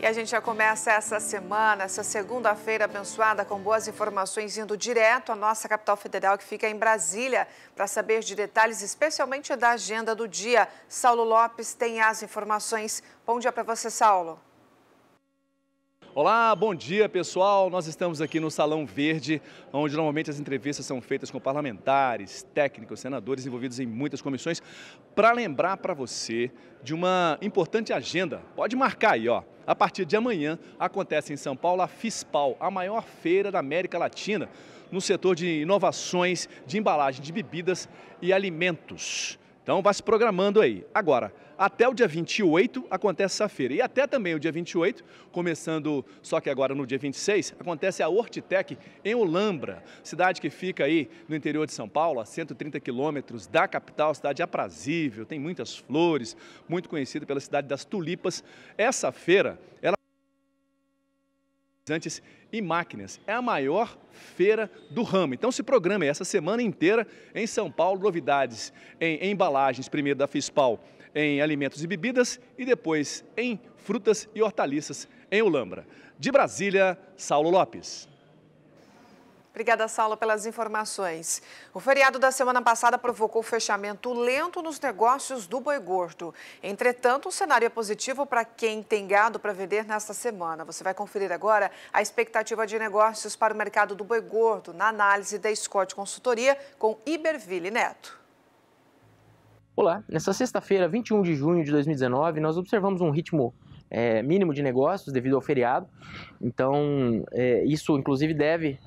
E a gente já começa essa semana, essa segunda-feira abençoada, com boas informações, indo direto à nossa capital federal, que fica em Brasília, para saber de detalhes, especialmente da agenda do dia. Saulo Lopes tem as informações. Bom dia para você, Saulo. Olá, bom dia pessoal. Nós estamos aqui no Salão Verde, onde normalmente as entrevistas são feitas com parlamentares, técnicos, senadores envolvidos em muitas comissões, para lembrar para você de uma importante agenda. Pode marcar aí, ó. A partir de amanhã acontece em São Paulo a FISPAL, a maior feira da América Latina no setor de inovações de embalagem de bebidas e alimentos. Então vá se programando aí. Agora, até o dia 28 acontece essa feira. E até também o dia 28, começando só que agora no dia 26, acontece a Hortitec em Olambra, cidade que fica aí no interior de São Paulo, a 130 quilômetros da capital, cidade aprazível, tem muitas flores, muito conhecida pela cidade das tulipas. Essa feira, ela fertilizantes e máquinas. É a maior feira do ramo. Então se programa essa semana inteira em São Paulo, novidades em embalagens, primeiro da Fispal em alimentos e bebidas e depois em frutas e hortaliças em Ulambra. De Brasília, Saulo Lopes. Obrigada, Saulo, pelas informações. O feriado da semana passada provocou fechamento lento nos negócios do boi gordo. Entretanto, o cenário é positivo para quem tem gado para vender nesta semana. Você vai conferir agora a expectativa de negócios para o mercado do boi gordo na análise da Scott Consultoria com Iberville Neto. Olá, nessa sexta-feira, 21 de junho de 2019, nós observamos um ritmo é, mínimo de negócios devido ao feriado. Então, é, isso inclusive deve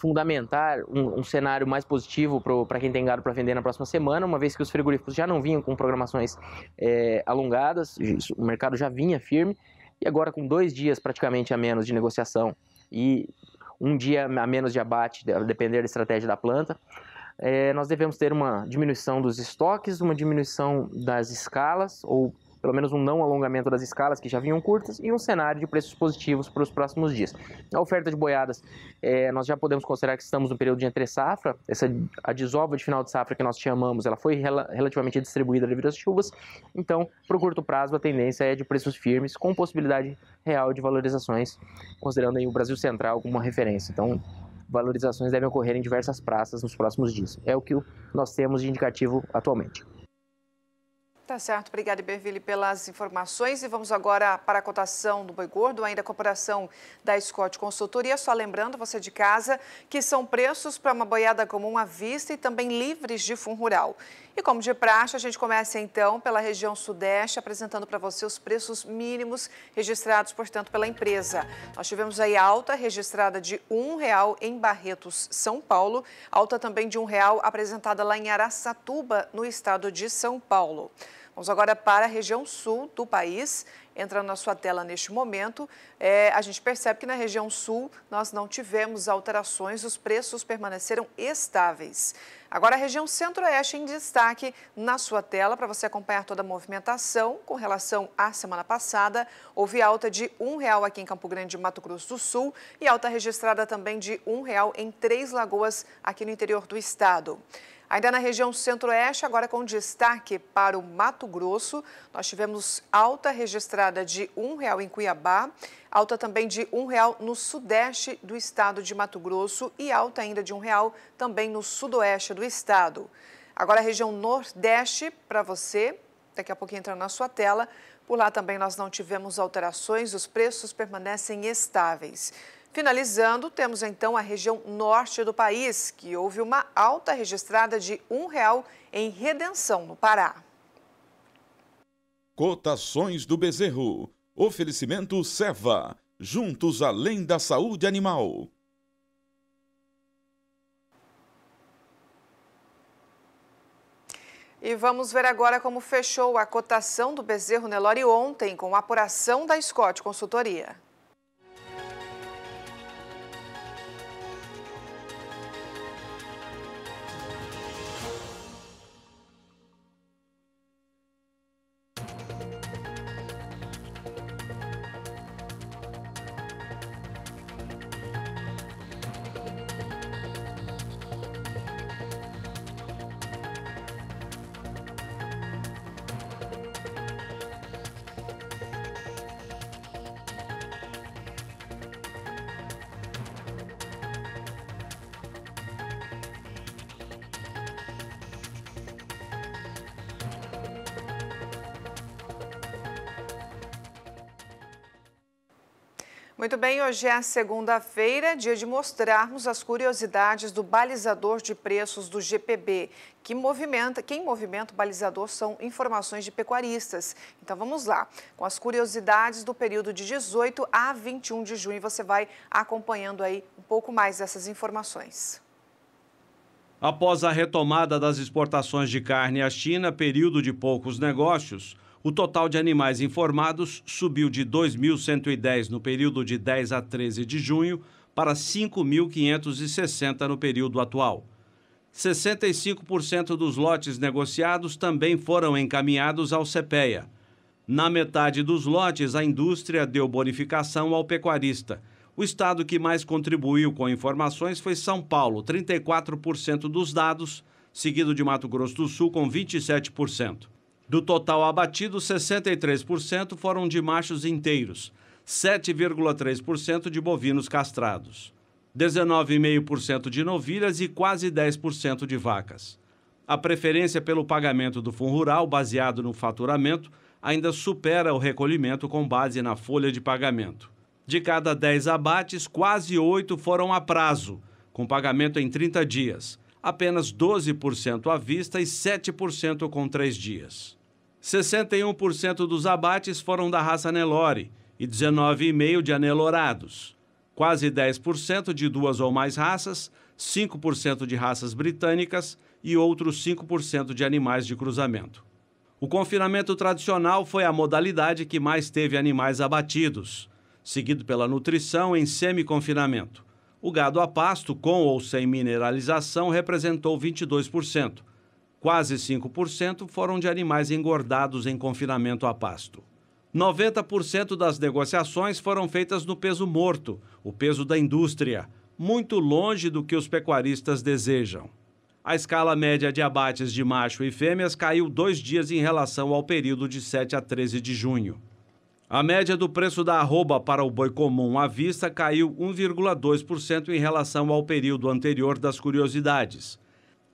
fundamentar um, um cenário mais positivo para quem tem gado para vender na próxima semana, uma vez que os frigoríficos já não vinham com programações é, alongadas, o mercado já vinha firme, e agora com dois dias praticamente a menos de negociação e um dia a menos de abate, depender da estratégia da planta, é, nós devemos ter uma diminuição dos estoques, uma diminuição das escalas ou pelo menos um não alongamento das escalas que já vinham curtas e um cenário de preços positivos para os próximos dias. A oferta de boiadas, é, nós já podemos considerar que estamos no período de entre safra, essa, a desova de final de safra que nós chamamos, ela foi rel relativamente distribuída devido às chuvas, então, para o curto prazo, a tendência é de preços firmes, com possibilidade real de valorizações, considerando aí o Brasil Central como uma referência. Então, valorizações devem ocorrer em diversas praças nos próximos dias. É o que nós temos de indicativo atualmente. Tá certo. Obrigada, Iberville, pelas informações. E vamos agora para a cotação do boi gordo, ainda a cooperação da Scott Consultoria. Só lembrando, você de casa, que são preços para uma boiada comum à vista e também livres de fundo rural. E como de praxe, a gente começa então pela região sudeste, apresentando para você os preços mínimos registrados, portanto, pela empresa. Nós tivemos aí alta registrada de R$ real em Barretos, São Paulo, alta também de R$ real apresentada lá em Araçatuba, no estado de São Paulo. Vamos agora para a região sul do país. Entrando na sua tela neste momento, é, a gente percebe que na região sul nós não tivemos alterações, os preços permaneceram estáveis. Agora a região centro-oeste em destaque na sua tela para você acompanhar toda a movimentação com relação à semana passada. Houve alta de R$ 1,00 aqui em Campo Grande, Mato Grosso do Sul e alta registrada também de R$ 1,00 em Três Lagoas aqui no interior do estado. Ainda na região centro-oeste, agora com destaque para o Mato Grosso, nós tivemos alta registrada de R$ 1,00 em Cuiabá, alta também de R$ 1,00 no sudeste do estado de Mato Grosso e alta ainda de R$ 1,00 também no sudoeste do estado. Agora a região nordeste, para você, daqui a pouco entra na sua tela, por lá também nós não tivemos alterações, os preços permanecem estáveis. Finalizando, temos então a região norte do país, que houve uma alta registrada de um real em redenção no Pará. Cotações do Bezerro. Oferecimento Seva. Juntos além da saúde animal. E vamos ver agora como fechou a cotação do bezerro Nelore ontem com a apuração da Scott Consultoria. hoje é segunda-feira, dia de mostrarmos as curiosidades do balizador de preços do GPB, que movimenta, quem movimenta o balizador são informações de pecuaristas. Então vamos lá, com as curiosidades do período de 18 a 21 de junho, você vai acompanhando aí um pouco mais dessas informações. Após a retomada das exportações de carne à China, período de poucos negócios, o total de animais informados subiu de 2.110 no período de 10 a 13 de junho para 5.560 no período atual. 65% dos lotes negociados também foram encaminhados ao CPEA. Na metade dos lotes, a indústria deu bonificação ao pecuarista. O estado que mais contribuiu com informações foi São Paulo, 34% dos dados, seguido de Mato Grosso do Sul, com 27%. Do total abatido, 63% foram de machos inteiros, 7,3% de bovinos castrados, 19,5% de novilhas e quase 10% de vacas. A preferência pelo pagamento do fundo rural baseado no faturamento ainda supera o recolhimento com base na folha de pagamento. De cada 10 abates, quase 8 foram a prazo, com pagamento em 30 dias, apenas 12% à vista e 7% com 3 dias. 61% dos abates foram da raça Nelore e 19,5% de anelorados, quase 10% de duas ou mais raças, 5% de raças britânicas e outros 5% de animais de cruzamento. O confinamento tradicional foi a modalidade que mais teve animais abatidos, seguido pela nutrição em semi-confinamento. O gado a pasto, com ou sem mineralização, representou 22%, Quase 5% foram de animais engordados em confinamento a pasto. 90% das negociações foram feitas no peso morto, o peso da indústria, muito longe do que os pecuaristas desejam. A escala média de abates de macho e fêmeas caiu dois dias em relação ao período de 7 a 13 de junho. A média do preço da arroba para o boi comum à vista caiu 1,2% em relação ao período anterior das curiosidades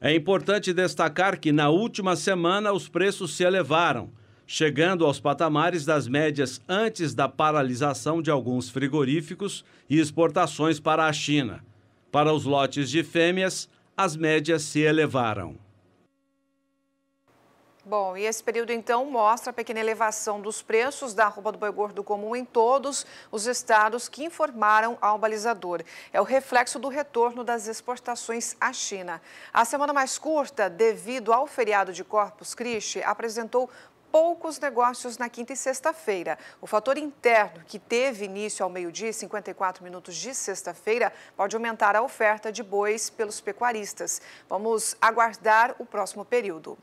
é importante destacar que na última semana os preços se elevaram, chegando aos patamares das médias antes da paralisação de alguns frigoríficos e exportações para a China. Para os lotes de fêmeas, as médias se elevaram. Bom, e esse período então mostra a pequena elevação dos preços da roupa do boi gordo comum em todos os estados que informaram ao balizador. É o reflexo do retorno das exportações à China. A semana mais curta, devido ao feriado de Corpus Christi, apresentou poucos negócios na quinta e sexta-feira. O fator interno, que teve início ao meio-dia e 54 minutos de sexta-feira, pode aumentar a oferta de bois pelos pecuaristas. Vamos aguardar o próximo período.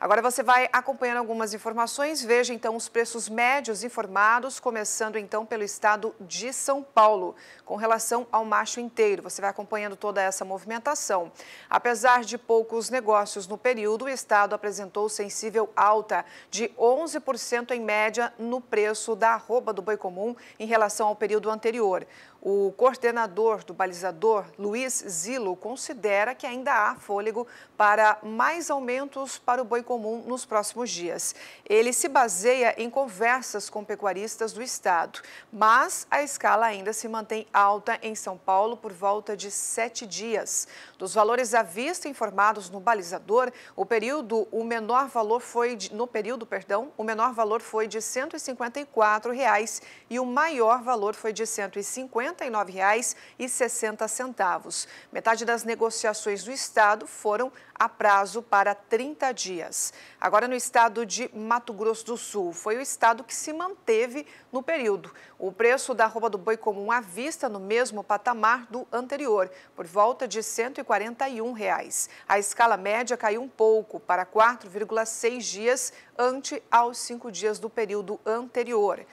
Agora você vai acompanhando algumas informações. Veja então os preços médios informados, começando então pelo estado de São Paulo, com relação ao macho inteiro. Você vai acompanhando toda essa movimentação. Apesar de poucos negócios no período, o estado apresentou sensível alta de 11% em média no preço da arroba do boi comum em relação ao período anterior. O coordenador do balizador, Luiz Zilo, considera que ainda há fôlego para mais aumentos para o boi comum nos próximos dias. Ele se baseia em conversas com pecuaristas do estado, mas a escala ainda se mantém alta em São Paulo por volta de sete dias. Dos valores à vista informados no balizador, o período, o menor valor foi de, no período, perdão, o menor valor foi de R$ 154 reais, e o maior valor foi de R$ 150. R$ 59,60. Metade das negociações do Estado foram a prazo para 30 dias. Agora, no estado de Mato Grosso do Sul, foi o estado que se manteve no período. O preço da roupa do boi comum à vista no mesmo patamar do anterior, por volta de R$ 141. Reais. A escala média caiu um pouco, para 4,6 dias, ante aos cinco dias do período anterior.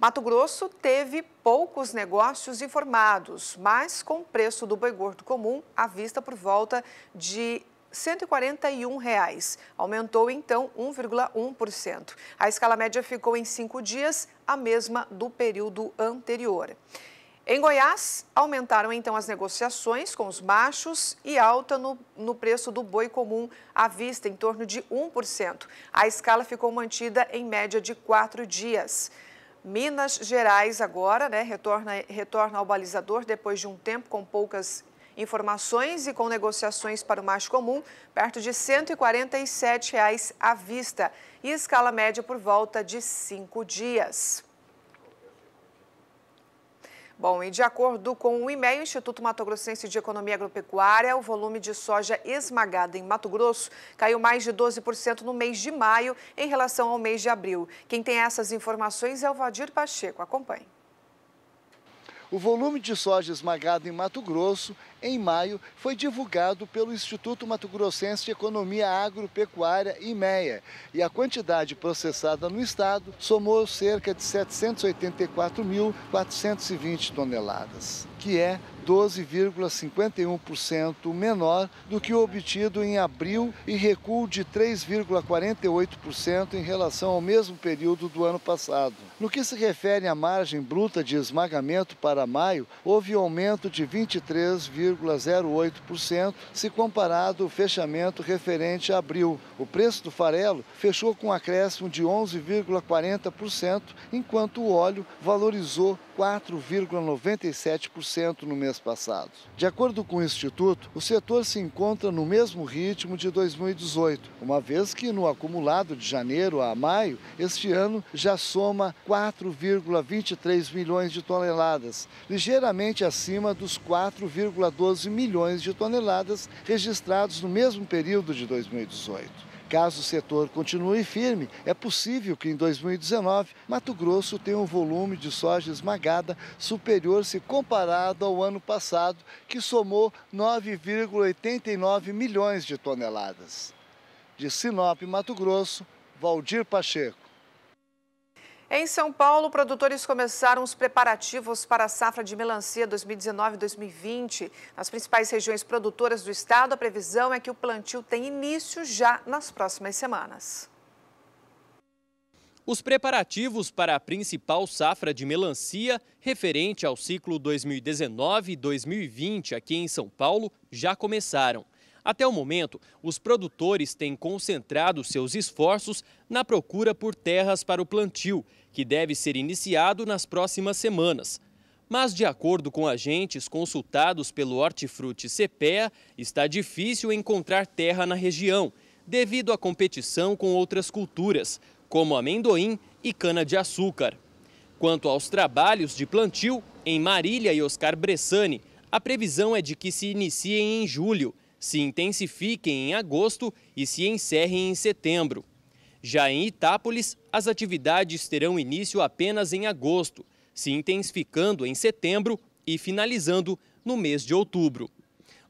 Mato Grosso teve poucos negócios informados, mas com preço do boi gordo comum à vista por volta de R$ 141,00. Aumentou então 1,1%. A escala média ficou em cinco dias, a mesma do período anterior. Em Goiás, aumentaram então as negociações com os machos e alta no, no, preço do boi comum à vista, em torno de 1%. A escala ficou mantida em média de quatro dias. Minas Gerais agora, né, retorna, retorna ao balizador depois de um tempo com poucas informações e com negociações para o mais comum, perto de R$ 147,00 reais à vista e escala média por volta de cinco dias. Bom, e de acordo com o IMEI, o Instituto Mato Grossense de Economia Agropecuária, o volume de soja esmagada em Mato Grosso caiu mais de 12% no mês de maio em relação ao mês de abril. Quem tem essas informações é o Vadir Pacheco. Acompanhe. O volume de soja esmagado em Mato Grosso, em maio, foi divulgado pelo Instituto Mato Grossense de Economia Agropecuária, IMEA, e a quantidade processada no estado somou cerca de 784.420 toneladas, que é 12,51% menor do que o obtido em abril e recuo de 3,48% em relação ao mesmo período do ano passado. No que se refere à margem bruta de esmagamento para maio, houve aumento de 23,08% se comparado ao fechamento referente a abril. O preço do farelo fechou com um acréscimo de 11,40%, enquanto o óleo valorizou 4,97% no mês passado. De acordo com o Instituto, o setor se encontra no mesmo ritmo de 2018, uma vez que no acumulado de janeiro a maio, este ano já soma 4,23 milhões de toneladas, ligeiramente acima dos 4,12 milhões de toneladas registrados no mesmo período de 2018. Caso o setor continue firme, é possível que em 2019 Mato Grosso tenha um volume de soja esmagada superior se comparado ao ano passado, que somou 9,89 milhões de toneladas. De Sinop, Mato Grosso, Valdir Pacheco. Em São Paulo, produtores começaram os preparativos para a safra de melancia 2019-2020. Nas principais regiões produtoras do estado, a previsão é que o plantio tem início já nas próximas semanas. Os preparativos para a principal safra de melancia, referente ao ciclo 2019-2020 aqui em São Paulo, já começaram. Até o momento, os produtores têm concentrado seus esforços na procura por terras para o plantio, que deve ser iniciado nas próximas semanas. Mas, de acordo com agentes consultados pelo Hortifruti CPEA, está difícil encontrar terra na região, devido à competição com outras culturas, como amendoim e cana-de-açúcar. Quanto aos trabalhos de plantio, em Marília e Oscar Bressani, a previsão é de que se iniciem em julho se intensifiquem em agosto e se encerrem em setembro. Já em Itápolis, as atividades terão início apenas em agosto, se intensificando em setembro e finalizando no mês de outubro.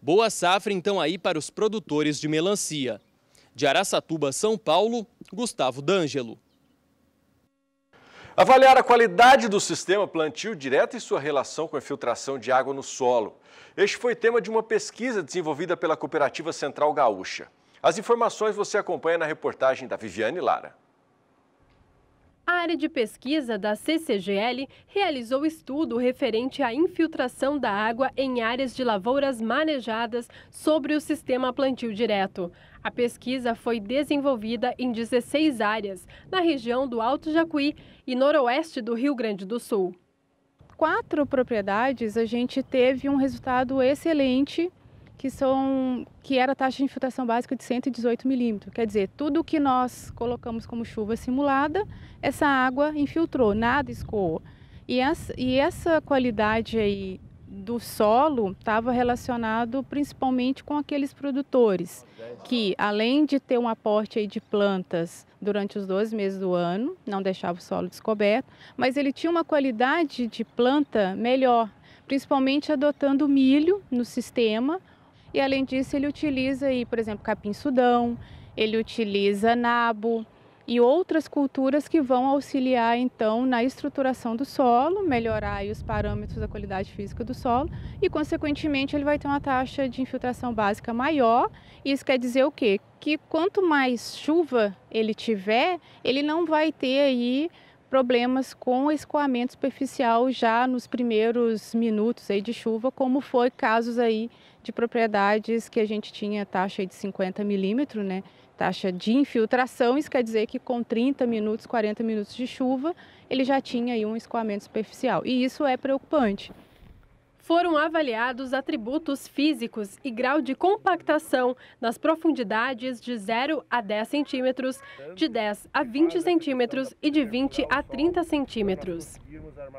Boa safra então aí para os produtores de melancia. De Araçatuba, São Paulo, Gustavo D'Angelo. Avaliar a qualidade do sistema plantio direto e sua relação com a infiltração de água no solo. Este foi tema de uma pesquisa desenvolvida pela Cooperativa Central Gaúcha. As informações você acompanha na reportagem da Viviane Lara. A área de pesquisa da CCGL realizou estudo referente à infiltração da água em áreas de lavouras manejadas sobre o sistema plantio direto. A pesquisa foi desenvolvida em 16 áreas, na região do Alto Jacuí e noroeste do Rio Grande do Sul quatro propriedades, a gente teve um resultado excelente, que, são, que era a taxa de infiltração básica de 118 milímetros. Quer dizer, tudo que nós colocamos como chuva simulada, essa água infiltrou, nada escoou. E essa, e essa qualidade aí do solo estava relacionado principalmente com aqueles produtores que, além de ter um aporte de plantas durante os 12 meses do ano, não deixava o solo descoberto, mas ele tinha uma qualidade de planta melhor, principalmente adotando milho no sistema. E além disso, ele utiliza, aí, por exemplo, capim-sudão, ele utiliza nabo, e outras culturas que vão auxiliar então na estruturação do solo, melhorar os parâmetros da qualidade física do solo e consequentemente ele vai ter uma taxa de infiltração básica maior. Isso quer dizer o quê? Que quanto mais chuva ele tiver, ele não vai ter aí problemas com escoamento superficial já nos primeiros minutos aí de chuva, como foi casos aí de propriedades que a gente tinha taxa de 50 milímetros, né, taxa de infiltração, isso quer dizer que com 30 minutos, 40 minutos de chuva, ele já tinha aí um escoamento superficial. E isso é preocupante. Foram avaliados atributos físicos e grau de compactação nas profundidades de 0 a 10 centímetros, de 10 a 20 centímetros e de 20 a 30 centímetros.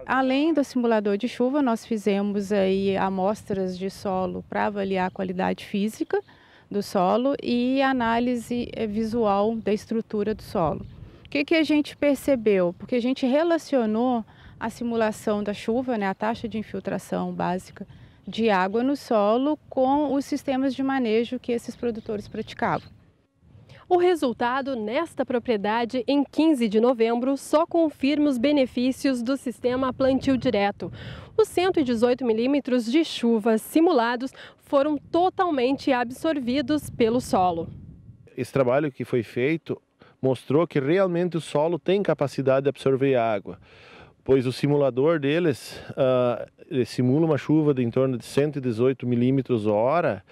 Além do simulador de chuva, nós fizemos aí amostras de solo para avaliar a qualidade física do solo e análise eh, visual da estrutura do solo. O que, que a gente percebeu? Porque a gente relacionou a simulação da chuva, né, a taxa de infiltração básica de água no solo, com os sistemas de manejo que esses produtores praticavam. O resultado nesta propriedade, em 15 de novembro, só confirma os benefícios do sistema plantio direto. Os 118 milímetros de chuvas simulados foram totalmente absorvidos pelo solo. Esse trabalho que foi feito mostrou que realmente o solo tem capacidade de absorver água, pois o simulador deles uh, simula uma chuva de em torno de 118 milímetros hora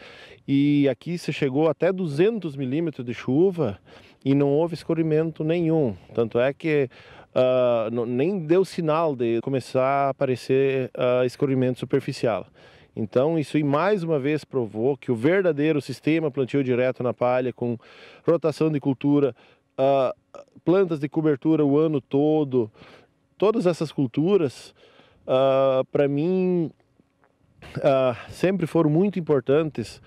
e aqui se chegou até 200 milímetros de chuva e não houve escorrimento nenhum. Tanto é que uh, não, nem deu sinal de começar a aparecer uh, ah, escorrimento superficial. Então, isso mais uma vez provou que o verdadeiro sistema plantio direto na palha, com rotação de cultura, uh, plantas de cobertura o ano todo, todas essas culturas, para mim, sempre foram muito importantes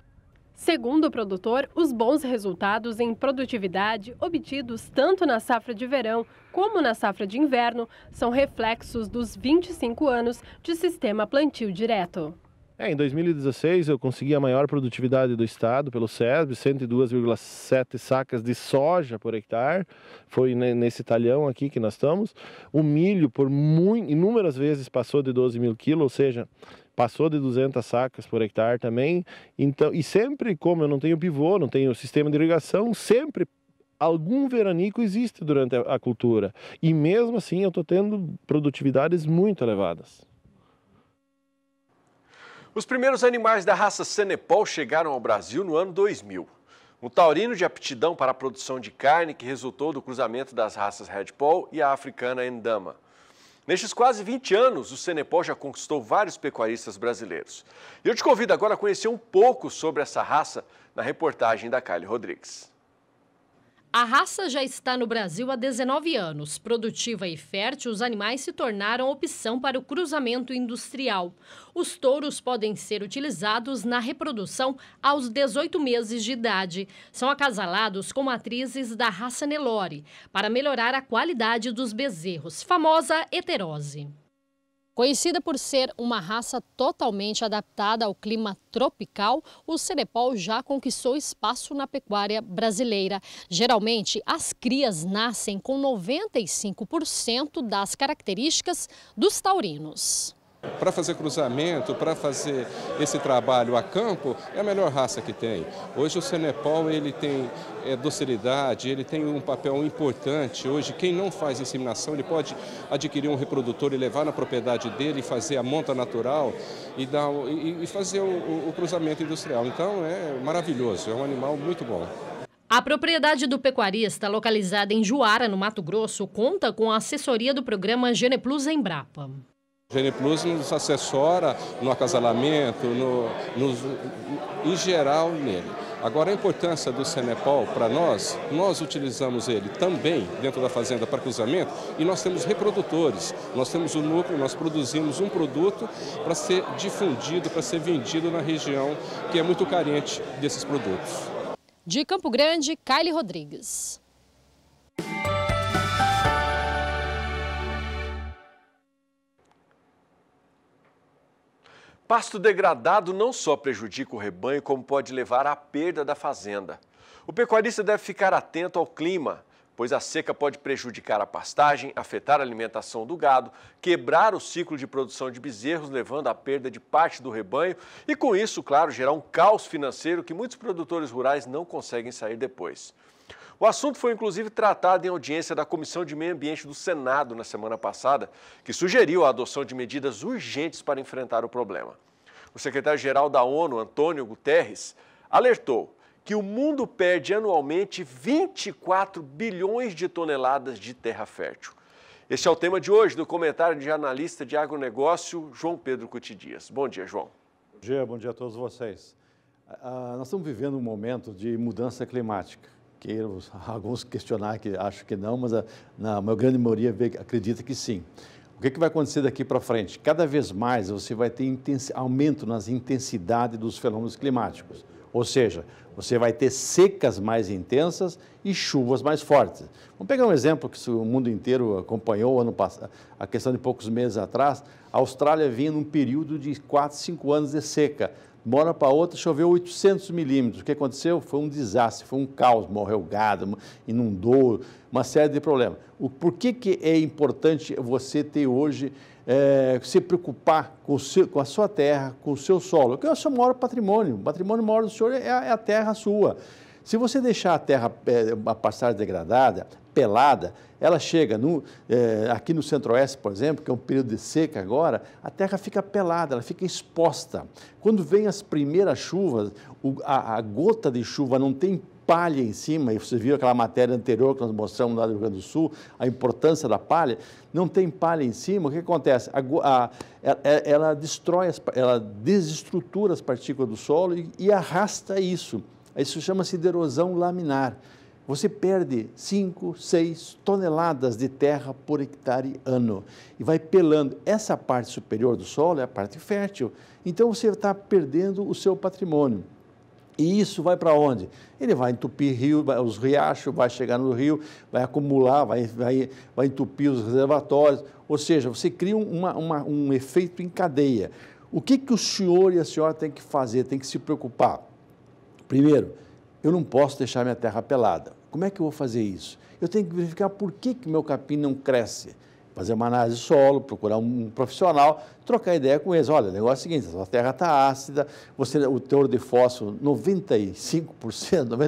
Segundo o produtor, os bons resultados em produtividade obtidos tanto na safra de verão como na safra de inverno são reflexos dos 25 anos de sistema plantio direto. É, em 2016 eu consegui a maior produtividade do estado pelo SESB, 102,7 sacas de soja por hectare, foi nesse talhão aqui que nós estamos. O milho por muito, inúmeras vezes passou de 12 mil quilos, ou seja, passou de 200 sacas por hectare também. Então, e sempre, como eu não tenho pivô, não tenho sistema de irrigação, sempre algum veranico existe durante a cultura. E mesmo assim eu estou tendo produtividades muito elevadas. Os primeiros animais da raça Senepol chegaram ao Brasil no ano 2000. Um taurino de aptidão para a produção de carne que resultou do cruzamento das raças Redpol e a africana Endama. Nestes quase 20 anos, o Senepol já conquistou vários pecuaristas brasileiros. E eu te convido agora a conhecer um pouco sobre essa raça na reportagem da Kylie Rodrigues. A raça já está no Brasil há 19 anos. Produtiva e fértil, os animais se tornaram opção para o cruzamento industrial. Os touros podem ser utilizados na reprodução aos 18 meses de idade. São acasalados com matrizes da raça Nelore para melhorar a qualidade dos bezerros, famosa heterose. Conhecida por ser uma raça totalmente adaptada ao clima tropical, o Cerepol já conquistou espaço na pecuária brasileira. Geralmente, as crias nascem com 95% das características dos taurinos. Para fazer cruzamento, para fazer esse trabalho a campo, é a melhor raça que tem. Hoje o Senepol ele tem é, docilidade, ele tem um papel importante. Hoje, quem não faz inseminação, ele pode adquirir um reprodutor e levar na propriedade dele, fazer a monta natural e, dar, e, e fazer o, o, o cruzamento industrial. Então é maravilhoso, é um animal muito bom. A propriedade do pecuarista, localizada em Juara, no Mato Grosso, conta com a assessoria do programa Geneplus Embrapa. Gene Plus nos assessora no acasalamento, no, em geral nele. Agora, a importância do Senepol para nós, nós utilizamos ele também dentro da fazenda para cruzamento e nós temos reprodutores, nós temos o um núcleo, nós produzimos um produto para ser difundido, para ser vendido na região que é muito carente desses produtos. De Campo Grande, Kylie Rodrigues. Pasto degradado não só prejudica o rebanho, como pode levar à perda da fazenda. O pecuarista deve ficar atento ao clima, pois a seca pode prejudicar a pastagem, afetar a alimentação do gado, quebrar o ciclo de produção de bezerros, levando à perda de parte do rebanho e, com isso, claro, gerar um caos financeiro que muitos produtores rurais não conseguem sair depois. O assunto foi inclusive tratado em audiência da Comissão de Meio Ambiente do Senado na semana passada, que sugeriu a adoção de medidas urgentes para enfrentar o problema. O secretário-geral da ONU, Antônio Guterres, alertou que o mundo perde anualmente 24 bilhões de toneladas de terra fértil. Este é o tema de hoje do comentário de analista de agronegócio João Pedro Cotidias. Bom dia, João. Bom dia, bom dia a todos vocês. Uh, nós estamos vivendo um momento de mudança climática queiram, alguns questionar que acham que não, mas a, na grande maioria vê, acredita que sim. O que, é que vai acontecer daqui para frente? Cada vez mais você vai ter aumento nas intensidades dos fenômenos climáticos. Ou seja, você vai ter secas mais intensas e chuvas mais fortes. Vamos pegar um exemplo que o mundo inteiro acompanhou ano passado, a questão de poucos meses atrás. A Austrália vinha num período de 4, 5 anos de seca mora uma hora para outra choveu 800 milímetros. O que aconteceu? Foi um desastre, foi um caos. Morreu gado, inundou, uma série de problemas. O, por que, que é importante você ter hoje, é, se preocupar com, seu, com, a sua terra, com o seu solo? Porque é o seu maior patrimônio. O patrimônio maior do senhor é, é a terra sua. Se você deixar a terra, é, a pastagem degradada, pelada, ela chega no, é, aqui no centro-oeste, por exemplo, que é um período de seca agora, a terra fica pelada, ela fica exposta. Quando vem as primeiras chuvas, o, a, a, gota de chuva não tem palha em cima, e você viu aquela matéria anterior que nós mostramos lá do Rio Grande do Sul, a importância da palha, não tem palha em cima, o que acontece? A, a, é, é, ela destrói, as, ela desestrutura as partículas do solo e, e arrasta isso. Isso chama-se de erosão laminar você perde 5, 6 toneladas de terra por hectare ano e vai pelando. Essa parte superior do solo é a parte fértil, então você está perdendo o seu patrimônio. E isso vai para onde? Ele vai entupir rio, os riachos, vai chegar no rio, vai acumular, vai, vai, vai entupir os reservatórios. Ou seja, você cria uma, uma, um efeito em cadeia. O que, que o senhor e a senhora têm que fazer, têm que se preocupar? Primeiro, eu não posso deixar minha terra pelada. Como é que eu vou fazer isso? Eu tenho que verificar por que, que meu capim não cresce. Fazer uma análise solo, procurar um profissional, trocar ideia com eles. Olha, o negócio é o seguinte, a sua terra está ácida, você, o teor de fósforo, 95%,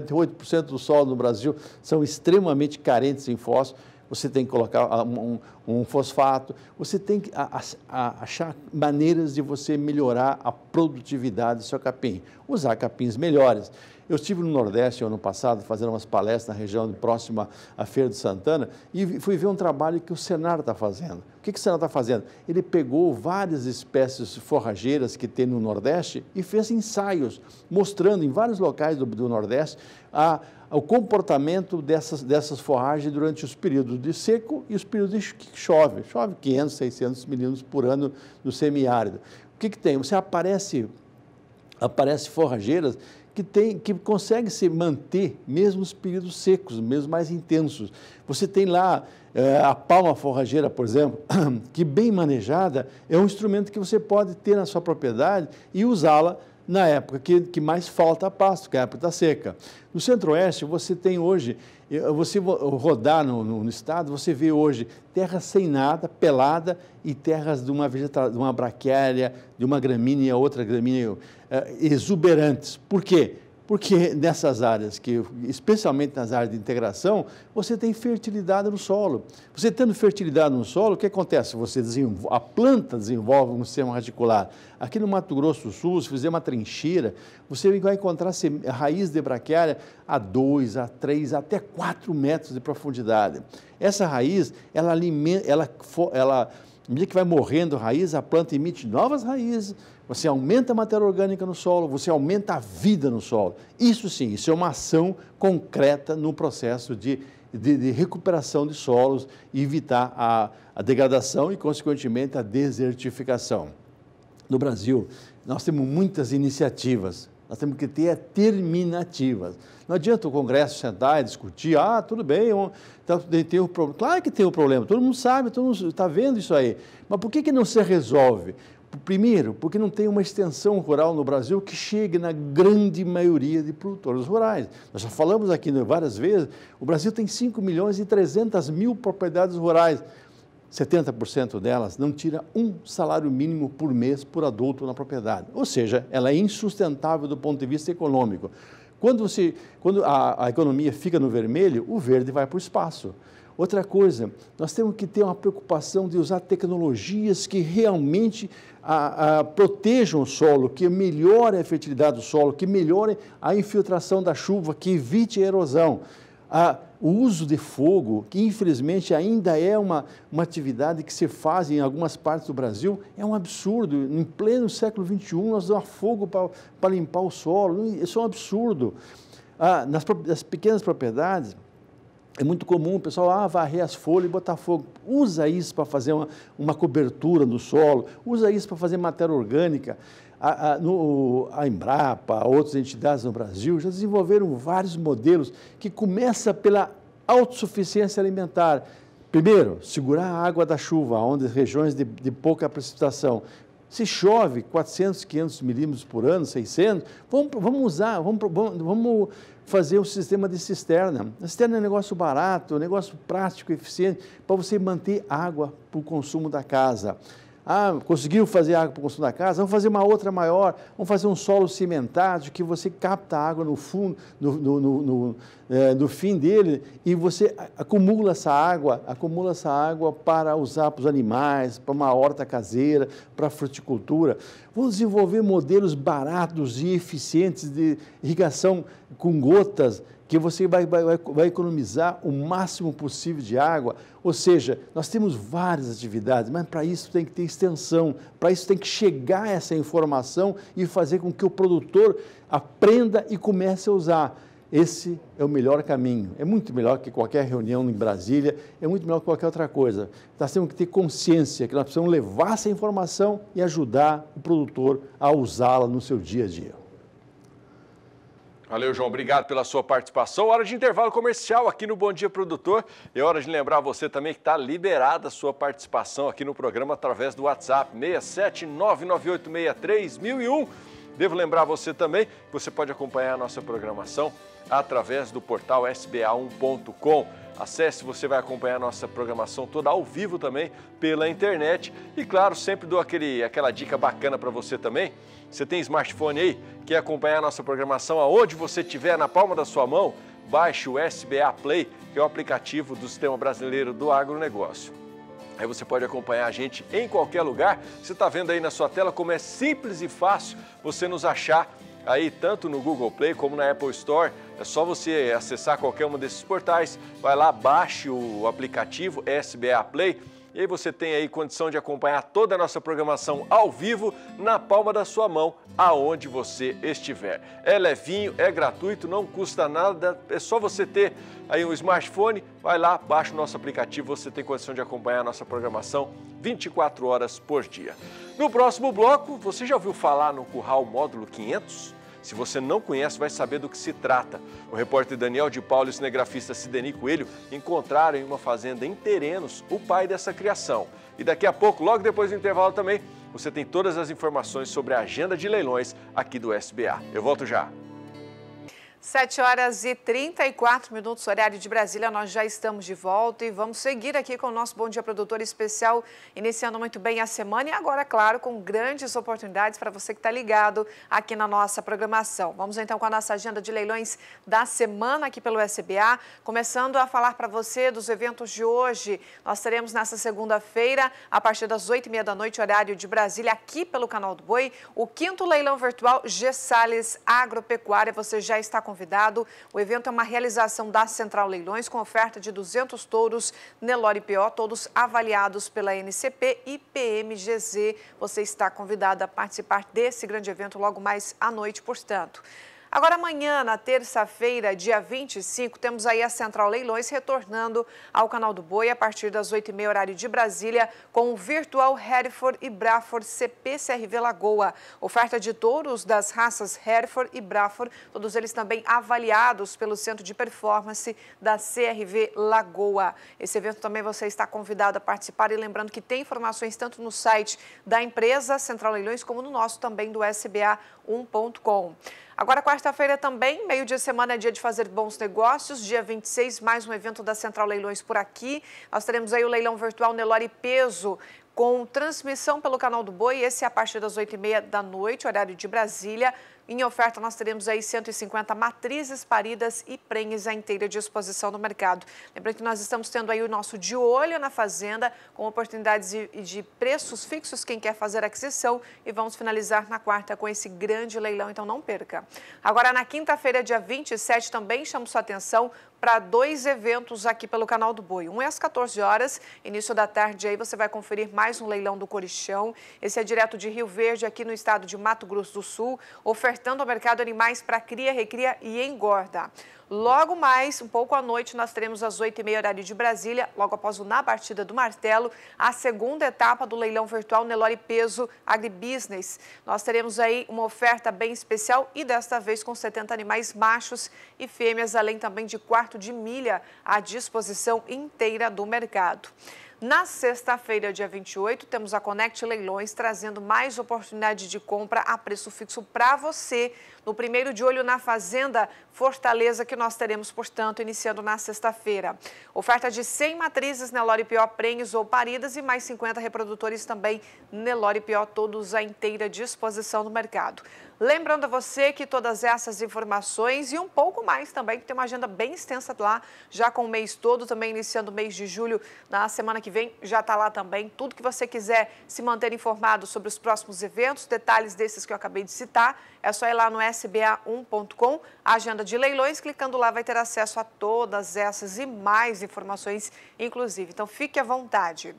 98% do solo no Brasil são extremamente carentes em fósforo você tem que colocar ah, um, um fosfato, você tem que a, a, achar maneiras de você melhorar a produtividade do seu capim, usar capins melhores. Eu estive no Nordeste ano passado fazendo umas palestras na região próxima à Feira de Santana e fui ver um trabalho que o Senar está fazendo. O que, que o Senar está fazendo? Ele pegou várias espécies forrageiras que tem no Nordeste e fez ensaios, mostrando em vários locais do, do Nordeste a, o comportamento dessas, dessas forragens durante os períodos de seco e os períodos que chove. Chove 500, 600 milímetros por ano no semiárido. O que, que tem? Você aparece, aparece forrageiras que, tem, que consegue se manter mesmo os períodos secos, mesmo mais intensos. Você tem lá é, a palma forrageira, por exemplo, que bem manejada é um instrumento que você pode ter na sua propriedade e usá-la na época que, que mais falta pasto, que é a época da seca. No centro-oeste, você tem hoje, eh, você rodar no, no, no, estado, você vê hoje terra sem nada, pelada, e terras de uma, vegeta, de uma braquiária, de uma gramínea, outra gramínea é, exuberantes. Por quê? Porque nessas áreas, que, especialmente nas áreas de integração, você tem fertilidade no solo. Você tendo fertilidade no solo, o que acontece? Você a planta desenvolve um sistema radicular. Aqui no Mato Grosso do Sul, se fizer uma trincheira, você vai encontrar raiz de braquiária a 2, a 3, até 4 metros de profundidade. Essa raiz, ela alimenta, ela, ela à medida que vai morrendo a raiz, a planta emite novas raízes, você aumenta a matéria orgânica no solo, você aumenta a vida no solo. Isso sim, isso é uma ação concreta no processo de, de, de recuperação de solos e evitar a, a degradação e, consequentemente, a desertificação. No Brasil, nós temos muitas iniciativas nós temos que ter terminativas. Não adianta o Congresso sentar e discutir, ah, tudo bem, então, tem um problema. Claro que tem um problema, todo mundo sabe, todo mundo está vendo isso aí. Mas por que, que não se resolve? Primeiro, porque não tem uma extensão rural no Brasil que chegue na grande maioria de produtores rurais. Nós já falamos aqui né, várias vezes, o Brasil tem 5 milhões e 300 mil propriedades rurais. 70% delas não tira um salário mínimo por mês por adulto na propriedade. Ou seja, ela é insustentável do ponto de vista econômico. Quando, você, quando a, a economia fica no vermelho, o verde vai para o espaço. Outra coisa, nós temos que ter uma preocupação de usar tecnologias que realmente a, a, protejam o solo, que melhorem a fertilidade do solo, que melhorem a infiltração da chuva, que evite a erosão. A, o uso de fogo, que infelizmente ainda é uma, uma atividade que se faz em algumas partes do Brasil, é um absurdo. Em pleno século XXI, nós usamos fogo para limpar o solo, isso é um absurdo. Ah, nas, nas pequenas propriedades, é muito comum o pessoal ah, varrer as folhas e botar fogo. Usa isso para fazer uma, uma cobertura no solo, usa isso para fazer matéria orgânica. A, a, no, a Embrapa, outras entidades no Brasil já desenvolveram vários modelos que começa pela autossuficiência alimentar. Primeiro, segurar a água da chuva, onde regiões de, de pouca precipitação. Se chove 400, 500 milímetros por ano, 600, vamos, vamos usar, vamos, vamos fazer um sistema de cisterna. A cisterna é um negócio barato, um negócio prático, eficiente, para você manter água para o consumo da casa. Ah, conseguiu fazer água para o consumo da casa? Vamos fazer uma outra maior, vamos fazer um solo cimentado que você capta água no fundo, no, no, no, é, no, fim dele e você acumula essa água, acumula essa água para usar para os animais, para uma horta caseira, para a fruticultura. Vamos desenvolver modelos baratos e eficientes de irrigação com gotas, que você vai, vai, vai economizar o máximo possível de água. Ou seja, nós temos várias atividades, mas para isso tem que ter extensão, para isso tem que chegar essa informação e fazer com que o produtor aprenda e comece a usar. Esse é o melhor caminho. É muito melhor que qualquer reunião em Brasília, é muito melhor que qualquer outra coisa. Nós temos que ter consciência que nós precisamos levar essa informação e ajudar o produtor a usá-la no seu dia a dia. Valeu, João. Obrigado pela sua participação. Hora de intervalo comercial aqui no Bom Dia Produtor. E é hora de lembrar você também que está liberada a sua participação aqui no programa através do WhatsApp 67998631001. Devo lembrar você também que você pode acompanhar a nossa programação através do portal sba1.com. Acesse, você vai acompanhar nossa programação toda ao vivo também pela internet. E claro, sempre dou aquele, aquela dica bacana para você também. Você tem smartphone aí? Quer acompanhar nossa programação aonde você estiver, na palma da sua mão? Baixe o SBA Play, que é o aplicativo do Sistema Brasileiro do Agronegócio. Aí você pode acompanhar a gente em qualquer lugar. Você está vendo aí na sua tela como é simples e fácil você nos achar aí tanto no Google Play como na Apple Store. É só você acessar qualquer um desses portais, vai lá, baixe o aplicativo SBA Play e aí você tem aí condição de acompanhar toda a nossa programação ao vivo na palma da sua mão, aonde você estiver. É levinho, é gratuito, não custa nada, é só você ter aí um smartphone, vai lá, baixa o nosso aplicativo, você tem condição de acompanhar a nossa programação 24 horas por dia. No próximo bloco, você já ouviu falar no Curral Módulo 500? Se você não conhece, vai saber do que se trata. O repórter Daniel de Paulo e o cinegrafista Sidney Coelho encontraram em uma fazenda em Terenos o pai dessa criação. E daqui a pouco, logo depois do intervalo também, você tem todas as informações sobre a agenda de leilões aqui do SBA. Eu volto já. 7 horas e 34 minutos, horário de Brasília. Nós já estamos de volta e vamos seguir aqui com o nosso Bom Dia Produtor Especial, iniciando muito bem a semana e agora, claro, com grandes oportunidades para você que está ligado aqui na nossa programação. Vamos então com a nossa agenda de leilões da semana aqui pelo SBA, começando a falar para você dos eventos de hoje. Nós teremos nessa segunda-feira, a partir das 8 e meia da noite, horário de Brasília, aqui pelo Canal do Boi, o quinto leilão virtual G. Sales Agropecuária. Você já está com convidado. O evento é uma realização da Central Leilões com oferta de 200 touros Nelore PO, todos avaliados pela NCP e PMGZ. Você está convidado a participar desse grande evento logo mais à noite, portanto. Agora amanhã, na terça-feira, dia 25, temos aí a Central Leilões retornando ao Canal do Boi a partir das 8h30, horário de Brasília, com o virtual Hereford e Braford CPCRV Lagoa. Oferta de touros das raças Hereford e Braford, todos eles também avaliados pelo Centro de Performance da CRV Lagoa. Esse evento também você está convidado a participar e lembrando que tem informações tanto no site da empresa Central Leilões como no nosso também do SBA1.com. Agora, quarta-feira também, meio dia semana é dia de fazer bons negócios. Dia 26, mais um evento da Central Leilões por aqui. Nós teremos aí o leilão virtual Nelore Peso, com transmissão pelo canal do Boi. Esse é a partir das 8h30 da noite, horário de Brasília. Em oferta, nós teremos aí 150 matrizes paridas e prenhes à inteira disposição no mercado. Lembrando que nós estamos tendo aí o nosso de olho na fazenda, com oportunidades de, de preços fixos, quem quer fazer aquisição. E vamos finalizar na quarta com esse grande leilão, então não perca. Agora, na quinta-feira, dia 27, também chamo sua atenção para dois eventos aqui pelo canal do Boi. Um é às 14 horas, início da tarde aí você vai conferir mais um leilão do Corixão. Esse é direto de Rio Verde, aqui no estado de Mato Grosso do Sul, ofertando ao mercado animais para cria, recria e engorda. Logo mais, um pouco à noite, nós teremos às 8h30 horário de Brasília, logo após o Na Partida do Martelo, a segunda etapa do leilão virtual Nelore Peso Agribusiness. Nós teremos aí uma oferta bem especial e desta vez com 70 animais machos e fêmeas, além também de quarto de milha à disposição inteira do mercado. Na sexta-feira, dia 28, temos a Connect Leilões trazendo mais oportunidade de compra a preço fixo para você no primeiro de olho na Fazenda Fortaleza, que nós teremos, portanto, iniciando na sexta-feira. Oferta de 100 matrizes Nelore Pior prenhes ou paridas e mais 50 reprodutores também Nelore Pior todos à inteira disposição no mercado. Lembrando a você que todas essas informações e um pouco mais também, que tem uma agenda bem extensa lá, já com o mês todo, também iniciando o mês de julho, na semana que vem já está lá também. Tudo que você quiser se manter informado sobre os próximos eventos, detalhes desses que eu acabei de citar, é só ir lá no sba1.com, agenda de leilões. Clicando lá vai ter acesso a todas essas e mais informações, inclusive. Então fique à vontade.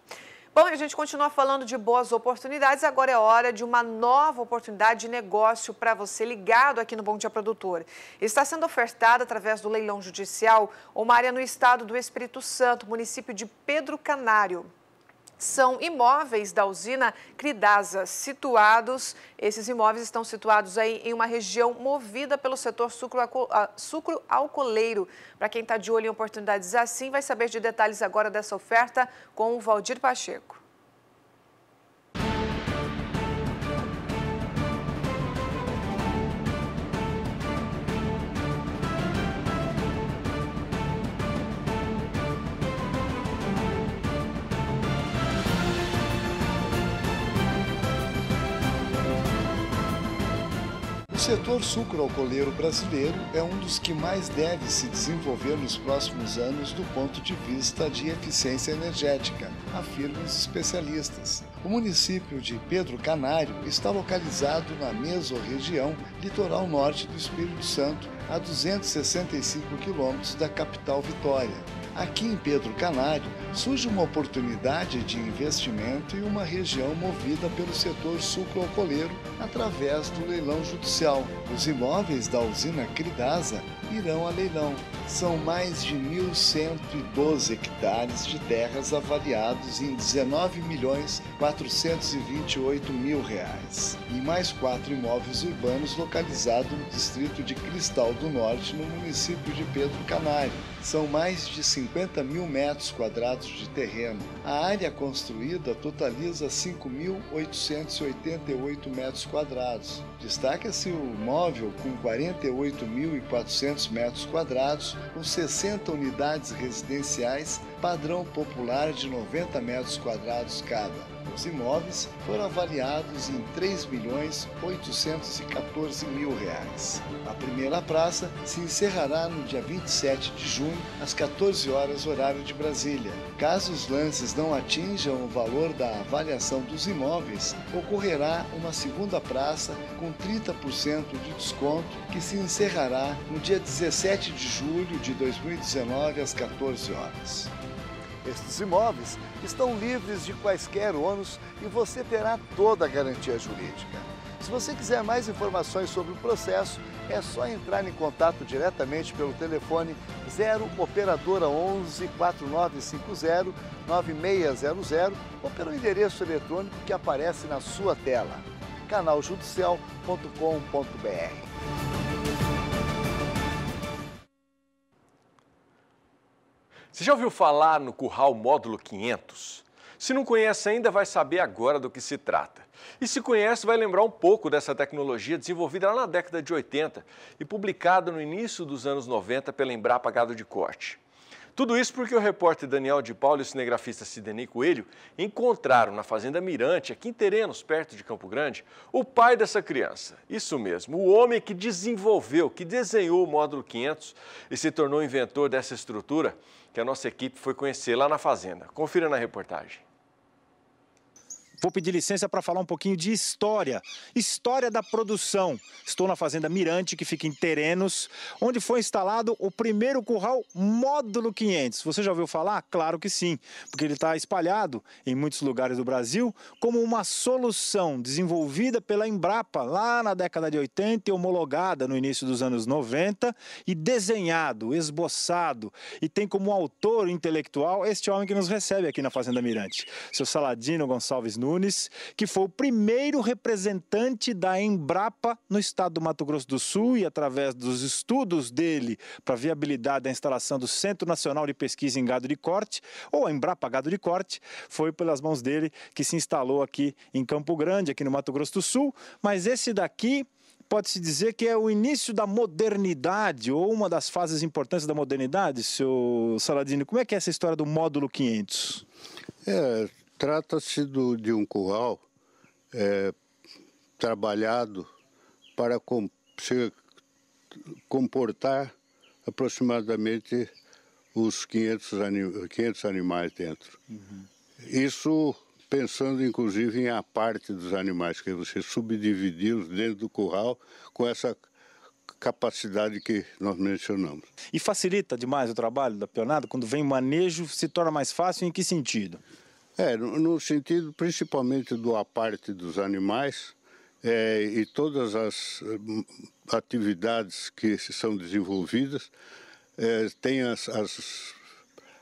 Bom, a gente continua falando de boas oportunidades. Agora é hora de uma nova oportunidade de negócio para você ligado aqui no Bom Dia Produtor. Está sendo ofertada através do leilão judicial uma área no estado do Espírito Santo, município de Pedro Canário são imóveis da usina Cridasa, situados, esses imóveis estão situados aí em uma região movida pelo setor sucro-alcooleiro. Para quem está de olho em oportunidades assim, vai saber de detalhes agora dessa oferta com o Valdir Pacheco. setor sucroalcooleiro brasileiro é um dos que mais deve se desenvolver nos próximos anos do ponto de vista de eficiência energética, afirmam os especialistas. O município de Pedro Canário está localizado na mesorregião litoral norte do Espírito Santo, a 265 quilômetros da capital Vitória. Aqui em Pedro Canário surge uma oportunidade de investimento e uma região movida pelo setor sucroalcooleiro através do leilão judicial. Os imóveis da usina Cridasa irão a leilão. São mais de 1.112 hectares de terras avaliados em 19 milhões 428 mil reais e mais quatro imóveis urbanos localizados no distrito de Cristal do Norte, no município de Pedro Canário. São mais de 50 mil metros quadrados de terreno. A área construída totaliza 5.888 metros quadrados. Destaca-se o móvel com 48.400 metros quadrados, com 60 unidades residenciais, padrão popular de 90 metros quadrados cada. Os imóveis foram avaliados em 3 milhões 814 mil reais. A primeira praça se encerrará no dia 27 de junho, às 14 horas horário de Brasília. Caso os lances não atinjam o valor da avaliação dos imóveis, ocorrerá uma segunda praça com 30% de desconto que se encerrará no dia 17 de julho de 2019 às 14 horas. Estes imóveis estão livres de quaisquer ônus e você terá toda a garantia jurídica. Se você quiser mais informações sobre o processo, é só entrar em contato diretamente pelo telefone 0 operadora 11 4950 9600 ou pelo endereço eletrônico que aparece na sua tela, canaljudicial.com.br. Você já ouviu falar no Curral Módulo 500? Se não conhece ainda, vai saber agora do que se trata. E se conhece, vai lembrar um pouco dessa tecnologia desenvolvida lá na década de 80 e publicada no início dos anos 90 pela Embrapa Gado de Corte. Tudo isso porque o repórter Daniel de Paulo e o cinegrafista Sidney Coelho encontraram na fazenda Mirante, aqui em Terenos, perto de Campo Grande, o pai dessa criança. Isso mesmo, o homem que desenvolveu, que desenhou o módulo 500 e se tornou inventor dessa estrutura que a nossa equipe foi conhecer lá na fazenda. Confira na reportagem. Vou pedir licença para falar um pouquinho de história, história da produção. Estou na Fazenda Mirante, que fica em Terenos, onde foi instalado o primeiro curral módulo 500. Você já ouviu falar? Claro que sim, porque ele está espalhado em muitos lugares do Brasil como uma solução desenvolvida pela Embrapa lá na década de 80 e homologada no início dos anos 90 e desenhado, esboçado e tem como autor intelectual este homem que nos recebe aqui na Fazenda Mirante, seu Saladino Gonçalves Nunes Nunes, que foi o primeiro representante da Embrapa no estado do Mato Grosso do Sul e, através dos estudos dele para viabilidade da instalação do Centro Nacional de Pesquisa em Gado de Corte, ou a Embrapa Gado de Corte, foi pelas mãos dele que se instalou aqui em Campo Grande, aqui no Mato Grosso do Sul. Mas esse daqui pode-se dizer que é o início da modernidade, ou uma das fases importantes da modernidade, seu Saladino. Como é que é essa história do módulo 500? É, Trata-se de um curral é, trabalhado para com, se comportar aproximadamente os 500, anim, 500 animais dentro. Uhum. Isso pensando inclusive em a parte dos animais, que é você subdividi-los dentro do curral com essa capacidade que nós mencionamos. E facilita demais o trabalho da peonada quando vem manejo, se torna mais fácil em que sentido? É, no sentido principalmente do aparte dos animais é, e todas as hum, atividades que são desenvolvidas, é, tem as, as,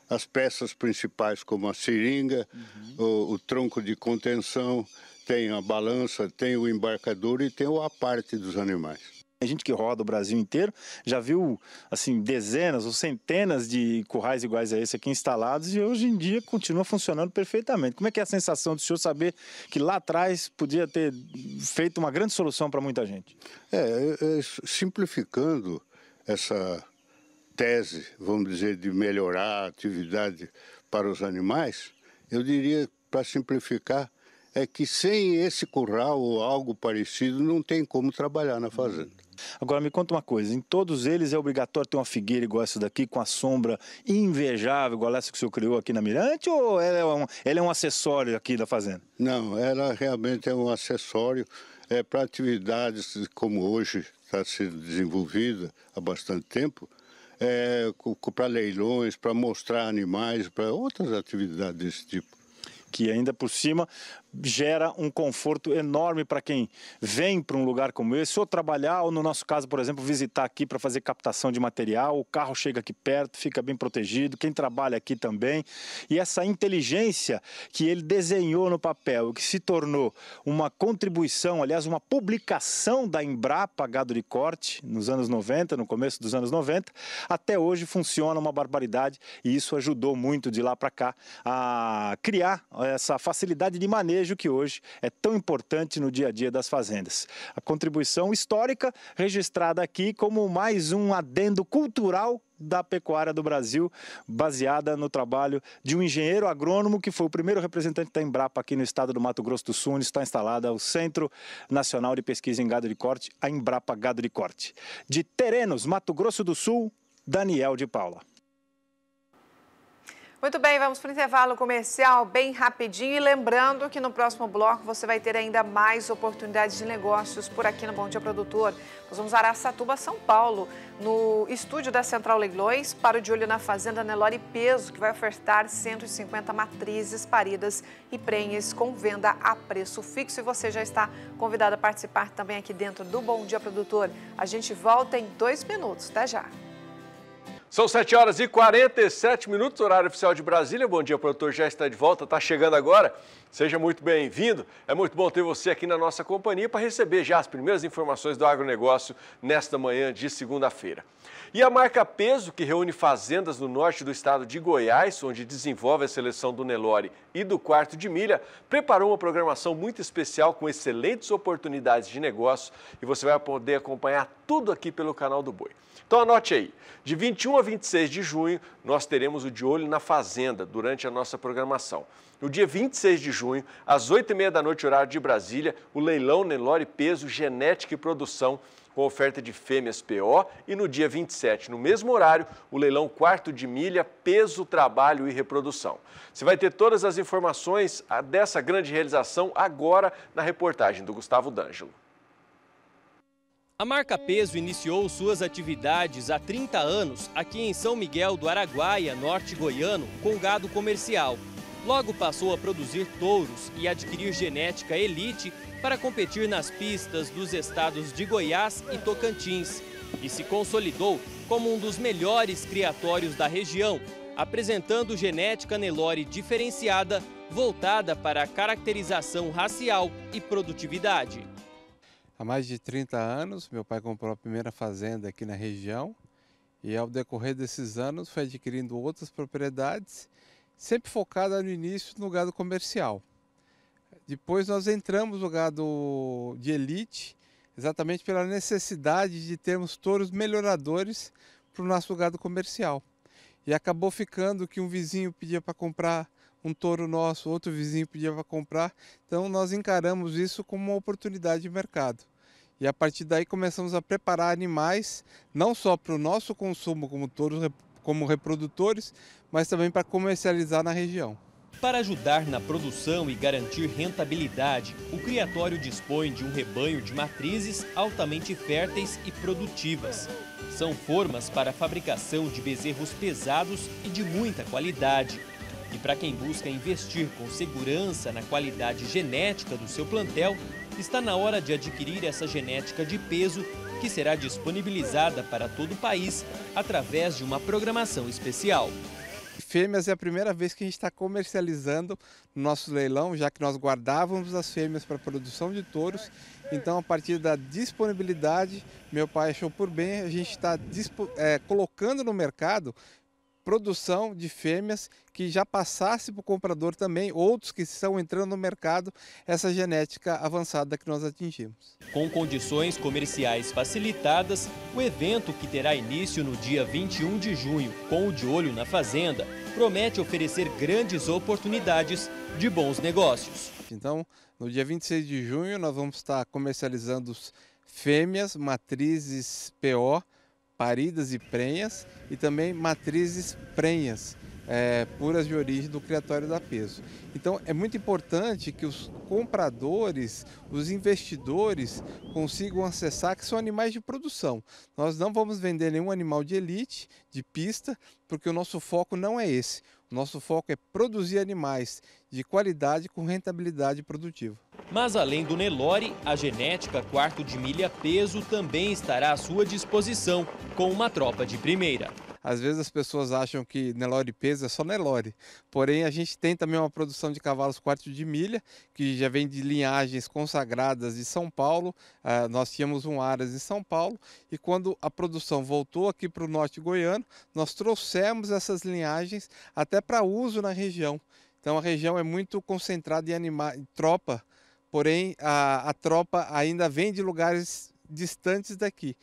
as, peças principais como a seringa, uhum. o, o, tronco de contenção, tem a balança, tem o embarcador e tem o aparte dos animais. A gente que roda o Brasil inteiro já viu assim dezenas ou centenas de currais iguais a esse aqui instalados e hoje em dia continua funcionando perfeitamente. Como é que é a sensação do senhor saber que lá atrás podia ter feito uma grande solução para muita gente? É, é, é, simplificando essa tese, vamos dizer, de melhorar a atividade para os animais, eu diria, para simplificar, é que sem esse curral ou algo parecido não tem como trabalhar na fazenda. Agora me conta uma coisa, em todos eles é obrigatório ter uma figueira igual essa daqui, com a sombra invejável, igual essa que o senhor criou aqui na Mirante, ou ela é um, ela é um acessório aqui da fazenda? Não, ela realmente é um acessório é, para atividades como hoje está sendo desenvolvida há bastante tempo, é, para leilões, para mostrar animais, para outras atividades desse tipo que ainda por cima gera um conforto enorme para quem vem para um lugar como esse, ou trabalhar, ou no nosso caso, por exemplo, visitar aqui para fazer captação de material. O carro chega aqui perto, fica bem protegido, quem trabalha aqui também. E essa inteligência que ele desenhou no papel, que se tornou uma contribuição, aliás, uma publicação da Embrapa Gado de Corte nos anos 90, no começo dos anos 90, até hoje funciona uma barbaridade e isso ajudou muito de lá para cá a criar essa facilidade de maneira manejo que hoje é tão importante no dia a dia das fazendas. A contribuição histórica registrada aqui como mais um adendo cultural da pecuária do Brasil, baseada no trabalho de um engenheiro agrônomo que foi o primeiro representante da Embrapa aqui no estado do Mato Grosso do Sul, onde está instalada o Centro Nacional de Pesquisa em Gado de Corte, a Embrapa Gado de Corte. De Terenos, Mato Grosso do Sul, Daniel de Paula. Muito bem, vamos para o intervalo comercial bem rapidinho. E lembrando que no próximo bloco você vai ter ainda mais oportunidades de negócios por aqui no Bom Dia Produtor. Nós vamos a Aracatuba, São Paulo, no estúdio da Central Leilões, para o De Olho na Fazenda Nelore Peso, que vai ofertar 150 matrizes paridas e prenhes com venda a preço fixo. E você já está convidado a participar também aqui dentro do Bom Dia Produtor. A gente volta em dois minutos. Até já! São 7 horas e 47 minutos, horário oficial de Brasília. Bom dia, produtor já está de volta, está chegando agora. Seja muito bem-vindo. É muito bom ter você aqui na nossa companhia para receber já as primeiras informações do agronegócio nesta manhã de segunda-feira. E a marca Peso, que reúne fazendas no norte do estado de Goiás, onde desenvolve a seleção do Nelore e do quarto de milha, preparou uma programação muito especial com excelentes oportunidades de negócio e você vai poder acompanhar tudo aqui pelo canal do Boi. Então anote aí, de 21 a 26 de junho nós teremos o De Olho na Fazenda durante a nossa programação. No dia 26 de junho, às 8h30 da noite, horário de Brasília, o leilão Nelore Peso Genética e Produção com oferta de fêmeas PO e no dia 27, no mesmo horário, o leilão quarto de milha, peso, trabalho e reprodução. Você vai ter todas as informações ah, dessa grande realização agora na reportagem do Gustavo D'Angelo. A marca Peso iniciou suas atividades há 30 anos aqui em São Miguel do Araguaia, norte goiano, com gado comercial. Logo passou a produzir touros e adquirir genética elite para competir nas pistas dos estados de Goiás e Tocantins e se consolidou como um dos melhores criatórios da região, apresentando genética Nelore diferenciada voltada para a caracterização racial e produtividade. Há mais de 30 anos, meu pai comprou a primeira fazenda aqui na região e ao decorrer desses anos foi adquirindo outras propriedades, sempre focada no início no gado comercial. Depois nós entramos no gado de elite, exatamente pela necessidade de termos touros melhoradores para o nosso gado comercial. E acabou ficando que um vizinho pedia para comprar um touro nosso, outro vizinho pedia para comprar. Então nós encaramos isso como uma oportunidade de mercado. E a partir daí começamos a preparar animais, não só para o nosso consumo como touros, como reprodutores, mas também para comercializar na região. Para ajudar na produção e garantir rentabilidade, o criatório dispõe de um rebanho de matrizes altamente férteis e produtivas. São formas para a fabricação de bezerros pesados e de muita qualidade. E para quem busca investir com segurança na qualidade genética do seu plantel, está na hora de adquirir essa genética de peso que será disponibilizada para todo o país através de uma programação especial fêmeas é a primeira vez que a gente está comercializando nosso leilão, já que nós guardávamos as fêmeas para produção de touros. Então, a partir da disponibilidade, meu pai achou por bem a gente está é, eh, colocando no mercado produção de fêmeas que já passasse para o comprador também, outros que estão entrando no mercado, essa genética avançada que nós atingimos. Com condições comerciais facilitadas, o evento que terá início no dia 21 de junho com o De Olho na Fazenda promete oferecer grandes oportunidades de bons negócios. Então, no dia 26 de junho, nós vamos estar comercializando fêmeas, matrizes PO, paridas e prenhas e também matrizes prenhas. É, puras de origem do criatório da peso. Então é muito importante que os compradores, os investidores consigam acessar que são animais de produção. Nós não vamos vender nenhum animal de elite, de pista, porque o nosso foco não é esse. Nosso foco é produzir animais de qualidade com rentabilidade produtiva. Mas além do Nelore, a genética quarto de milha peso também estará à sua disposição com uma tropa de primeira. Às vezes as pessoas acham que Nelore peso é só Nelore. Porém, a gente tem também uma produção de cavalos quarto de milha, que já vem de linhagens consagradas de São Paulo. Uh, nós tínhamos um Aras em São Paulo e quando a produção voltou aqui para o norte goiano, nós trouxemos essas linhagens até para uso na região. Então a região é muito concentrada em, anima em tropa, porém a, a tropa ainda vem de lugares distantes daqui.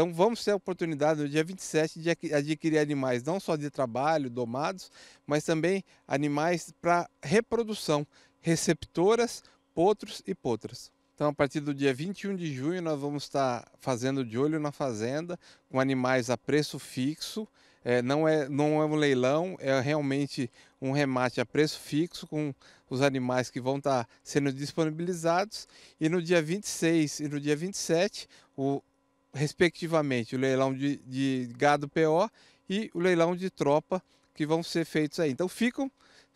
Então vamos ter a oportunidade no dia 27 de adquirir animais não só de trabalho, domados, mas também animais para reprodução, receptoras, potros e potras. Então, a partir do dia 21 de junho, nós vamos estar fazendo de olho na fazenda, com animais a preço fixo. É, não, é, não é um leilão, é realmente um remate a preço fixo, com os animais que vão estar sendo disponibilizados. E no dia 26 e no dia 27, o respectivamente, o leilão de, de gado PO e o leilão de tropa que vão ser feitos aí. Então ficam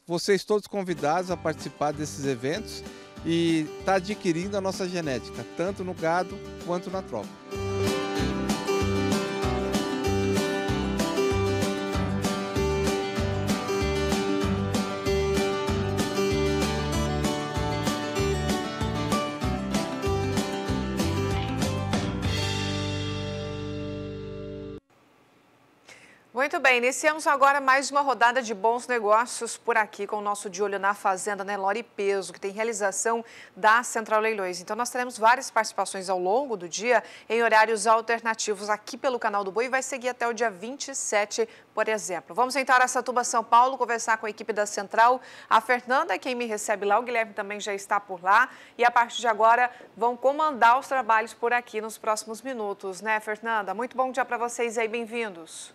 vocês todos convidados a participar desses eventos e estar tá adquirindo a nossa genética, tanto no gado quanto na tropa. Muito bem, iniciamos agora mais uma rodada de bons negócios por aqui com o nosso de olho na Fazenda Nelore né, Peso, que tem realização da Central Leilões. Então nós teremos várias participações ao longo do dia em horários alternativos aqui pelo canal do Boi e vai seguir até o dia 27, por exemplo. Vamos entrar a Aracatuba, São Paulo, conversar com a equipe da Central. A Fernanda, é quem me recebe lá, o Guilherme também já está por lá e a partir de agora vão comandar os trabalhos por aqui nos próximos minutos, né Fernanda? Muito bom dia para vocês aí, bem-vindos.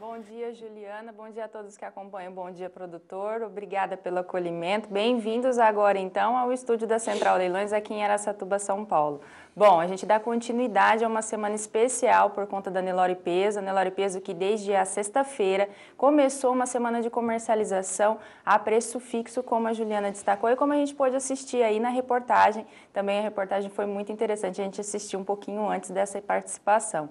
Bom dia, Juliana. Bom dia a todos que acompanham. Bom dia, produtor. Obrigada pelo acolhimento. Bem-vindos agora, então, ao estúdio da Central Leilões, aqui em Aracatuba, São Paulo. Bom, a gente dá continuidade a uma semana especial por conta da Nelore Peso. A Nelore Peso que desde a sexta-feira começou uma semana de comercialização a preço fixo, como a Juliana destacou e como a gente pôde assistir aí na reportagem. Também a reportagem foi muito interessante, a gente assistiu um pouquinho antes dessa participação.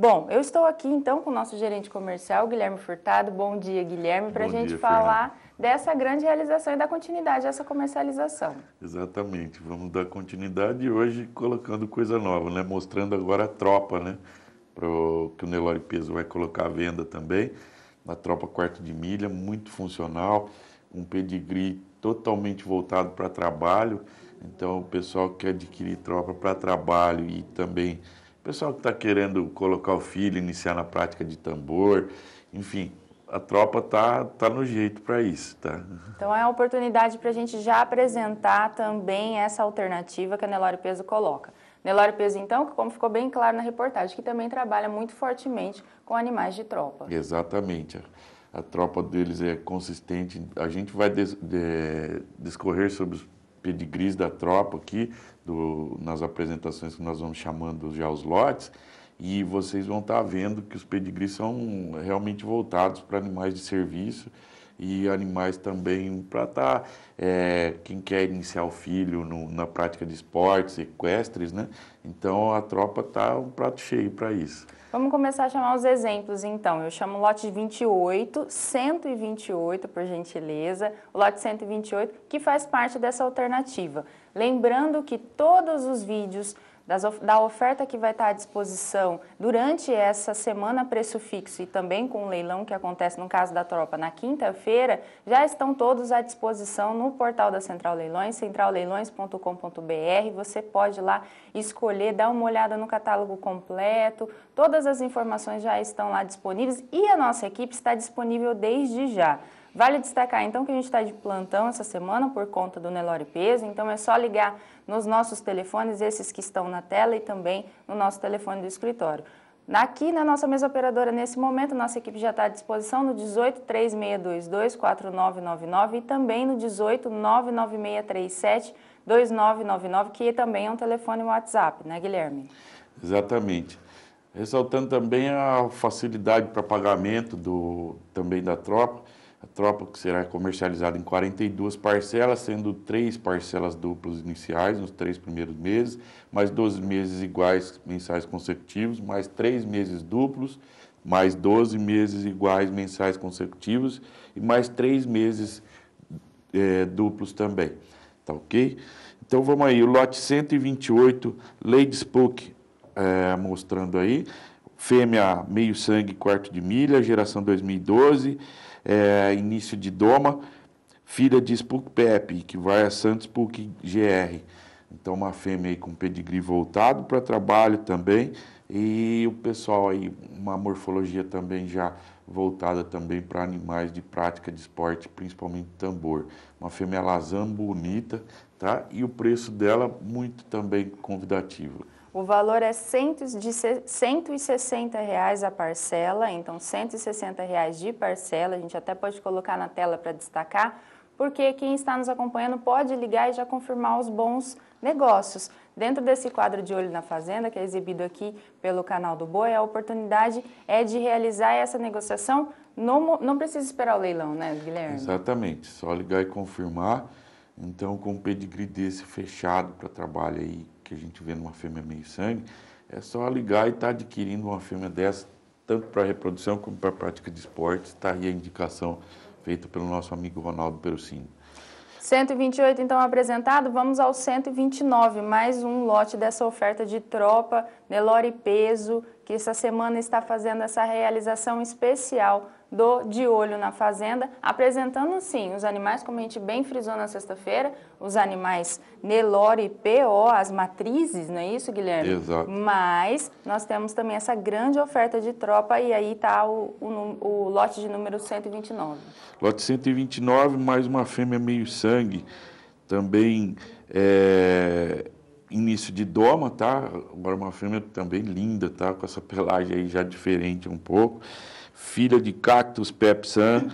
Bom, eu estou aqui então com o nosso gerente comercial, Guilherme Furtado. Bom dia, Guilherme, para a gente dia, falar Fernanda. dessa grande realização e da continuidade dessa comercialização. Exatamente, vamos dar continuidade hoje colocando coisa nova, né? mostrando agora a tropa, né? Pro, que o Nelore Peso vai colocar à venda também, na tropa quarto de milha, muito funcional, um pedigree totalmente voltado para trabalho. Então, o pessoal que adquirir tropa para trabalho e também pessoal que está querendo colocar o filho, iniciar na prática de tambor, enfim, a tropa tá, tá no jeito para isso, tá? Então é a oportunidade para a gente já apresentar também essa alternativa que a Nelório Peso coloca. Nelório Peso, então, como ficou bem claro na reportagem, que também trabalha muito fortemente com animais de tropa. Exatamente. A, a tropa deles é consistente. A gente vai des, de, discorrer sobre os pedigris da tropa aqui, do, nas apresentações que nós vamos chamando já os lotes, e vocês vão estar tá vendo que os pedigris são realmente voltados para animais de serviço e animais também para estar, tá, é, quem quer iniciar o filho no, na prática de esportes, equestres, né? Então a tropa está um prato cheio para isso. Vamos começar a chamar os exemplos, então. Eu chamo lote 28, 128, por gentileza, o lote 128, que faz parte dessa alternativa. Lembrando que todos os vídeos das, da oferta que vai estar à disposição durante essa semana preço fixo e também com o leilão que acontece no caso da tropa na quinta-feira, já estão todos à disposição no portal da Central Leilões, centralleilões.com.br. Você pode lá escolher, dar uma olhada no catálogo completo, todas as informações já estão lá disponíveis e a nossa equipe está disponível desde já. Vale destacar então que a gente está de plantão essa semana por conta do Nelore Peso, então é só ligar nos nossos telefones, esses que estão na tela e também no nosso telefone do escritório. Aqui na nossa mesa operadora, nesse momento, nossa equipe já está à disposição no 18 3622 4999 e também no 18 99637 2999, que é também é um telefone WhatsApp, né, Guilherme? Exatamente. Ressaltando também a facilidade para pagamento do, também da tropa, tropa que será comercializada em 42 parcelas, sendo três parcelas duplas iniciais nos três primeiros meses, mais 12 meses iguais mensais consecutivos, mais três meses duplos, mais 12 meses iguais mensais consecutivos e mais três meses é, duplos também. Tá ok? Então vamos aí, o lote 128, Lady Spook, é, mostrando aí, fêmea meio sangue, quarto de milha, geração 2012 é, início de Doma, filha de spook Pepe, que vai a Santos spook GR. Então, uma fêmea aí com pedigree voltado para trabalho também. E o pessoal aí, uma morfologia também já voltada também para animais de prática de esporte, principalmente tambor. Uma fêmea lazam bonita, tá? E o preço dela muito também convidativo. O valor é cento, de 160 reais a parcela, então 160 reais de parcela, a gente até pode colocar na tela para destacar, porque quem está nos acompanhando pode ligar e já confirmar os bons negócios. Dentro desse quadro de Olho na Fazenda, que é exibido aqui pelo canal do Boi, a oportunidade é de realizar essa negociação. No, não precisa esperar o leilão, né, Guilherme? Exatamente, só ligar e confirmar. Então, com um pedigree desse fechado para trabalho aí que a gente vê numa fêmea meio sangue, é só ligar e estar tá adquirindo uma fêmea dessa, tanto para reprodução como para prática de esportes. Está aí a indicação feita pelo nosso amigo Ronaldo Perucino 128 então apresentado, vamos ao 129, mais um lote dessa oferta de tropa, Nelore Peso, que essa semana está fazendo essa realização especial do De Olho na Fazenda, apresentando sim os animais, como a gente bem frisou na sexta-feira, os animais Nelore e PO, as matrizes, não é isso, Guilherme? Exato. Mas nós temos também essa grande oferta de tropa e aí está o, o, o lote de número 129. Lote 129, mais uma fêmea meio-sangue, também é, início de doma, tá? Agora uma fêmea também linda, tá? Com essa pelagem aí já diferente um pouco filha de Cactus pepsan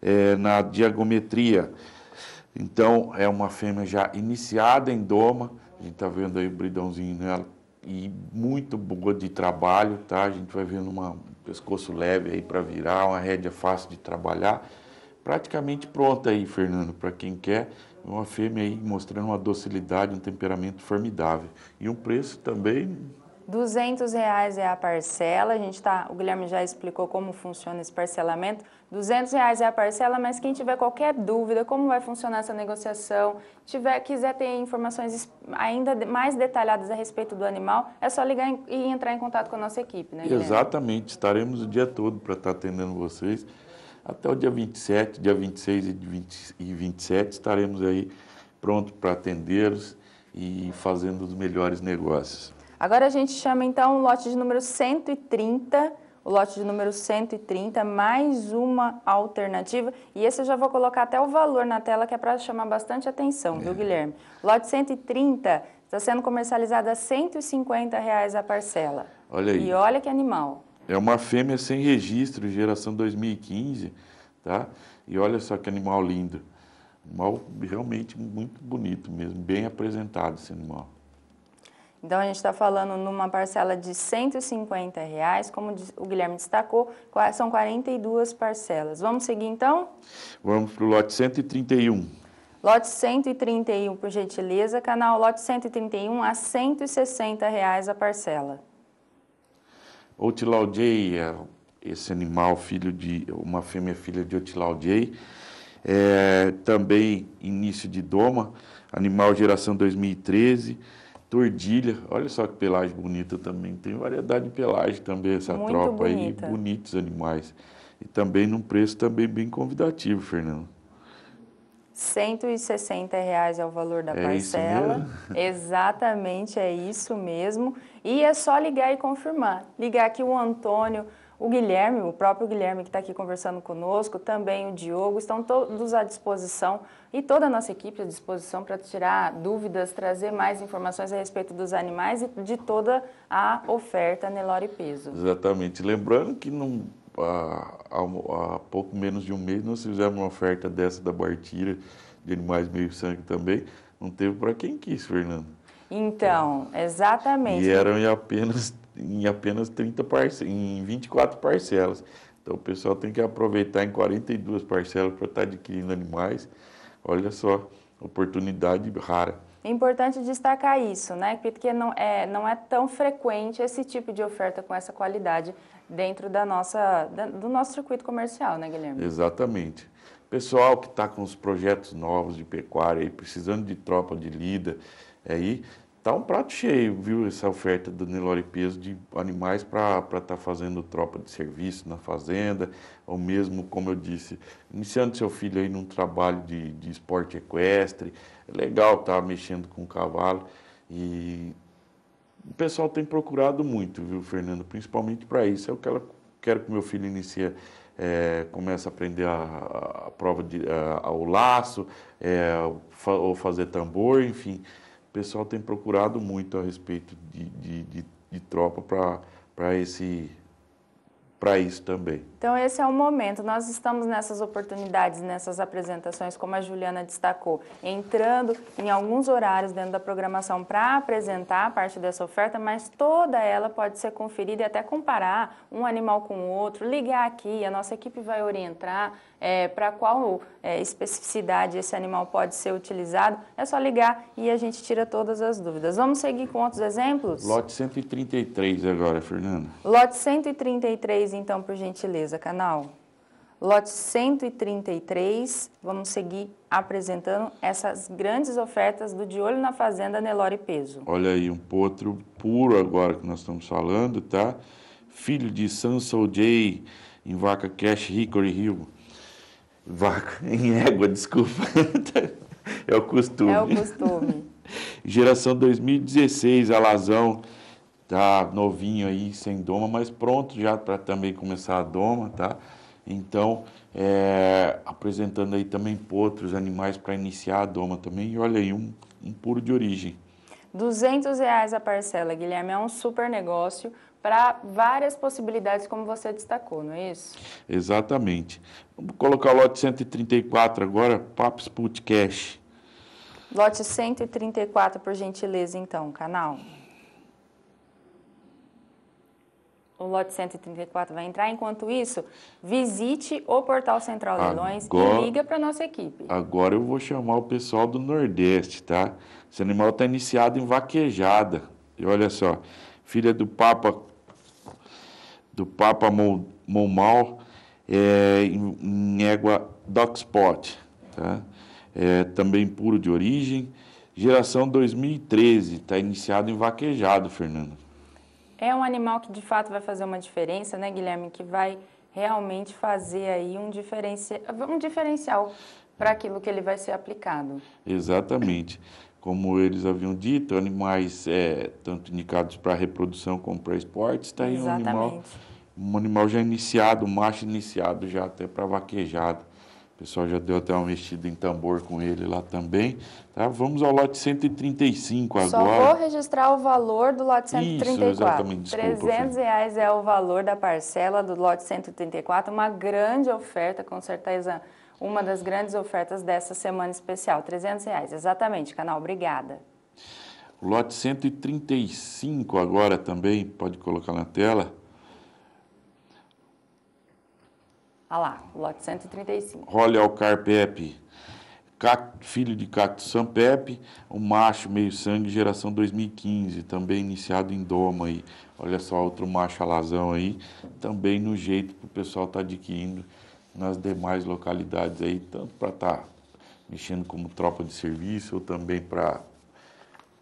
é, na diagometria. Então, é uma fêmea já iniciada em doma, a gente está vendo aí o bridãozinho nela, e muito boa de trabalho, tá? A gente vai vendo uma, um pescoço leve aí para virar, uma rédea fácil de trabalhar. Praticamente pronta aí, Fernando, para quem quer. É uma fêmea aí mostrando uma docilidade, um temperamento formidável. E um preço também 200 reais é a parcela, a gente tá, o Guilherme já explicou como funciona esse parcelamento, 200 reais é a parcela, mas quem tiver qualquer dúvida, como vai funcionar essa negociação, tiver, quiser ter informações ainda mais detalhadas a respeito do animal, é só ligar e entrar em contato com a nossa equipe, né Guilherme? Exatamente, estaremos o dia todo para estar tá atendendo vocês, até o dia 27, dia 26 e, 20, e 27 estaremos aí prontos para atendê-los e fazendo os melhores negócios. Agora a gente chama então o lote de número 130, o lote de número 130, mais uma alternativa. E esse eu já vou colocar até o valor na tela, que é para chamar bastante atenção, viu, é. Guilherme? Lote 130 está sendo comercializado a 150 reais a parcela. Olha aí. E olha que animal. É uma fêmea sem registro, geração 2015, tá? E olha só que animal lindo. Animal realmente muito bonito mesmo, bem apresentado esse animal. Então a gente está falando numa parcela de R$ reais, como o Guilherme destacou, são 42 parcelas. Vamos seguir então? Vamos para o lote 131. Lote 131, por gentileza, canal lote 131 a R$ reais a parcela. Otilaudeia, é, esse animal, filho de uma fêmea filha de Otilaudeia, é, também início de doma, animal geração 2013 tordilha. Olha só que pelagem bonita também. Tem variedade de pelagem também essa Muito tropa bonita. aí, bonitos animais. E também num preço também bem convidativo, Fernando. 160 reais é o valor da é parcela. Exatamente, é isso mesmo. E é só ligar e confirmar. Ligar aqui o Antônio o Guilherme, o próprio Guilherme que está aqui conversando conosco, também o Diogo, estão todos à disposição e toda a nossa equipe à disposição para tirar dúvidas, trazer mais informações a respeito dos animais e de toda a oferta Nelore Peso. Exatamente. Lembrando que há, há, há pouco menos de um mês nós fizemos uma oferta dessa da Bartira de animais meio sangue também. Não teve para quem quis, Fernando. Então, exatamente. E eram apenas em apenas 30 parce... em 24 parcelas. Então o pessoal tem que aproveitar em 42 parcelas para estar tá adquirindo animais. Olha só, oportunidade rara. É importante destacar isso, né? Porque não é, não é tão frequente esse tipo de oferta com essa qualidade dentro da nossa, do nosso circuito comercial, né, Guilherme? Exatamente. Pessoal que está com os projetos novos de pecuária, e precisando de tropa de lida, é aí Tá um prato cheio, viu, essa oferta do Nelore Peso de animais para estar tá fazendo tropa de serviço na fazenda, ou mesmo, como eu disse, iniciando seu filho aí num trabalho de, de esporte equestre. É legal estar tá mexendo com o cavalo. E o pessoal tem procurado muito, viu, Fernando? Principalmente para isso. É eu quero, quero que meu filho inicie, é, comece a aprender a, a prova de, a, a, eh, o laço, é, ou fazer tambor, enfim. O pessoal tem procurado muito a respeito de, de, de, de tropa para esse para isso também. Então esse é o momento. Nós estamos nessas oportunidades, nessas apresentações, como a Juliana destacou, entrando em alguns horários dentro da programação para apresentar parte dessa oferta, mas toda ela pode ser conferida e até comparar um animal com o outro, ligar aqui, a nossa equipe vai orientar é, para qual é, especificidade esse animal pode ser utilizado. É só ligar e a gente tira todas as dúvidas. Vamos seguir com outros exemplos? Lote 133 agora, Fernando. Lote 133, então, por gentileza. Canal. Lote 133, vamos seguir apresentando essas grandes ofertas do De Olho na Fazenda Nelore Peso. Olha aí, um potro puro agora que nós estamos falando, tá? Filho de Sansol Jay, em vaca Cash Hickory Hill. Vaca em égua, desculpa. é o costume. É o costume. Geração 2016, Alazão tá novinho aí, sem doma, mas pronto já para também começar a doma, tá? Então, é, apresentando aí também potros, animais para iniciar a doma também. E olha aí, um, um puro de origem. 200 reais a parcela, Guilherme, é um super negócio para várias possibilidades, como você destacou, não é isso? Exatamente. Vamos colocar o lote 134 agora, put cash Lote 134, por gentileza, então, canal. o lote 134 vai entrar. Enquanto isso, visite o portal Central Leilões agora, e liga para nossa equipe. Agora eu vou chamar o pessoal do Nordeste, tá? Esse animal está iniciado em vaquejada. E olha só, filha do Papa do Papa Momal é, em, em égua Dockspot, tá? É, também puro de origem. Geração 2013, está iniciado em vaquejado, Fernando. É um animal que de fato vai fazer uma diferença, né, Guilherme? Que vai realmente fazer aí um, um diferencial para aquilo que ele vai ser aplicado. Exatamente. Como eles haviam dito, animais é, tanto indicados para reprodução como para esporte, está aí um animal, um animal já iniciado, macho iniciado já até para vaquejado. O pessoal já deu até uma mexida em tambor com ele lá também. Tá? Vamos ao lote 135 agora. Só vou registrar o valor do lote 134. Isso, exatamente. Desculpa, 300 reais é o valor da parcela do lote 134. Uma grande oferta, com certeza, uma das grandes ofertas dessa semana especial. 300 reais, exatamente, canal. Obrigada. O lote 135 agora também, pode colocar na tela. Olha lá, lote 135. Olha o Carpepe. filho de Cacto Sampepe, um macho meio-sangue, geração 2015, também iniciado em Doma aí. Olha só, outro macho alazão aí, também no jeito que o pessoal está adquirindo nas demais localidades aí, tanto para estar tá mexendo como tropa de serviço ou também para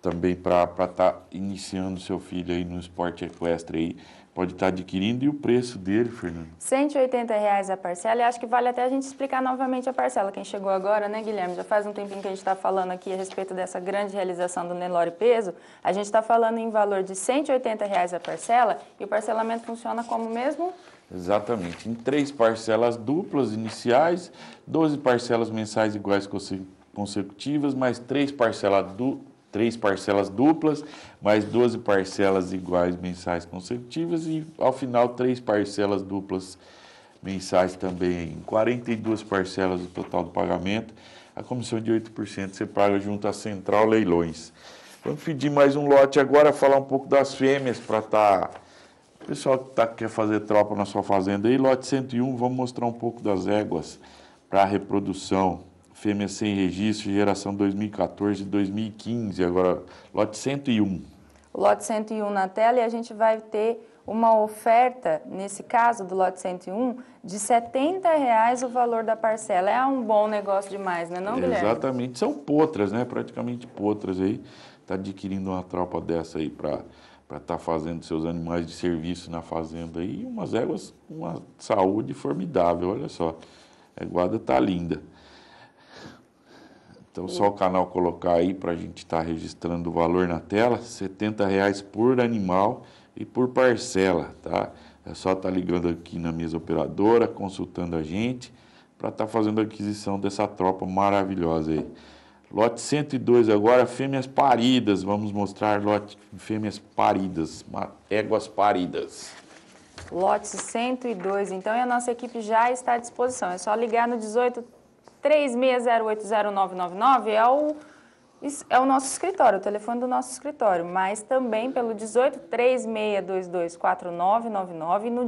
também para estar tá iniciando seu filho aí no esporte equestre aí, pode estar adquirindo e o preço dele, Fernando? R$ reais a parcela e acho que vale até a gente explicar novamente a parcela. Quem chegou agora, né, Guilherme? Já faz um tempinho que a gente está falando aqui a respeito dessa grande realização do Nelore Peso. A gente está falando em valor de R$ reais a parcela e o parcelamento funciona como mesmo? Exatamente, em três parcelas duplas iniciais, 12 parcelas mensais iguais consecutivas, mais três parcelas duplas três parcelas duplas, mais 12 parcelas iguais mensais consecutivas e, ao final, três parcelas duplas mensais também. Em 42 parcelas o total do pagamento, a comissão de 8% você paga junto à Central Leilões. Vamos pedir mais um lote agora, falar um pouco das fêmeas para estar... Tá... O pessoal que tá, quer fazer tropa na sua fazenda aí, lote 101, vamos mostrar um pouco das éguas para a reprodução fêmeas sem registro, geração 2014 2015, agora lote 101. lote 101 na tela e a gente vai ter uma oferta, nesse caso do lote 101, de 70 reais o valor da parcela. É um bom negócio demais, né não, não, Guilherme? Exatamente, são potras, né? Praticamente potras aí. Está adquirindo uma tropa dessa aí para para estar tá fazendo seus animais de serviço na fazenda aí, umas éguas com uma saúde formidável, olha só. A guarda tá linda. Então, só o canal colocar aí para a gente estar tá registrando o valor na tela, R$ reais por animal e por parcela, tá? É só estar tá ligando aqui na mesa operadora, consultando a gente, para estar tá fazendo a aquisição dessa tropa maravilhosa aí. Lote 102 agora, fêmeas paridas. Vamos mostrar lote fêmeas paridas, éguas paridas. Lote 102, então, e a nossa equipe já está à disposição. É só ligar no 18 36080999 é o, é o nosso escritório, o telefone do nosso escritório, mas também pelo 18362249999 e no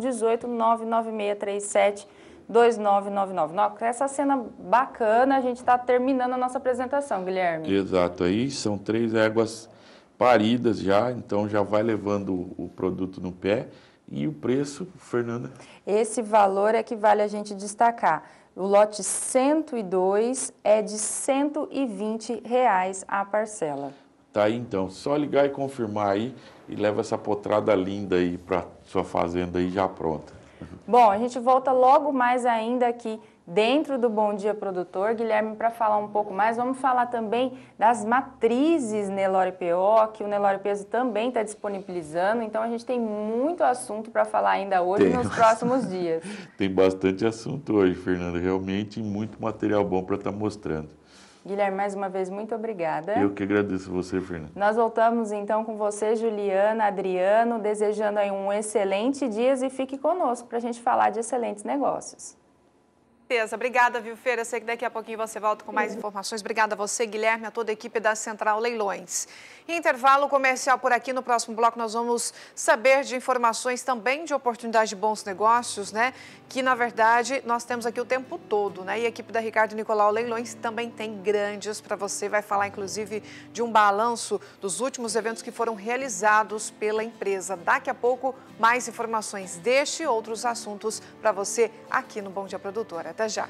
18996372999. Nossa, essa cena bacana, a gente está terminando a nossa apresentação, Guilherme. Exato, aí são três éguas paridas já, então já vai levando o produto no pé. E o preço, Fernanda? Esse valor é que vale a gente destacar. O lote 102 é de R$ 120 reais a parcela. Tá aí então, só ligar e confirmar aí e leva essa potrada linda aí para sua fazenda aí já pronta. Bom, a gente volta logo mais ainda aqui dentro do Bom Dia Produtor. Guilherme, para falar um pouco mais, vamos falar também das matrizes Nelore PO, que o Nelore Peso também está disponibilizando. Então, a gente tem muito assunto para falar ainda hoje e nos próximos dias. Tem bastante assunto hoje, Fernando. Realmente, muito material bom para estar tá mostrando. Guilherme, mais uma vez, muito obrigada. Eu que agradeço você, Fernanda. Nós voltamos então com você, Juliana, Adriano, desejando aí um excelente dia e fique conosco para a gente falar de excelentes negócios certeza. Obrigada, viu, Feira? sei que daqui a pouquinho você volta com mais uhum. informações. Obrigada a você, Guilherme, a toda a equipe da Central Leilões. Intervalo comercial por aqui. No próximo bloco, nós vamos saber de informações também de oportunidades de bons negócios, né? Que, na verdade, nós temos aqui o tempo todo, né? E a equipe da Ricardo Nicolau Leilões também tem grandes para você. Vai falar, inclusive, de um balanço dos últimos eventos que foram realizados pela empresa. Daqui a pouco, mais informações deste e outros assuntos para você aqui no Bom Dia Produtora. Até já!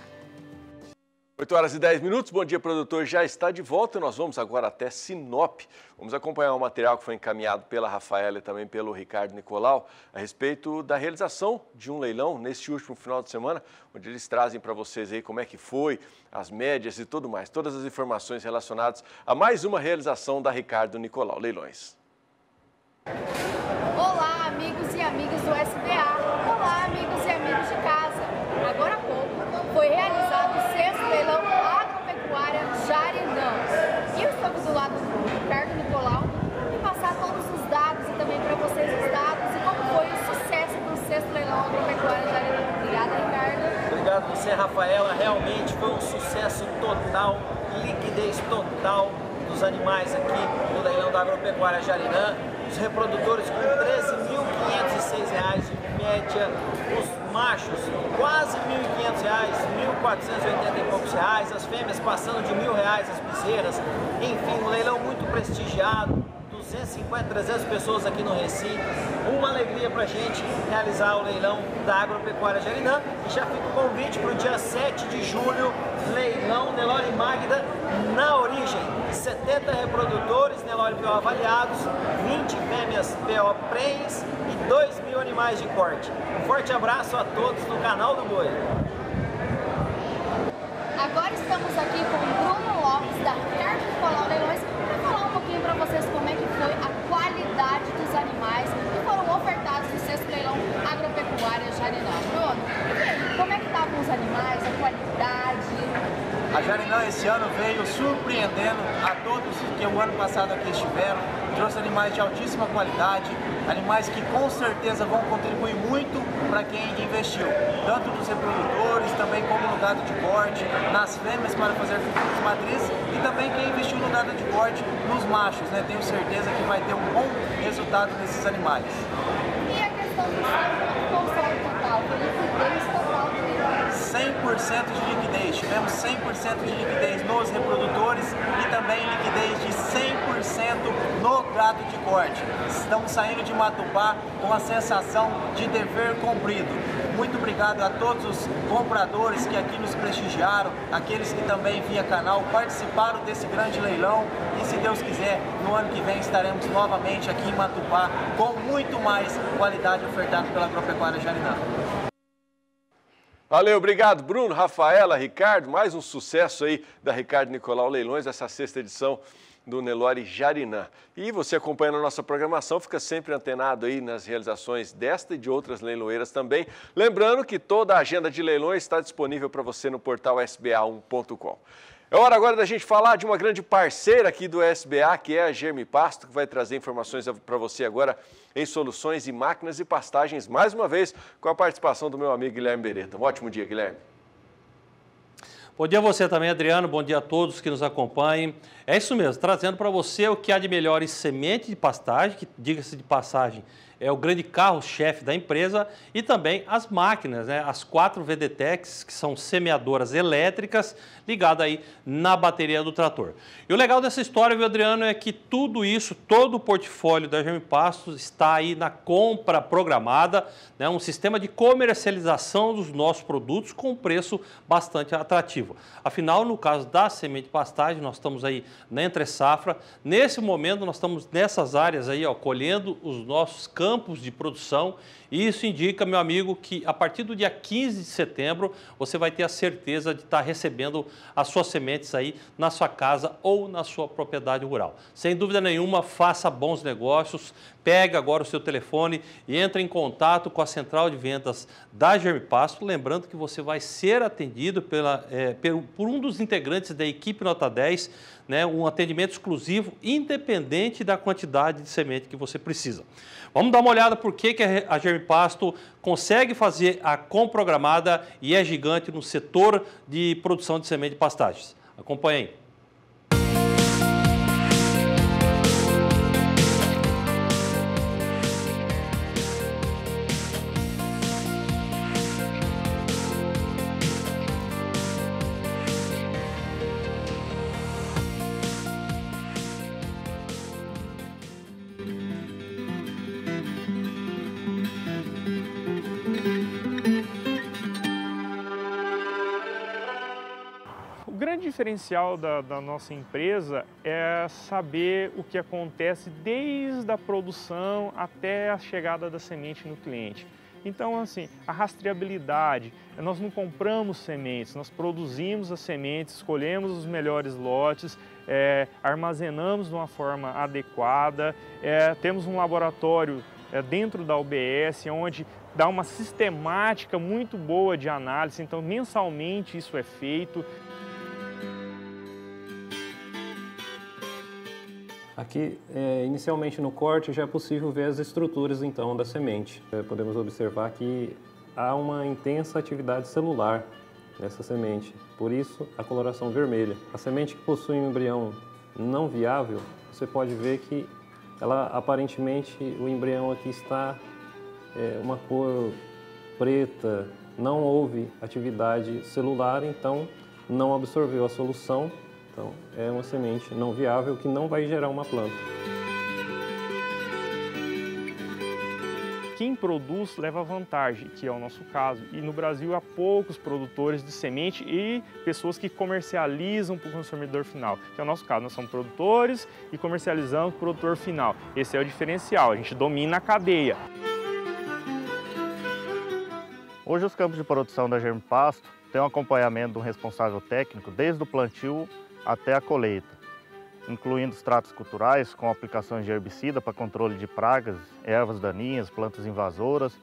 8 horas e 10 minutos, bom dia produtor, já está de volta e nós vamos agora até Sinop. Vamos acompanhar o material que foi encaminhado pela Rafaela e também pelo Ricardo Nicolau a respeito da realização de um leilão neste último final de semana, onde eles trazem para vocês aí como é que foi, as médias e tudo mais, todas as informações relacionadas a mais uma realização da Ricardo Nicolau Leilões. Olá. total, liquidez total dos animais aqui no leilão da agropecuária Jarinã. Os reprodutores com R$ 13.506 reais de média, os machos quase R$ 1.500, reais, R$ 1.480 e poucos reais, as fêmeas passando de R$ 1.000 reais as bezerras. Enfim, um leilão muito prestigiado, 250, 300 pessoas aqui no Recife. Uma alegria para a gente realizar o leilão da agropecuária Jarinã. E já fica o convite para o dia 7 de julho, leilão Nelore Magda na origem. 70 reprodutores Nelore PO avaliados, 20 fêmeas PO prens e 2 mil animais de corte. Um forte abraço a todos no canal do Boi. Agora estamos aqui com A Jarinã esse ano veio surpreendendo a todos que o ano passado aqui estiveram, trouxe animais de altíssima qualidade, animais que com certeza vão contribuir muito para quem investiu, tanto nos reprodutores, também como no gado de corte, nas fêmeas para fazer futuras matrizes e também quem investiu no gado de corte nos machos, né? Tenho certeza que vai ter um bom resultado nesses animais. E a questão do de liquidez, tivemos 100% de liquidez nos reprodutores e também liquidez de 100% no trato de corte. Estamos saindo de Matupá com a sensação de dever cumprido. Muito obrigado a todos os compradores que aqui nos prestigiaram, aqueles que também via canal participaram desse grande leilão e se Deus quiser, no ano que vem estaremos novamente aqui em Matupá com muito mais qualidade ofertada pela Agropecuária Jarinã. Valeu, obrigado, Bruno, Rafaela, Ricardo. Mais um sucesso aí da Ricardo Nicolau Leilões, essa sexta edição do Nelore Jarinã. E você acompanhando a nossa programação, fica sempre antenado aí nas realizações desta e de outras leiloeiras também. Lembrando que toda a agenda de leilões está disponível para você no portal sba1.com. É hora agora da gente falar de uma grande parceira aqui do SBA, que é a Germe Pasto, que vai trazer informações para você agora em soluções e máquinas e pastagens, mais uma vez com a participação do meu amigo Guilherme Beretta. Um ótimo dia, Guilherme. Bom dia a você também, Adriano. Bom dia a todos que nos acompanhem. É isso mesmo, trazendo para você o que há de melhores semente de pastagem, que diga-se de passagem, é o grande carro-chefe da empresa, e também as máquinas, né? as quatro VDTECs, que são semeadoras elétricas, ligada aí na bateria do trator. E o legal dessa história, viu, Adriano, é que tudo isso, todo o portfólio da GM Pastos está aí na compra programada, né? um sistema de comercialização dos nossos produtos com preço bastante atrativo. Afinal, no caso da semente pastagem, nós estamos aí na entre safra, nesse momento nós estamos nessas áreas aí, ó, colhendo os nossos campos campos de produção. E isso indica, meu amigo, que a partir do dia 15 de setembro você vai ter a certeza de estar recebendo as suas sementes aí na sua casa ou na sua propriedade rural. Sem dúvida nenhuma, faça bons negócios, pega agora o seu telefone e entre em contato com a central de vendas da Germipasto, lembrando que você vai ser atendido pela, é, por um dos integrantes da equipe Nota 10 né, um atendimento exclusivo, independente da quantidade de semente que você precisa. Vamos dar uma olhada por que, que a Germipasto consegue fazer a comprogramada e é gigante no setor de produção de semente de pastagens. Acompanhe aí. diferencial da, da nossa empresa é saber o que acontece desde a produção até a chegada da semente no cliente. Então, assim, a rastreabilidade, nós não compramos sementes, nós produzimos as sementes, escolhemos os melhores lotes, é, armazenamos de uma forma adequada, é, temos um laboratório é, dentro da UBS onde dá uma sistemática muito boa de análise, então mensalmente isso é feito. Aqui, é, inicialmente no corte, já é possível ver as estruturas então da semente. É, podemos observar que há uma intensa atividade celular nessa semente, por isso a coloração vermelha. A semente que possui um embrião não viável, você pode ver que ela aparentemente o embrião aqui está é, uma cor preta, não houve atividade celular, então não absorveu a solução então, é uma semente não viável que não vai gerar uma planta. Quem produz leva vantagem, que é o nosso caso. E no Brasil há poucos produtores de semente e pessoas que comercializam para o consumidor final, que é o nosso caso. Nós somos produtores e comercializamos para o produtor final. Esse é o diferencial, a gente domina a cadeia. Hoje os campos de produção da Pasto têm um acompanhamento de um responsável técnico desde o plantio até a colheita, incluindo os tratos culturais com aplicações de herbicida para controle de pragas, ervas daninhas, plantas invasoras,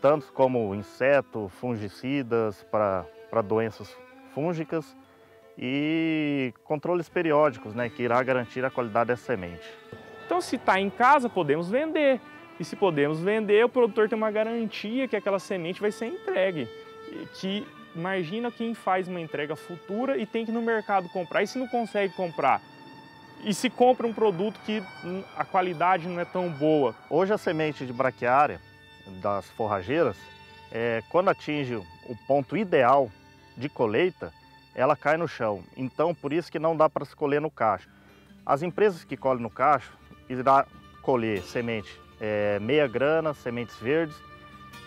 tanto como inseto, fungicidas para, para doenças fúngicas e controles periódicos, né, que irá garantir a qualidade dessa semente. Então, se está em casa, podemos vender. E se podemos vender, o produtor tem uma garantia que aquela semente vai ser entregue, que Imagina quem faz uma entrega futura e tem que ir no mercado comprar. E se não consegue comprar? E se compra um produto que a qualidade não é tão boa? Hoje a semente de braquiária das forrageiras, é, quando atinge o ponto ideal de colheita, ela cai no chão. Então, por isso que não dá para se colher no cacho. As empresas que colhem no cacho irá colher semente é, meia grana, sementes verdes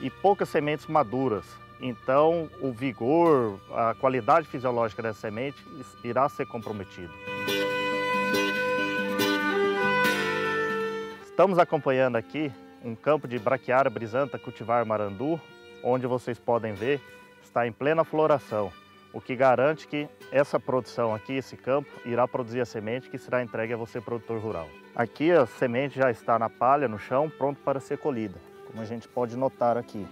e poucas sementes maduras então o vigor, a qualidade fisiológica da semente irá ser comprometida. Estamos acompanhando aqui um campo de braquiária brisanta cultivar marandu, onde vocês podem ver está em plena floração, o que garante que essa produção aqui, esse campo, irá produzir a semente que será entregue a você, produtor rural. Aqui a semente já está na palha, no chão, pronto para ser colhida, como a gente pode notar aqui.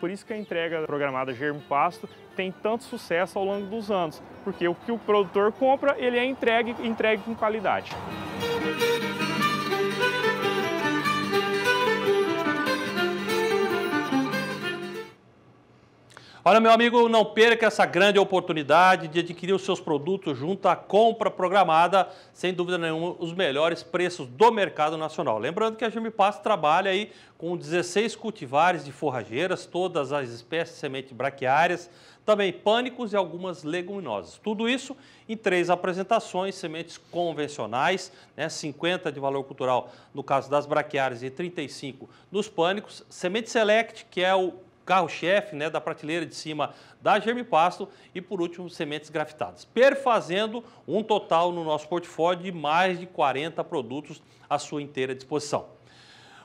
Por isso que a entrega programada germe pasto tem tanto sucesso ao longo dos anos, porque o que o produtor compra, ele é entregue, entregue com qualidade. Olha, meu amigo, não perca essa grande oportunidade de adquirir os seus produtos junto à compra programada, sem dúvida nenhuma, os melhores preços do mercado nacional. Lembrando que a Gemipass trabalha aí com 16 cultivares de forrageiras, todas as espécies de semente braquiárias, também pânicos e algumas leguminosas. Tudo isso em três apresentações, sementes convencionais, né, 50 de valor cultural no caso das braquiárias e 35 nos pânicos, semente select, que é o carro-chefe né, da prateleira de cima da Germipasto e, por último, sementes grafitadas. Perfazendo um total no nosso portfólio de mais de 40 produtos à sua inteira disposição.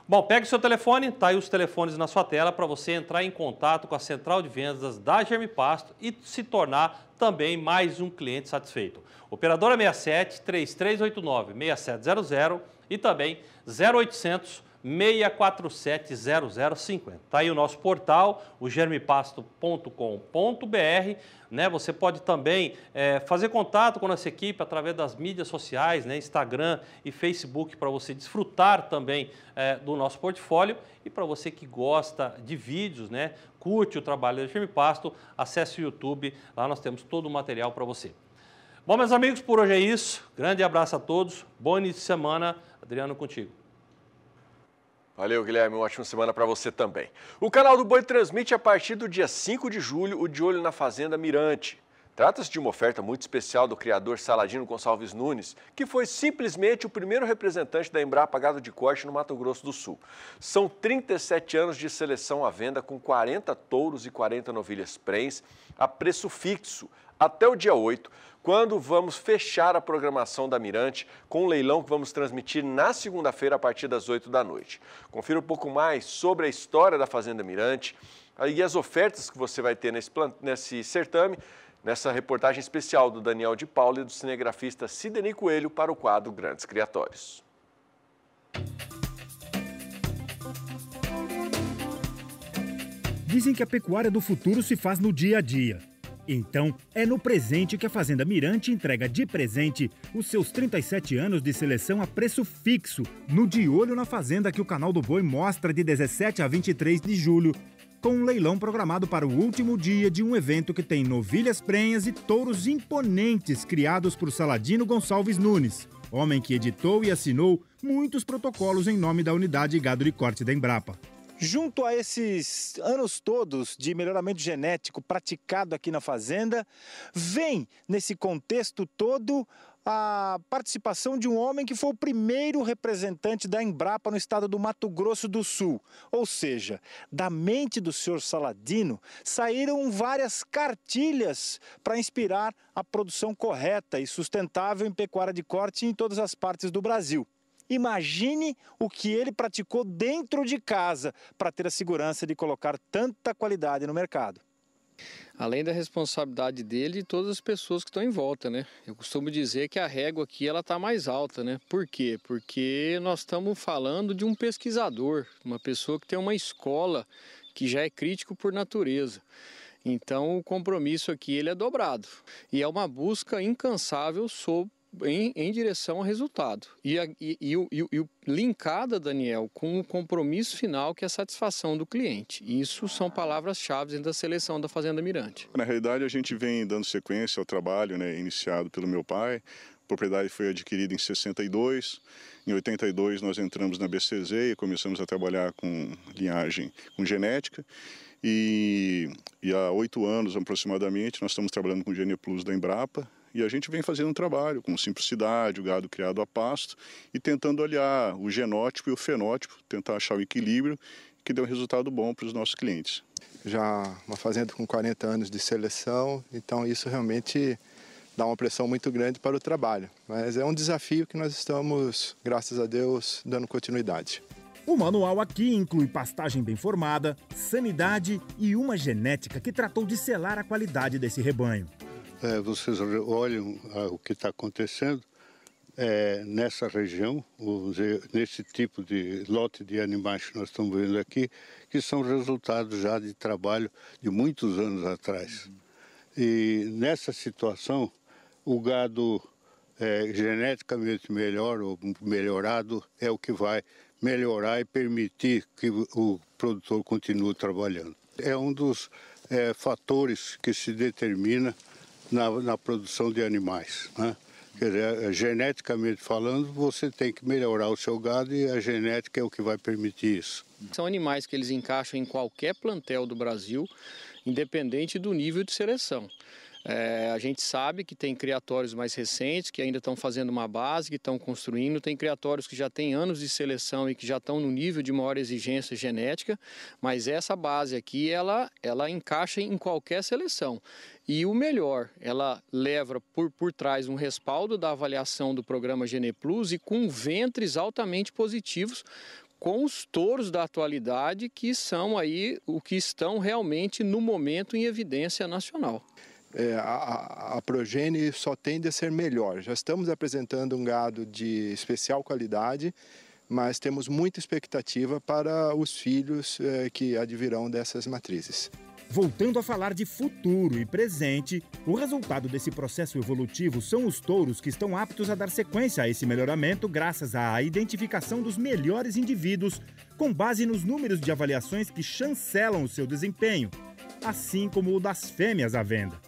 Bom, pegue o seu telefone, está aí os telefones na sua tela para você entrar em contato com a central de vendas da Germipasto e se tornar também mais um cliente satisfeito. Operadora 67 3389 6700 e também 0800 647-0050. Está aí o nosso portal, o germipasto.com.br. Né? Você pode também é, fazer contato com a nossa equipe através das mídias sociais, né? Instagram e Facebook, para você desfrutar também é, do nosso portfólio. E para você que gosta de vídeos, né? curte o trabalho do Germipasto, acesse o YouTube, lá nós temos todo o material para você. Bom, meus amigos, por hoje é isso. Grande abraço a todos, bom início de semana. Adriano, contigo. Valeu, Guilherme. Uma ótima semana para você também. O canal do Boi transmite a partir do dia 5 de julho o De Olho na Fazenda Mirante. Trata-se de uma oferta muito especial do criador Saladino Gonçalves Nunes, que foi simplesmente o primeiro representante da Embrapa Gado de Corte no Mato Grosso do Sul. São 37 anos de seleção à venda com 40 touros e 40 novilhas prens a preço fixo, até o dia 8, quando vamos fechar a programação da Mirante com um leilão que vamos transmitir na segunda-feira a partir das 8 da noite. Confira um pouco mais sobre a história da Fazenda Mirante e as ofertas que você vai ter nesse, nesse certame, nessa reportagem especial do Daniel de Paula e do cinegrafista Sidney Coelho para o quadro Grandes Criatórios. Dizem que a pecuária do futuro se faz no dia a dia. Então, é no presente que a Fazenda Mirante entrega de presente os seus 37 anos de seleção a preço fixo, no De Olho na Fazenda que o canal do Boi mostra de 17 a 23 de julho, com um leilão programado para o último dia de um evento que tem novilhas prenhas e touros imponentes criados por Saladino Gonçalves Nunes, homem que editou e assinou muitos protocolos em nome da unidade gado de corte da Embrapa. Junto a esses anos todos de melhoramento genético praticado aqui na fazenda, vem nesse contexto todo a participação de um homem que foi o primeiro representante da Embrapa no estado do Mato Grosso do Sul. Ou seja, da mente do senhor Saladino saíram várias cartilhas para inspirar a produção correta e sustentável em pecuária de corte em todas as partes do Brasil. Imagine o que ele praticou dentro de casa para ter a segurança de colocar tanta qualidade no mercado. Além da responsabilidade dele e todas as pessoas que estão em volta, né? Eu costumo dizer que a régua aqui ela está mais alta, né? Por quê? Porque nós estamos falando de um pesquisador, uma pessoa que tem uma escola que já é crítico por natureza. Então o compromisso aqui ele é dobrado e é uma busca incansável sobre em, em direção ao resultado. E, a, e, e, o, e, linkada, Daniel, com o compromisso final que é a satisfação do cliente. Isso são palavras-chave da seleção da Fazenda Mirante. Na realidade, a gente vem dando sequência ao trabalho né, iniciado pelo meu pai, a propriedade foi adquirida em 62. Em 82 nós entramos na BCZ e começamos a trabalhar com linhagem, com genética. E, e há oito anos aproximadamente nós estamos trabalhando com o Gene Plus da Embrapa, e a gente vem fazendo um trabalho com simplicidade, o gado criado a pasto e tentando olhar o genótipo e o fenótipo, tentar achar o equilíbrio que dê um resultado bom para os nossos clientes. Já uma fazenda com 40 anos de seleção, então isso realmente dá uma pressão muito grande para o trabalho. Mas é um desafio que nós estamos, graças a Deus, dando continuidade. O manual aqui inclui pastagem bem formada, sanidade e uma genética que tratou de selar a qualidade desse rebanho é, vocês olham ah, o que está acontecendo é, nessa região, dizer, nesse tipo de lote de animais que nós estamos vendo aqui, que são resultados já de trabalho de muitos anos atrás. Uhum. E nessa situação, o gado é, geneticamente melhor ou melhorado é o que vai melhorar e permitir que o produtor continue trabalhando. É um dos é, fatores que se determina na, na produção de animais. Né? Quer dizer, é, é, geneticamente falando, você tem que melhorar o seu gado e a genética é o que vai permitir isso. São animais que eles encaixam em qualquer plantel do Brasil, independente do nível de seleção. É, a gente sabe que tem criatórios mais recentes que ainda estão fazendo uma base, que estão construindo, tem criatórios que já têm anos de seleção e que já estão no nível de maior exigência genética, mas essa base aqui ela, ela encaixa em qualquer seleção. E o melhor, ela leva por, por trás um respaldo da avaliação do programa Gene Plus e com ventres altamente positivos, com os touros da atualidade que são aí o que estão realmente no momento em evidência nacional é, a, a progene só tende a ser melhor. Já estamos apresentando um gado de especial qualidade, mas temos muita expectativa para os filhos é, que advirão dessas matrizes. Voltando a falar de futuro e presente, o resultado desse processo evolutivo são os touros que estão aptos a dar sequência a esse melhoramento graças à identificação dos melhores indivíduos, com base nos números de avaliações que chancelam o seu desempenho, assim como o das fêmeas à venda.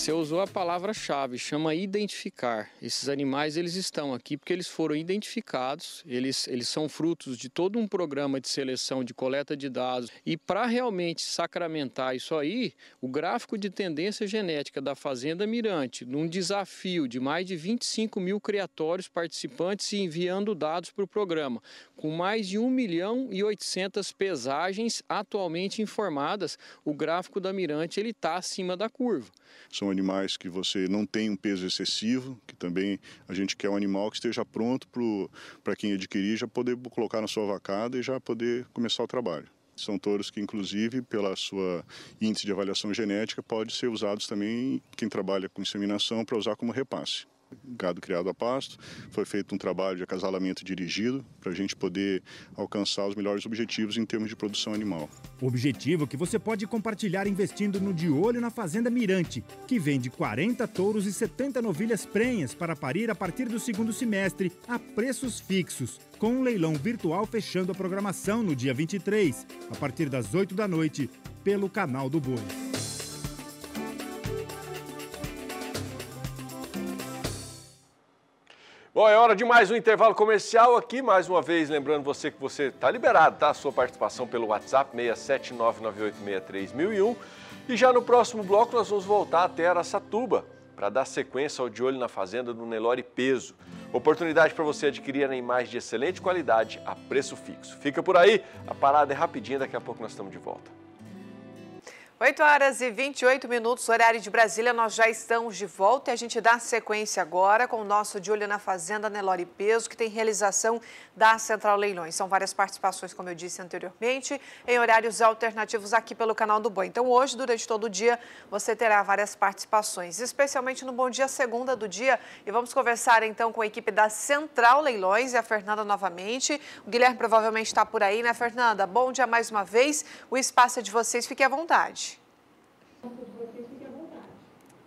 Você usou a palavra-chave, chama identificar. Esses animais eles estão aqui porque eles foram identificados, eles, eles são frutos de todo um programa de seleção, de coleta de dados. E para realmente sacramentar isso aí, o gráfico de tendência genética da Fazenda Mirante, num desafio de mais de 25 mil criatórios participantes e enviando dados para o programa, com mais de 1 milhão e 800 pesagens atualmente informadas, o gráfico da Mirante ele está acima da curva. São animais que você não tem um peso excessivo, que também a gente quer um animal que esteja pronto para pro, quem adquirir já poder colocar na sua vacada e já poder começar o trabalho. São touros que, inclusive, pela sua índice de avaliação genética, pode ser usados também, quem trabalha com inseminação, para usar como repasse gado criado a pasto. Foi feito um trabalho de acasalamento dirigido para a gente poder alcançar os melhores objetivos em termos de produção animal. Objetivo que você pode compartilhar investindo no De Olho na Fazenda Mirante, que vende 40 touros e 70 novilhas prenhas para parir a partir do segundo semestre a preços fixos, com um leilão virtual fechando a programação no dia 23, a partir das 8 da noite, pelo canal do Boi. Bom, é hora de mais um intervalo comercial aqui. Mais uma vez, lembrando você que você está liberado, tá? A sua participação pelo WhatsApp 67998631001. E já no próximo bloco nós vamos voltar até Aracatuba para dar sequência ao De Olho na Fazenda do Nelore Peso. Oportunidade para você adquirir animais de excelente qualidade a preço fixo. Fica por aí, a parada é rapidinha, daqui a pouco nós estamos de volta. 8 horas e 28 minutos, horário de Brasília, nós já estamos de volta e a gente dá sequência agora com o nosso De Olho na Fazenda, Nelore Peso, que tem realização da Central Leilões. São várias participações, como eu disse anteriormente, em horários alternativos aqui pelo canal do Boi. Então hoje, durante todo o dia, você terá várias participações, especialmente no Bom Dia Segunda do dia. E vamos conversar então com a equipe da Central Leilões e a Fernanda novamente. O Guilherme provavelmente está por aí, né, Fernanda? Bom dia mais uma vez, o espaço é de vocês, fique à vontade.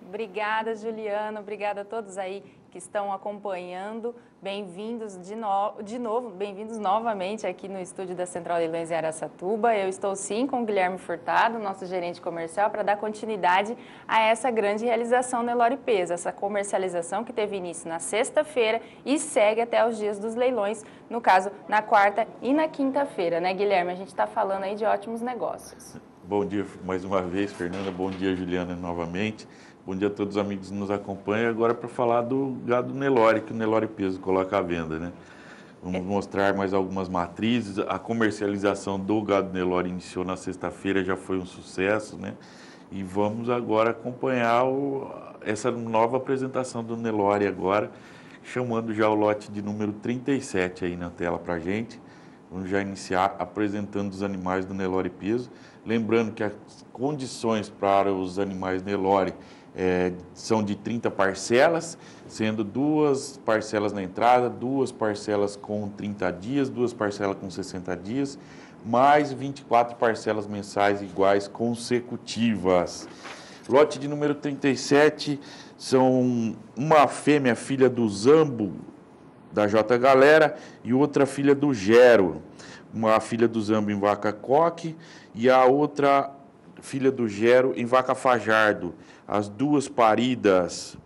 Obrigada, Juliana. Obrigada a todos aí que estão acompanhando. Bem-vindos de, no... de, novo, bem-vindos novamente aqui no estúdio da Central Leilões em Aracatuba. Eu estou sim com o Guilherme Furtado, nosso gerente comercial, para dar continuidade a essa grande realização no Elore Pesa, essa comercialização que teve início na sexta-feira e segue até os dias dos leilões, no caso, na quarta e na quinta-feira, né, Guilherme? A gente está falando aí de ótimos negócios. Bom dia mais uma vez, Fernanda. Bom dia, Juliana, novamente. Bom dia a todos os amigos que nos acompanham. Agora para falar do gado Nelore, que o Nelore Peso coloca à venda, né? Vamos mostrar mais algumas matrizes. A comercialização do gado Nelore iniciou na sexta-feira, já foi um sucesso, né? E vamos agora acompanhar o, essa nova apresentação do Nelore agora, chamando já o lote de número 37 aí na tela para gente. Vamos já iniciar apresentando os animais do Nelore Peso. Lembrando que as condições para os animais Nelore é, são de 30 parcelas, sendo duas parcelas na entrada, duas parcelas com 30 dias, duas parcelas com 60 dias, mais 24 parcelas mensais iguais consecutivas. Lote de número 37 são uma fêmea filha do Zambo, da J Galera, e outra filha do Gero. Uma filha do Zambo em vaca coque e a outra filha do Gero em Vaca Fajardo. As duas paridas.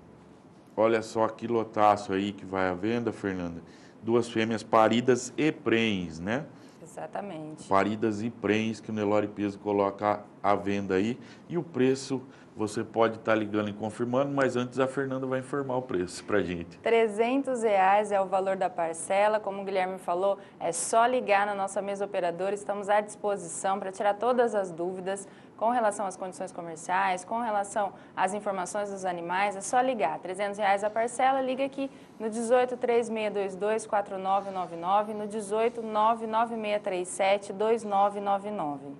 Olha só que lotaço aí que vai à venda, Fernanda. Duas fêmeas paridas e prens, né? Exatamente. Paridas e prens que o Nelore Peso coloca à venda aí. E o preço você pode estar tá ligando e confirmando, mas antes a Fernanda vai informar o preço para gente. 300 reais é o valor da parcela. Como o Guilherme falou, é só ligar na nossa mesa operadora. Estamos à disposição para tirar todas as dúvidas com relação às condições comerciais, com relação às informações dos animais, é só ligar. 300 reais a parcela, liga aqui no 18 3622 4999, no 18 99637 2999.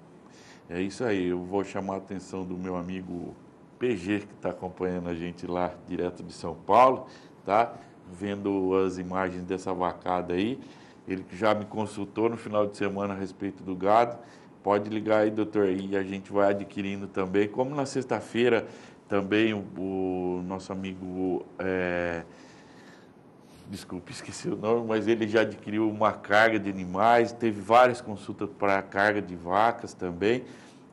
É isso aí, eu vou chamar a atenção do meu amigo PG, que está acompanhando a gente lá direto de São Paulo, tá? Vendo as imagens dessa vacada aí. Ele que já me consultou no final de semana a respeito do gado. Pode ligar aí, doutor, e a gente vai adquirindo também. Como na sexta-feira também o, o, nosso amigo. É, desculpe, esqueci o nome, mas ele já adquiriu uma carga de animais, teve várias consultas para carga de vacas também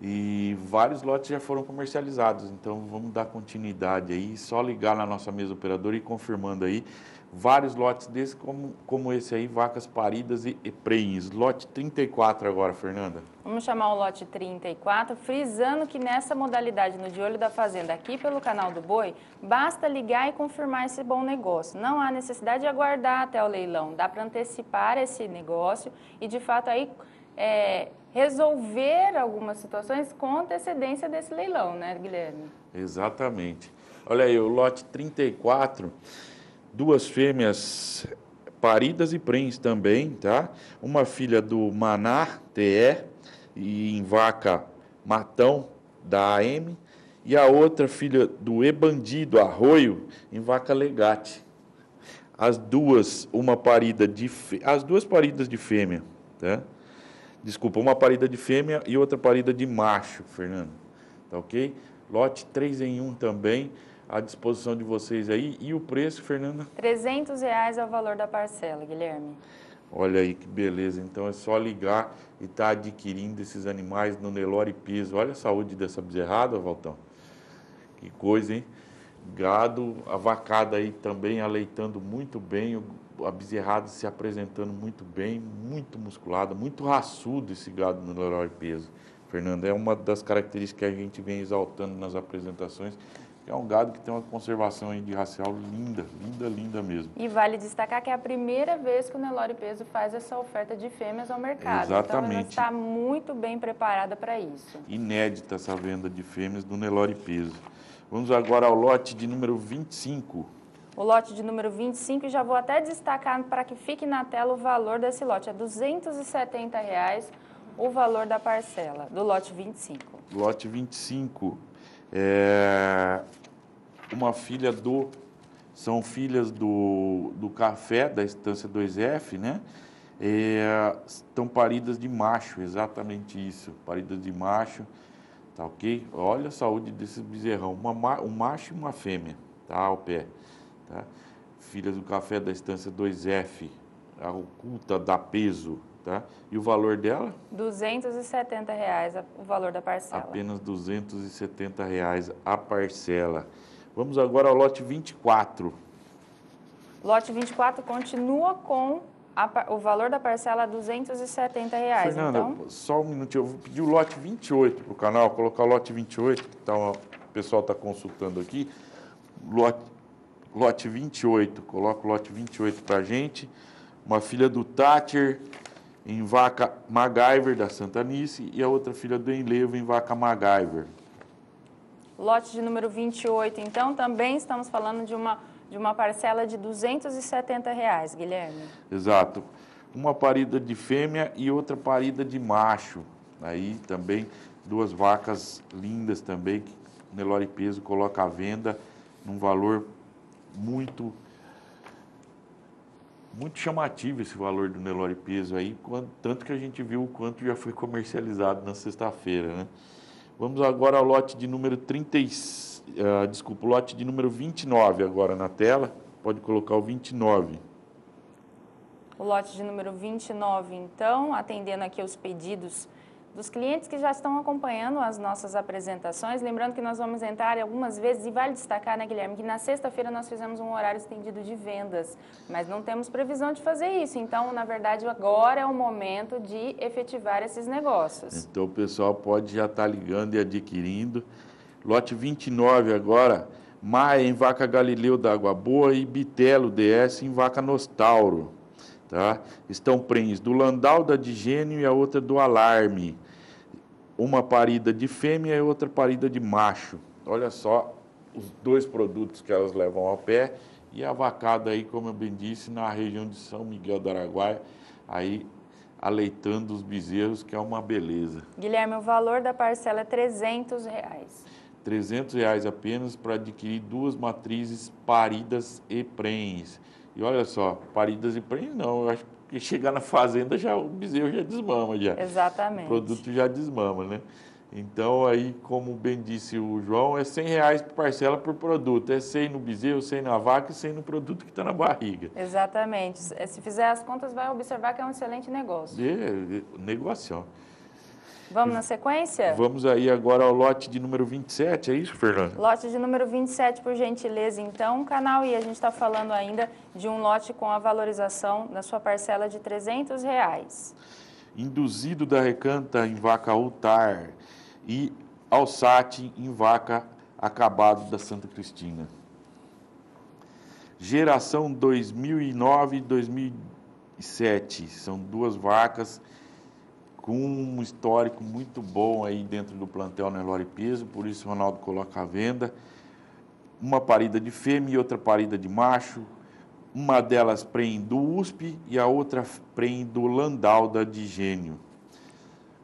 e vários lotes já foram comercializados. Então vamos dar continuidade aí, só ligar na nossa mesa operadora e confirmando aí vários lotes desses, como, como esse aí, vacas paridas e, e prenhes. Lote 34 agora, Fernanda. Vamos chamar o lote 34, frisando que nessa modalidade no De Olho da Fazenda, aqui pelo canal do Boi, basta ligar e confirmar esse bom negócio. Não há necessidade de aguardar até o leilão, dá para antecipar esse negócio e, de fato, aí... É, resolver algumas situações com antecedência desse leilão, né, Guilherme? Exatamente. Olha aí, o lote 34, duas fêmeas paridas e prens também, tá? Uma filha do Manar TE e em vaca Matão da AM e a outra filha do E-Bandido Arroio em vaca Legate. As duas, uma parida de as duas paridas de fêmea, tá? desculpa, uma parida de fêmea e outra parida de macho, Fernando. Tá ok? Lote 3 em 1 também à disposição de vocês aí. E o preço, Fernanda? 300 reais é o valor da parcela, Guilherme. Olha aí que beleza. Então é só ligar e estar tá adquirindo esses animais no Nelore Piso. Olha a saúde dessa bezerrada, Valtão. Que coisa, hein? Gado, a vacada aí também aleitando muito bem. O a bezerrada se apresentando muito bem, muito musculada, muito raçudo esse gado no Leroy Peso. Fernando, é uma das características que a gente vem exaltando nas apresentações. É um gado que tem uma conservação aí de racial linda, linda, linda mesmo. E vale destacar que é a primeira vez que o Nelore Peso faz essa oferta de fêmeas ao mercado. Então, Exatamente. Então ela está muito bem preparada para isso. Inédita essa venda de fêmeas do Nelore Peso. Vamos agora ao lote de número 25 o lote de número 25 e já vou até destacar para que fique na tela o valor desse lote. É R$ 270 reais o valor da parcela do lote 25. Lote 25. É uma filha do. São filhas do, do café, da estância 2F, né? É, estão paridas de macho, exatamente isso. Paridas de macho, tá ok? Olha a saúde desse bezerrão. Uma, um macho e uma fêmea, tá? Ao pé. Tá? Filha do Café da Estância 2F, a oculta dá peso. Tá? E o valor dela? R$ 270 reais o valor da parcela. Apenas R$ 270 reais a parcela. Vamos agora ao lote 24. Lote 24 continua com a, o valor da parcela R$ 270. Reais, Fernanda, então... só um minutinho. Eu vou pedir o lote 28 para o canal, colocar o lote 28, que tá, o pessoal está consultando aqui. Lote, lote 28, coloca o lote 28 para a gente. Uma filha do Thatcher em vaca MacGyver, da Santa Nice, e a outra filha do Enlevo em vaca MacGyver. Lote de número 28, então, também estamos falando de uma, de uma parcela de 270 reais, Guilherme. Exato. Uma parida de fêmea e outra parida de macho. Aí também duas vacas lindas também, que Nelore Peso coloca à venda num valor muito muito chamativo esse valor do Nelore Peso aí, quando, tanto que a gente viu o quanto já foi comercializado na sexta-feira, né? Vamos agora ao lote de número 30, uh, ah, desculpa, lote de número 29 agora na tela. Pode colocar o 29. O lote de número 29, então, atendendo aqui aos pedidos dos clientes que já estão acompanhando as nossas apresentações. Lembrando que nós vamos entrar algumas vezes, e vale destacar, né, Guilherme, que na sexta-feira nós fizemos um horário estendido de vendas, mas não temos previsão de fazer isso. Então, na verdade, agora é o momento de efetivar esses negócios. Então, o pessoal pode já estar tá ligando e adquirindo. Lote 29 agora, Maia em Vaca Galileu da Água Boa e Bitelo DS em Vaca Nostauro. Tá? Estão prens do Landau, da Gênio e a outra do Alarme uma parida de fêmea e outra parida de macho. Olha só os dois produtos que elas levam ao pé e a vacada aí, como eu bem disse, na região de São Miguel do Araguaia, aí aleitando os bezerros, que é uma beleza. Guilherme, o valor da parcela é 300 reais. 300 reais apenas para adquirir duas matrizes paridas e prens. E olha só, paridas e prens não, eu acho que porque chegar na fazenda, já o bezerro já desmama. Já. Exatamente. O produto já desmama, né? Então, aí, como bem disse o João, é 100 reais por parcela por produto. É 100 no bezerro, 100 na vaca e 100 no produto que está na barriga. Exatamente. Se fizer as contas, vai observar que é um excelente negócio. É, é negócio. Vamos na sequência? Vamos aí agora ao lote de número 27, é isso, Fernando? Lote de número 27, por gentileza, então, canal. E a gente está falando ainda de um lote com a valorização da sua parcela de 300 reais. Induzido da recanta em vaca altar e alçate em vaca acabado da Santa Cristina. Geração 2009 e 2007. São duas vacas com um histórico muito bom aí dentro do plantel Nelore Peso, por isso o Ronaldo coloca à venda uma parida de fêmea e outra parida de macho. Uma delas prem do USP e a outra prem do Landalda de Gênio.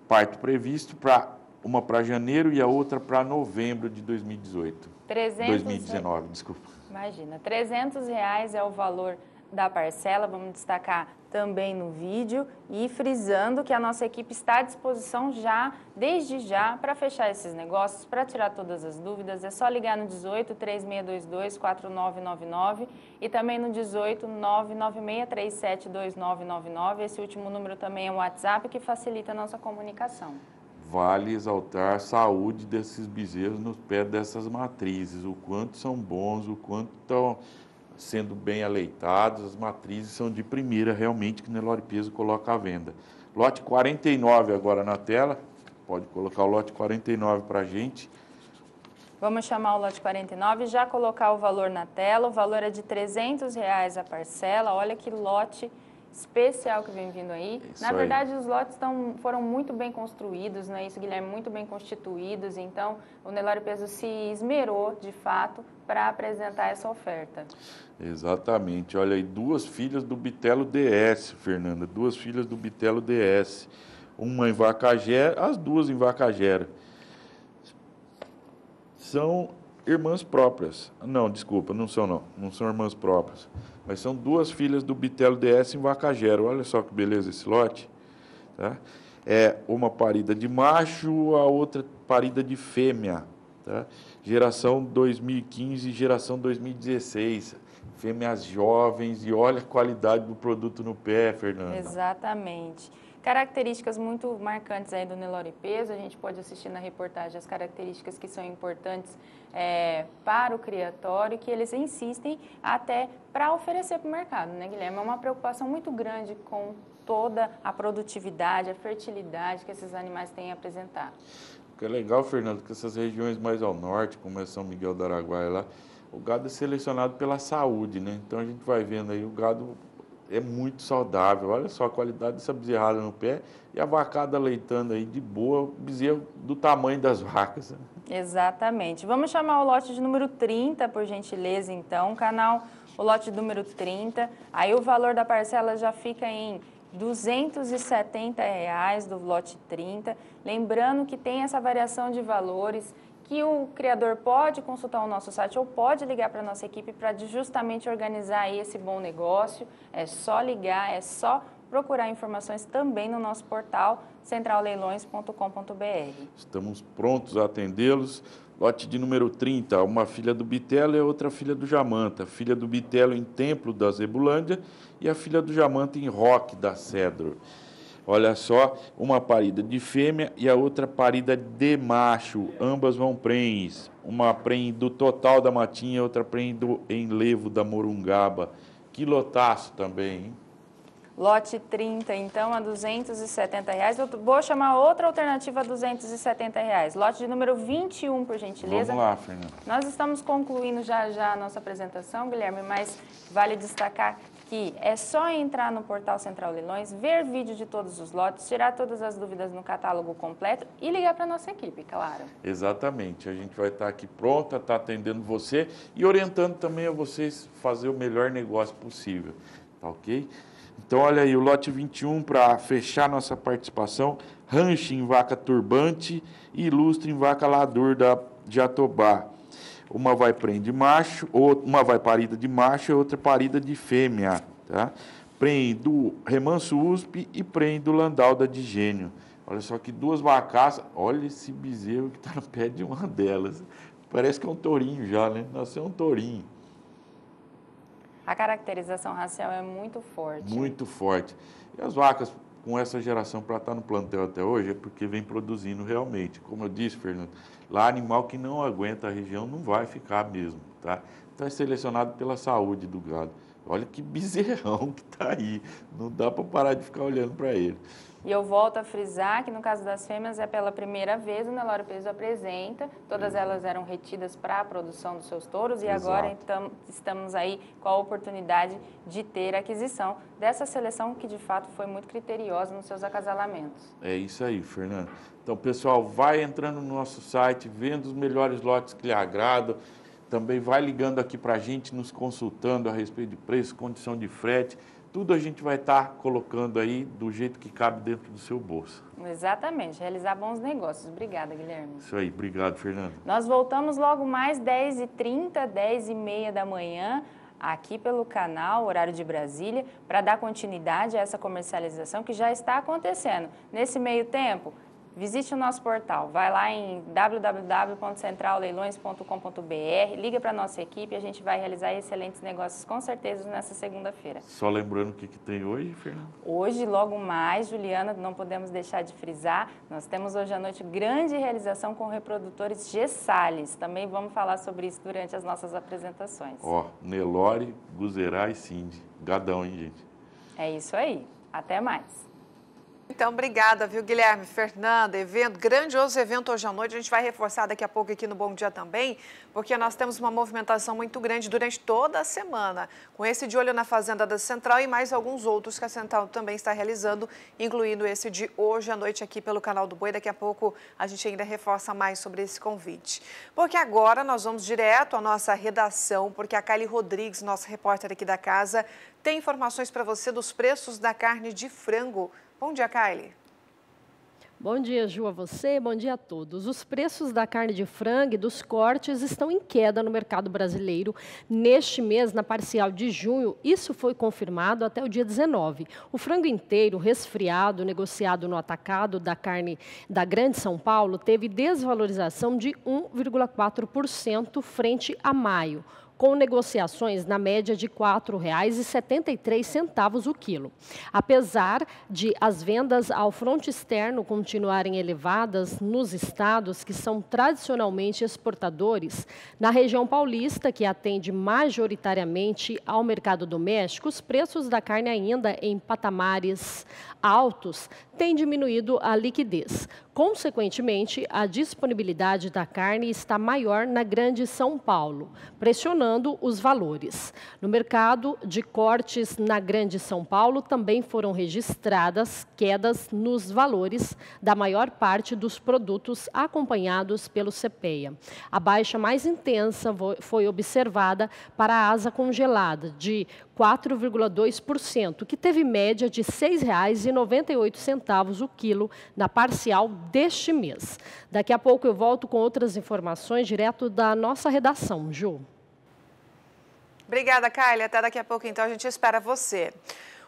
Parto previsto para uma para janeiro e a outra para novembro de 2018. 300 2019, desculpa. Imagina, 300 reais é o valor da parcela, vamos destacar também no vídeo e frisando que a nossa equipe está à disposição já, desde já, para fechar esses negócios, para tirar todas as dúvidas. É só ligar no 18 3622 4999 e também no 18 996372999. Esse último número também é o WhatsApp que facilita a nossa comunicação. Vale exaltar a saúde desses bezerros nos pés dessas matrizes, o quanto são bons, o quanto estão sendo bem aleitados, as matrizes são de primeira realmente que Nelore Peso coloca à venda. Lote 49 agora na tela, pode colocar o lote 49 para a gente. Vamos chamar o lote 49 já colocar o valor na tela. O valor é de 300 reais a parcela. Olha que lote especial que vem vindo aí. É isso na verdade, aí. os lotes tão, foram muito bem construídos, não é isso, Guilherme? Muito bem constituídos. Então, o Nelório Peso se esmerou, de fato, para apresentar essa oferta. Exatamente. Olha aí, duas filhas do Bitelo DS, Fernanda. Duas filhas do Bitelo DS. Uma em Vacagera, as duas em Vacagera. São irmãs próprias. Não, desculpa, não são não. Não são irmãs próprias. Mas são duas filhas do Bitelo DS em Vacagera. Olha só que beleza esse lote. Tá? É uma parida de macho, a outra parida de fêmea. Tá? Geração 2015 e geração 2016 fêmeas jovens e olha a qualidade do produto no pé, Fernanda. Exatamente. Características muito marcantes aí do Nelore Peso, a gente pode assistir na reportagem as características que são importantes é, para o criatório, que eles insistem até para oferecer para o mercado, né, Guilherme? É uma preocupação muito grande com toda a produtividade, a fertilidade que esses animais têm a apresentar. O que é legal, Fernando, é que essas regiões mais ao norte, como é São Miguel do Araguaia lá, o gado é selecionado pela saúde, né? Então a gente vai vendo aí, o gado é muito saudável. Olha só a qualidade dessa bezerrada no pé e a vacada leitando aí de boa, bezerro do tamanho das vacas. Né? Exatamente. Vamos chamar o lote de número 30, por gentileza, então. Canal, o lote número 30. Aí o valor da parcela já fica em R$ reais do lote 30. Lembrando que tem essa variação de valores que o criador pode consultar o nosso site ou pode ligar para a nossa equipe para justamente organizar esse bom negócio. É só ligar, é só procurar informações também no nosso portal centralleilões.com.br. Estamos prontos a atendê-los lote de número 30, uma filha do Bitelo e outra filha do Jamanta. Filha do Bitelo em Templo da Zebulândia e a filha do Jamanta em Roque da Cedro. Olha só, uma parida de fêmea e a outra parida de macho. Ambas vão prens. Uma prem do total da matinha, outra prem do enlevo da Morungaba. Que lotaço também, hein? lote 30, então, a 270 reais. vou chamar outra alternativa a 270 reais. Lote de número 21, por gentileza. Vamos lá, Fernanda. Nós estamos concluindo já já a nossa apresentação, Guilherme, mas vale destacar que é só entrar no portal Central Leilões, ver vídeo de todos os lotes, tirar todas as dúvidas no catálogo completo e ligar para a nossa equipe, claro. Exatamente. A gente vai estar tá aqui pronta, estar tá atendendo você e orientando também a vocês fazer o melhor negócio possível, tá ok? Então, olha aí, o lote 21 para fechar nossa participação: rancho em vaca turbante e lustre em vaca lador da, de Atobá. Uma vai prende macho, uma vai parida de macho e outra parida de fêmea. Tá? Prende do Remanso USP e prende do Landau da de Gênio. Olha só que duas vacas. Olha esse bezerro que está no pé de uma delas. Parece que é um tourinho já, né? Nasceu um tourinho. A caracterização racial é muito forte. Muito forte. E as vacas, com essa geração para estar tá no plantel até hoje, é porque vem produzindo realmente. Como eu disse, Fernando, lá animal que não aguenta a região não vai ficar mesmo, tá? Então é selecionado pela saúde do gado. Olha que bezerrão que está aí. Não dá para parar de ficar olhando para ele. E eu volto a frisar que no caso das fêmeas é pela primeira vez o Nelório Peso apresenta, todas elas eram retidas para a produção dos seus touros e Exato. agora então, estamos aí com a oportunidade de ter a aquisição dessa seleção que de fato foi muito criteriosa nos seus acasalamentos. É isso aí, Fernando. Então, pessoal, vai entrando no nosso site, vendo os melhores lotes que lhe agradam, também vai ligando aqui para a gente, nos consultando a respeito de preço, condição de frete tudo a gente vai estar tá colocando aí do jeito que cabe dentro do seu bolso. Exatamente, realizar bons negócios. Obrigada, Guilherme. Isso aí, obrigado, Fernando. Nós voltamos logo mais 10h30, 10h30 da manhã, aqui pelo canal Horário de Brasília, para dar continuidade a essa comercialização que já está acontecendo. Nesse meio tempo, Visite o nosso portal, vai lá em www.centralleilões.com.br, liga para a nossa equipe, a gente vai realizar excelentes negócios com certeza nessa segunda-feira. Só lembrando o que, que tem hoje, Fernando? Hoje, logo mais, Juliana, não podemos deixar de frisar, nós temos hoje à noite grande realização com reprodutores Gessales. Também vamos falar sobre isso durante as nossas apresentações. Ó, Nelore, Guzerá e Cindy. Gadão, hein, gente? É isso aí. Até mais. Então, obrigada, viu, Guilherme, Fernanda, evento, grandioso evento hoje à noite. A gente vai reforçar daqui a pouco aqui no Bom Dia também, porque nós temos uma movimentação muito grande durante toda a semana, com esse de olho na Fazenda da Central e mais alguns outros que a Central também está realizando, incluindo esse de hoje à noite aqui pelo canal do Boi. Daqui a pouco a gente ainda reforça mais sobre esse convite. Porque agora nós vamos direto à nossa redação, porque a Kylie Rodrigues, nossa repórter aqui da casa, tem informações para você dos preços da carne de frango Bom dia, Kylie. Bom dia, Ju, a você, bom dia a todos. Os preços da carne de frango e dos cortes estão em queda no mercado brasileiro neste mês, na parcial de junho. Isso foi confirmado até o dia 19. O frango inteiro, resfriado, negociado no atacado da carne da Grande São Paulo, teve desvalorização de 1,4% frente a maio com negociações na média de R$ 4,73 o quilo. Apesar de as vendas ao fronte externo continuarem elevadas nos estados que são tradicionalmente exportadores, na região paulista, que atende majoritariamente ao mercado doméstico, os preços da carne ainda em patamares altos têm diminuído a liquidez. Consequentemente, a disponibilidade da carne está maior na Grande São Paulo, pressionando os valores. No mercado de cortes na Grande São Paulo, também foram registradas quedas nos valores da maior parte dos produtos acompanhados pelo CPEA. A baixa mais intensa foi observada para a asa congelada, de 4,2%, que teve média de R$ 6,98 o quilo na parcial deste mês. Daqui a pouco eu volto com outras informações direto da nossa redação. Ju. Obrigada, Kylie. Até daqui a pouco, então, a gente espera você.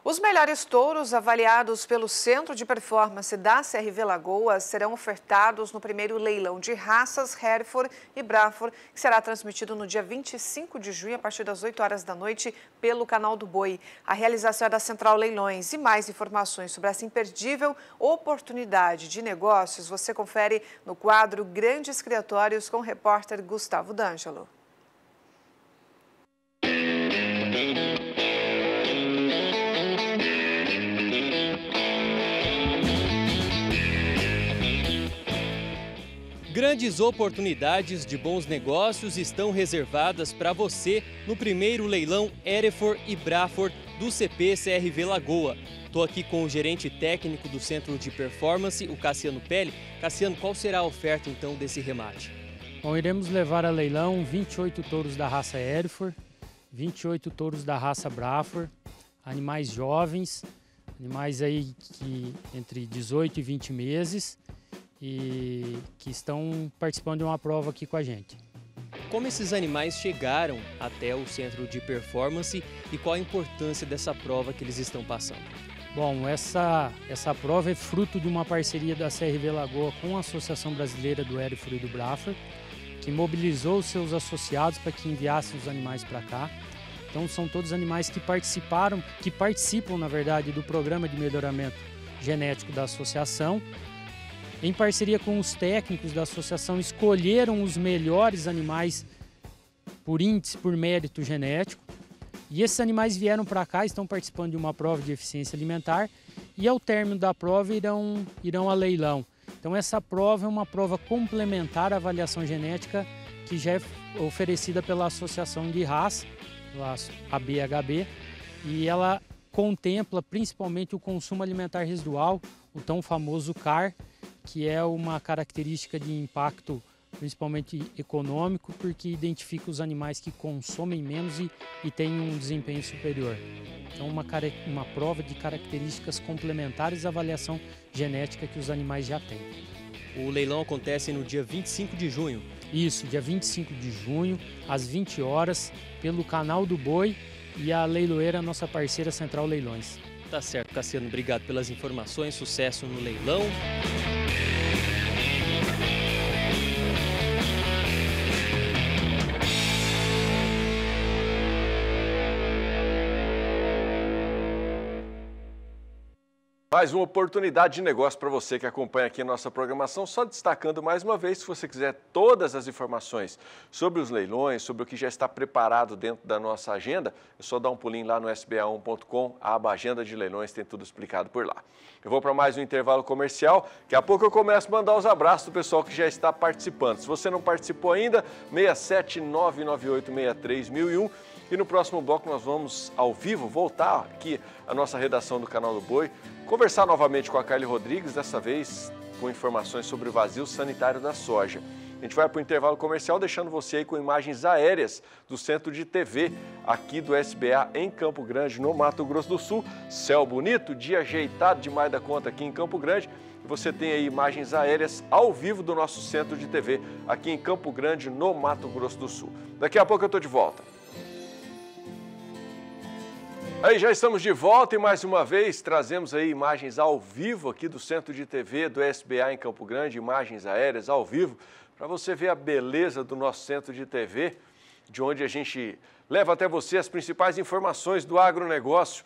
Os melhores touros avaliados pelo Centro de Performance da CRV Lagoa serão ofertados no primeiro leilão de raças Hereford e Braford, que será transmitido no dia 25 de junho, a partir das 8 horas da noite, pelo canal do Boi. A realização é da Central Leilões. E mais informações sobre essa imperdível oportunidade de negócios você confere no quadro Grandes Criatórios com o repórter Gustavo D'Angelo. Grandes oportunidades de bons negócios estão reservadas para você no primeiro leilão Erefor e Braford do CPCRV Lagoa. Estou aqui com o gerente técnico do Centro de Performance, o Cassiano Pelle. Cassiano, qual será a oferta então desse remate? Bom, iremos levar a leilão 28 touros da raça Erefor, 28 touros da raça Braford, animais jovens, animais aí que entre 18 e 20 meses e que estão participando de uma prova aqui com a gente. Como esses animais chegaram até o centro de performance e qual a importância dessa prova que eles estão passando? Bom, essa, essa prova é fruto de uma parceria da CRV Lagoa com a Associação Brasileira do Hérifro e do Braford que mobilizou seus associados para que enviassem os animais para cá. Então são todos animais que participaram, que participam na verdade do programa de melhoramento genético da associação. Em parceria com os técnicos da associação, escolheram os melhores animais por índice, por mérito genético. E esses animais vieram para cá, estão participando de uma prova de eficiência alimentar e ao término da prova irão, irão a leilão. Então essa prova é uma prova complementar à avaliação genética que já é oferecida pela Associação de RAS, a BHB, e ela contempla principalmente o consumo alimentar residual, o tão famoso CAR, que é uma característica de impacto principalmente econômico, porque identifica os animais que consomem menos e, e têm um desempenho superior. Então, uma, uma prova de características complementares à avaliação genética que os animais já têm. O leilão acontece no dia 25 de junho. Isso, dia 25 de junho, às 20 horas, pelo canal do Boi e a leiloeira, nossa parceira Central Leilões. Tá certo, Cassiano, obrigado pelas informações, sucesso no leilão. Mais uma oportunidade de negócio para você que acompanha aqui a nossa programação. Só destacando mais uma vez, se você quiser todas as informações sobre os leilões, sobre o que já está preparado dentro da nossa agenda, é só dar um pulinho lá no sba1.com, a aba Agenda de Leilões, tem tudo explicado por lá. Eu vou para mais um intervalo comercial. Daqui a pouco eu começo a mandar os abraços do pessoal que já está participando. Se você não participou ainda, 67998631001. E no próximo bloco nós vamos ao vivo voltar aqui a nossa redação do Canal do Boi conversar novamente com a Carly Rodrigues, dessa vez com informações sobre o vazio sanitário da soja. A gente vai para o intervalo comercial, deixando você aí com imagens aéreas do centro de TV aqui do SBA em Campo Grande, no Mato Grosso do Sul. Céu bonito, dia ajeitado demais da conta aqui em Campo Grande. Você tem aí imagens aéreas ao vivo do nosso centro de TV aqui em Campo Grande, no Mato Grosso do Sul. Daqui a pouco eu estou de volta. Aí já estamos de volta e mais uma vez trazemos aí imagens ao vivo aqui do Centro de TV do SBA em Campo Grande, imagens aéreas ao vivo, para você ver a beleza do nosso Centro de TV, de onde a gente leva até você as principais informações do agronegócio,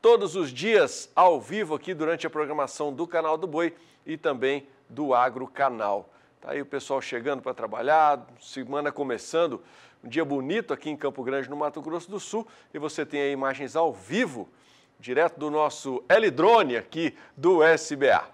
todos os dias ao vivo aqui durante a programação do Canal do Boi e também do Agro Canal. Está aí o pessoal chegando para trabalhar, semana começando um dia bonito aqui em Campo Grande, no Mato Grosso do Sul, e você tem aí imagens ao vivo, direto do nosso L-Drone aqui do SBA.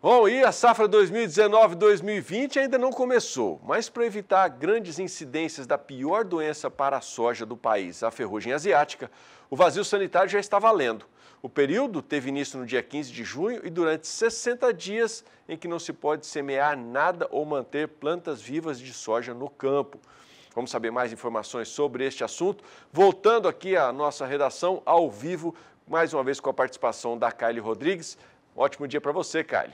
Bom, e a safra 2019-2020 ainda não começou, mas para evitar grandes incidências da pior doença para a soja do país, a ferrugem asiática, o vazio sanitário já está valendo. O período teve início no dia 15 de junho e durante 60 dias em que não se pode semear nada ou manter plantas vivas de soja no campo. Vamos saber mais informações sobre este assunto. Voltando aqui à nossa redação ao vivo, mais uma vez com a participação da Kylie Rodrigues. Ótimo dia para você, Kylie.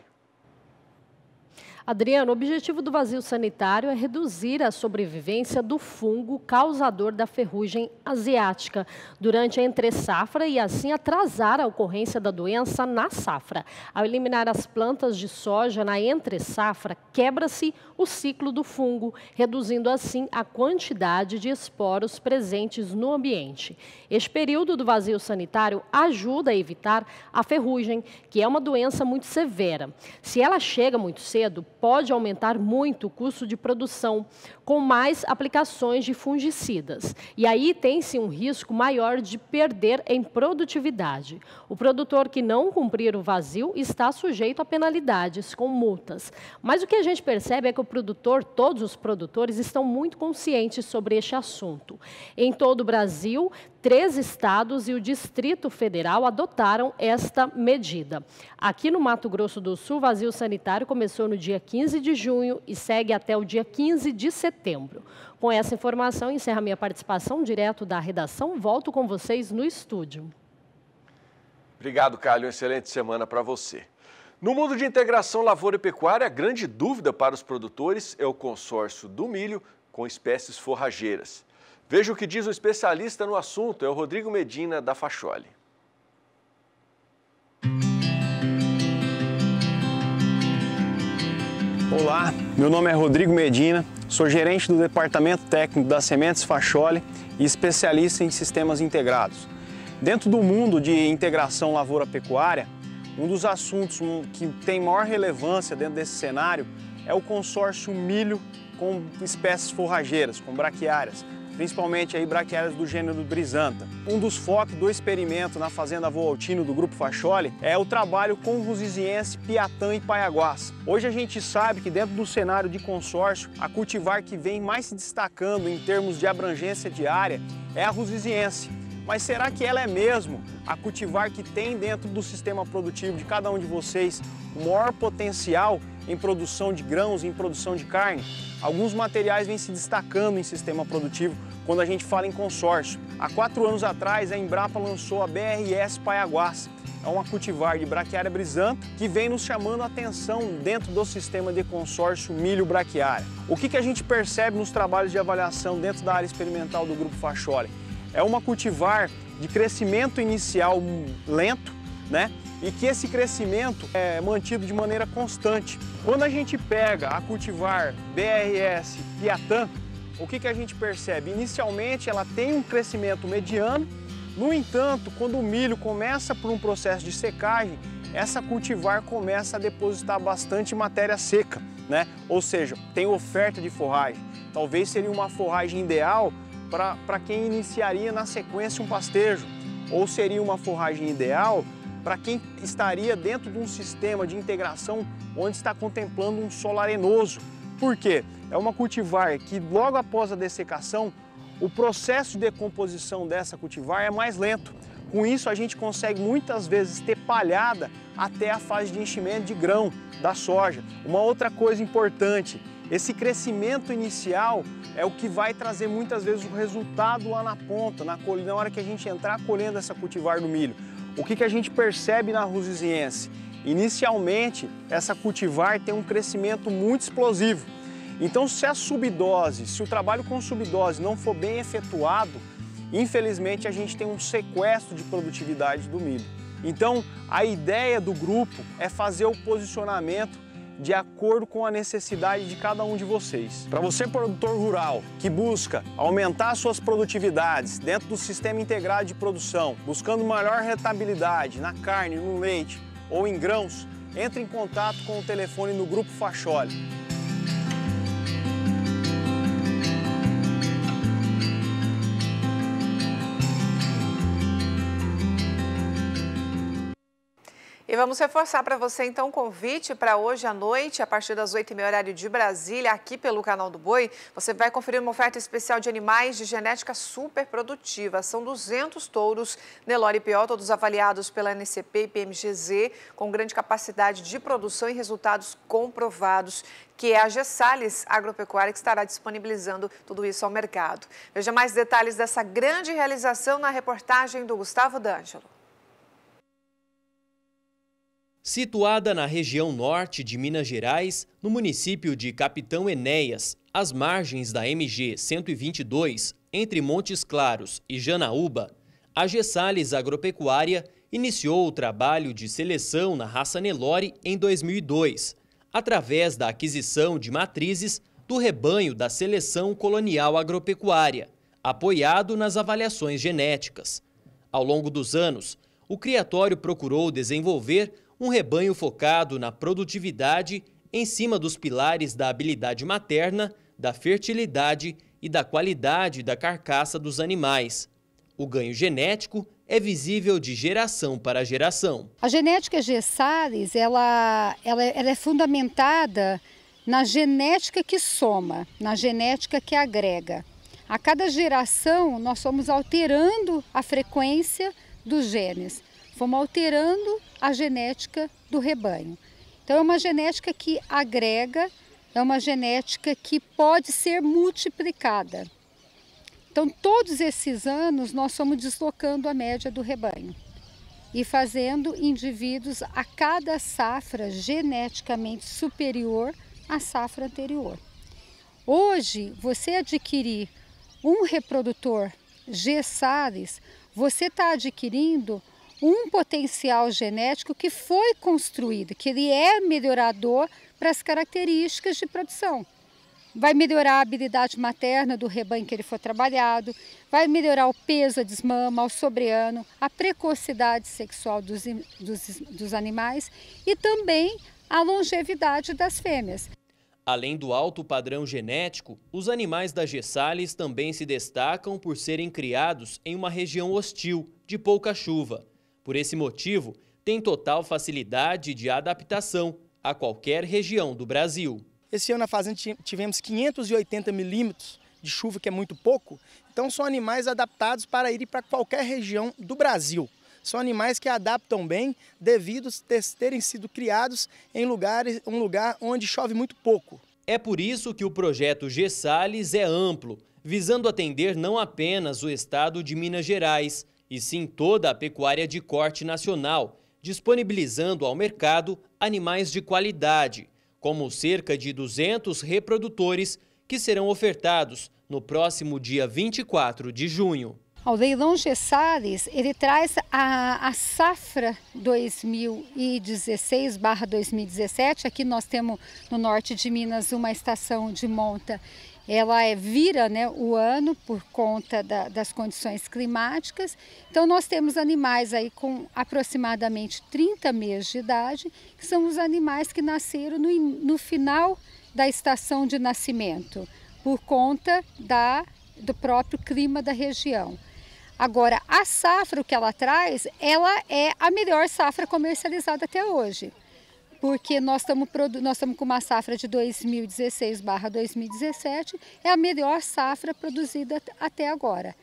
Adriano, o objetivo do vazio sanitário é reduzir a sobrevivência do fungo causador da ferrugem asiática durante a entre-safra e assim atrasar a ocorrência da doença na safra. Ao eliminar as plantas de soja na entre-safra, quebra-se o ciclo do fungo, reduzindo assim a quantidade de esporos presentes no ambiente. Este período do vazio sanitário ajuda a evitar a ferrugem, que é uma doença muito severa. Se ela chega muito cedo, pode aumentar muito o custo de produção com mais aplicações de fungicidas. E aí tem-se um risco maior de perder em produtividade. O produtor que não cumprir o vazio está sujeito a penalidades com multas. Mas o que a gente percebe é que o produtor, todos os produtores, estão muito conscientes sobre este assunto. Em todo o Brasil, Três estados e o Distrito Federal adotaram esta medida. Aqui no Mato Grosso do Sul, vazio sanitário começou no dia 15 de junho e segue até o dia 15 de setembro. Com essa informação, encerra minha participação direto da redação. Volto com vocês no estúdio. Obrigado, Carlos. Excelente semana para você. No mundo de integração lavoura e pecuária, a grande dúvida para os produtores é o consórcio do milho com espécies forrageiras. Veja o que diz o especialista no assunto, é o Rodrigo Medina, da Facholi. Olá, meu nome é Rodrigo Medina, sou gerente do Departamento Técnico da Sementes Facholi e especialista em sistemas integrados. Dentro do mundo de integração lavoura-pecuária, um dos assuntos que tem maior relevância dentro desse cenário é o consórcio milho com espécies forrageiras, com braquiárias, principalmente aí braquiárias do gênero brisanta. Um dos focos do experimento na fazenda Voaltino do Grupo Facholi é o trabalho com rusiziense Piatã e Paiaguás. Hoje a gente sabe que dentro do cenário de consórcio, a cultivar que vem mais se destacando em termos de abrangência de área é a rusiziense. Mas será que ela é mesmo a cultivar que tem dentro do sistema produtivo de cada um de vocês o maior potencial em produção de grãos, em produção de carne. Alguns materiais vêm se destacando em sistema produtivo quando a gente fala em consórcio. Há quatro anos atrás, a Embrapa lançou a BRS Paiaguás. É uma cultivar de braquiária brisanta que vem nos chamando a atenção dentro do sistema de consórcio milho-braquiária. O que, que a gente percebe nos trabalhos de avaliação dentro da área experimental do Grupo FACHOLE É uma cultivar de crescimento inicial lento, né? E que esse crescimento é mantido de maneira constante. Quando a gente pega a cultivar BRS Piatã, o que, que a gente percebe? Inicialmente ela tem um crescimento mediano, no entanto, quando o milho começa por um processo de secagem, essa cultivar começa a depositar bastante matéria seca, né? Ou seja, tem oferta de forragem. Talvez seria uma forragem ideal para quem iniciaria na sequência um pastejo, ou seria uma forragem ideal para quem estaria dentro de um sistema de integração onde está contemplando um solo arenoso. Por quê? É uma cultivar que logo após a dessecação, o processo de decomposição dessa cultivar é mais lento. Com isso, a gente consegue muitas vezes ter palhada até a fase de enchimento de grão da soja. Uma outra coisa importante, esse crescimento inicial é o que vai trazer muitas vezes o resultado lá na ponta, na, na hora que a gente entrar colhendo essa cultivar do milho. O que, que a gente percebe na rusiziense? Inicialmente, essa cultivar tem um crescimento muito explosivo. Então, se a subdose, se o trabalho com subdose não for bem efetuado, infelizmente a gente tem um sequestro de produtividade do milho. Então, a ideia do grupo é fazer o posicionamento de acordo com a necessidade de cada um de vocês. Para você, produtor rural, que busca aumentar suas produtividades dentro do sistema integrado de produção, buscando maior rentabilidade na carne, no leite ou em grãos, entre em contato com o telefone no Grupo Fachole. E vamos reforçar para você então o convite para hoje à noite, a partir das 8h30 horário de Brasília, aqui pelo canal do Boi. Você vai conferir uma oferta especial de animais de genética super produtiva. São 200 touros Nelore Pió, todos avaliados pela NCP e PMGZ, com grande capacidade de produção e resultados comprovados, que é a Gessales Agropecuária que estará disponibilizando tudo isso ao mercado. Veja mais detalhes dessa grande realização na reportagem do Gustavo D'Angelo. Situada na região norte de Minas Gerais, no município de Capitão Enéas, às margens da MG 122, entre Montes Claros e Janaúba, a Gessales Agropecuária iniciou o trabalho de seleção na raça Nelore em 2002, através da aquisição de matrizes do rebanho da Seleção Colonial Agropecuária, apoiado nas avaliações genéticas. Ao longo dos anos, o criatório procurou desenvolver um rebanho focado na produtividade em cima dos pilares da habilidade materna, da fertilidade e da qualidade da carcaça dos animais. O ganho genético é visível de geração para geração. A genética Gessares ela, ela, é, ela é fundamentada na genética que soma, na genética que agrega. A cada geração, nós fomos alterando a frequência dos genes, fomos alterando a genética do rebanho. Então, é uma genética que agrega, é uma genética que pode ser multiplicada. Então, todos esses anos, nós somos deslocando a média do rebanho e fazendo indivíduos a cada safra geneticamente superior à safra anterior. Hoje, você adquirir um reprodutor G. Salles, você está adquirindo um potencial genético que foi construído, que ele é melhorador para as características de produção. Vai melhorar a habilidade materna do rebanho que ele for trabalhado, vai melhorar o peso, a desmama, o sobreano, a precocidade sexual dos, dos, dos animais e também a longevidade das fêmeas. Além do alto padrão genético, os animais da Gessales também se destacam por serem criados em uma região hostil, de pouca chuva. Por esse motivo, tem total facilidade de adaptação a qualquer região do Brasil. Esse ano na fazenda tivemos 580 milímetros de chuva, que é muito pouco. Então são animais adaptados para ir para qualquer região do Brasil. São animais que adaptam bem devido a terem sido criados em lugares, um lugar onde chove muito pouco. É por isso que o projeto G. Sales é amplo, visando atender não apenas o estado de Minas Gerais, e sim toda a pecuária de corte nacional, disponibilizando ao mercado animais de qualidade, como cerca de 200 reprodutores que serão ofertados no próximo dia 24 de junho. O leilão Gessares, ele traz a, a safra 2016 2017. Aqui nós temos no norte de Minas uma estação de monta ela é, vira né, o ano por conta da, das condições climáticas. Então nós temos animais aí com aproximadamente 30 meses de idade, que são os animais que nasceram no, no final da estação de nascimento, por conta da, do próprio clima da região. Agora, a safra que ela traz, ela é a melhor safra comercializada até hoje porque nós estamos nós com uma safra de 2016/2017, é a melhor safra produzida até agora.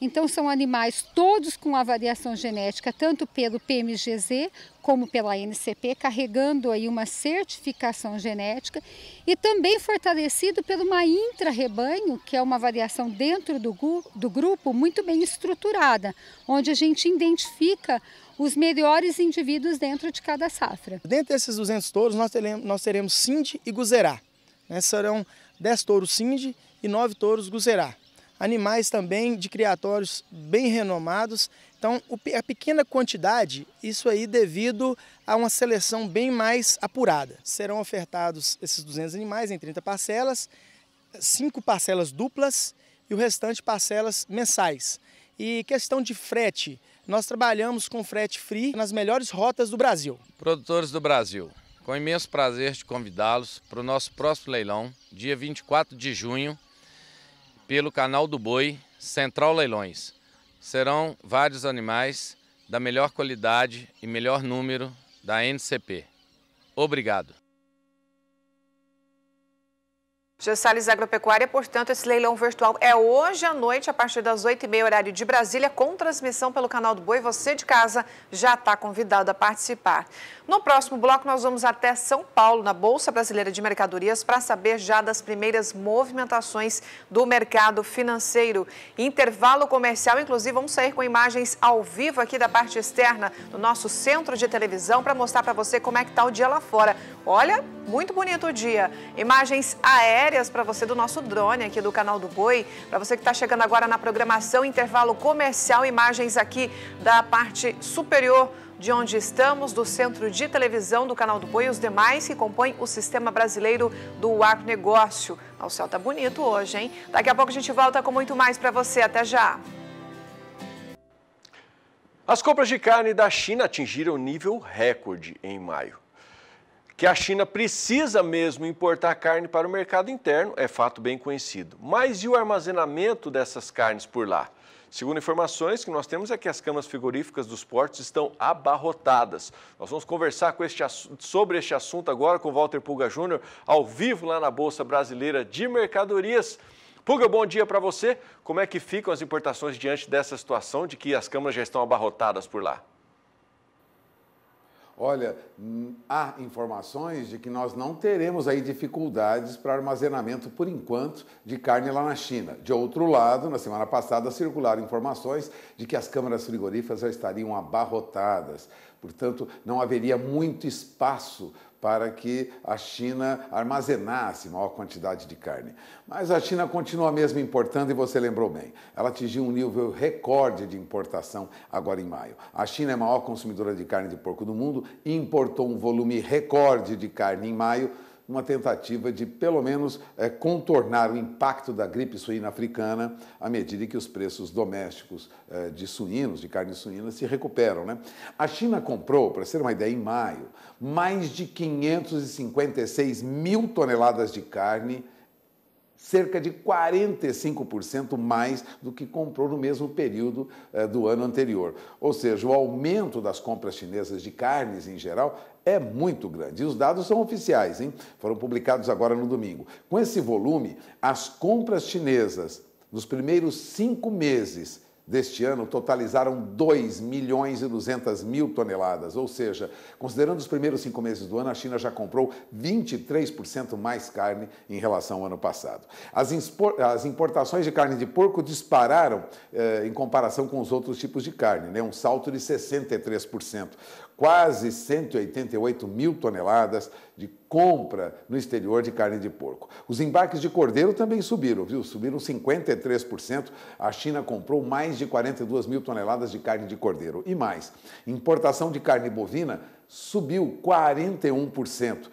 Então, são animais todos com avaliação variação genética, tanto pelo PMGZ como pela NCP, carregando aí uma certificação genética e também fortalecido por uma intra-rebanho, que é uma variação dentro do, do grupo muito bem estruturada, onde a gente identifica os melhores indivíduos dentro de cada safra. Dentro desses 200 touros, nós teremos, nós teremos Cindy e Guzerá. Né? Serão 10 touros Cindy e 9 touros Guzerá animais também de criatórios bem renomados. Então, a pequena quantidade, isso aí devido a uma seleção bem mais apurada. Serão ofertados esses 200 animais em 30 parcelas, cinco parcelas duplas e o restante parcelas mensais. E questão de frete, nós trabalhamos com frete free nas melhores rotas do Brasil. Produtores do Brasil, com imenso prazer de convidá-los para o nosso próximo leilão, dia 24 de junho, pelo canal do boi Central Leilões. Serão vários animais da melhor qualidade e melhor número da NCP. Obrigado. Gessales Agropecuária, portanto, esse leilão virtual é hoje à noite, a partir das 8h30, horário de Brasília, com transmissão pelo canal do Boi. Você de casa já está convidado a participar. No próximo bloco, nós vamos até São Paulo, na Bolsa Brasileira de Mercadorias, para saber já das primeiras movimentações do mercado financeiro. Intervalo comercial, inclusive, vamos sair com imagens ao vivo aqui da parte externa do nosso centro de televisão para mostrar para você como é que está o dia lá fora. Olha, muito bonito o dia. Imagens aéreas para você do nosso drone aqui do canal do Boi. Para você que está chegando agora na programação, intervalo comercial, imagens aqui da parte superior de onde estamos, do Centro de Televisão do Canal do Boi e os demais que compõem o Sistema Brasileiro do Agronegócio. Ah, o céu tá bonito hoje, hein? Daqui a pouco a gente volta com muito mais para você. Até já! As compras de carne da China atingiram nível recorde em maio. Que a China precisa mesmo importar carne para o mercado interno é fato bem conhecido. Mas e o armazenamento dessas carnes por lá? Segundo informações que nós temos é que as camas frigoríficas dos portos estão abarrotadas. Nós vamos conversar este, sobre este assunto agora com Walter Pulga Júnior, ao vivo lá na Bolsa Brasileira de Mercadorias. Pulga, bom dia para você. Como é que ficam as importações diante dessa situação de que as câmaras já estão abarrotadas por lá? Olha, hum, há informações de que nós não teremos aí dificuldades para armazenamento por enquanto de carne lá na China. De outro lado, na semana passada circularam informações de que as câmaras frigoríficas já estariam abarrotadas. Portanto, não haveria muito espaço para que a China armazenasse maior quantidade de carne. Mas a China continua mesmo importando e você lembrou bem. Ela atingiu um nível recorde de importação agora em maio. A China é a maior consumidora de carne de porco do mundo e importou um volume recorde de carne em maio uma tentativa de, pelo menos, é, contornar o impacto da gripe suína africana à medida que os preços domésticos é, de suínos, de carne suína, se recuperam. Né? A China comprou, para ser uma ideia, em maio, mais de 556 mil toneladas de carne cerca de 45% mais do que comprou no mesmo período é, do ano anterior. Ou seja, o aumento das compras chinesas de carnes em geral é muito grande. E os dados são oficiais, hein? Foram publicados agora no domingo. Com esse volume, as compras chinesas nos primeiros cinco meses deste ano totalizaram 2 milhões e 200 mil toneladas, ou seja, considerando os primeiros cinco meses do ano, a China já comprou 23% mais carne em relação ao ano passado. As, importações de carne de porco dispararam eh, em comparação com os outros tipos de carne, né? um salto de 63% quase 188 mil toneladas de compra no exterior de carne de porco. Os embarques de cordeiro também subiram, viu? Subiram 53%. A China comprou mais de 42 mil toneladas de carne de cordeiro. E mais, importação de carne bovina subiu 41%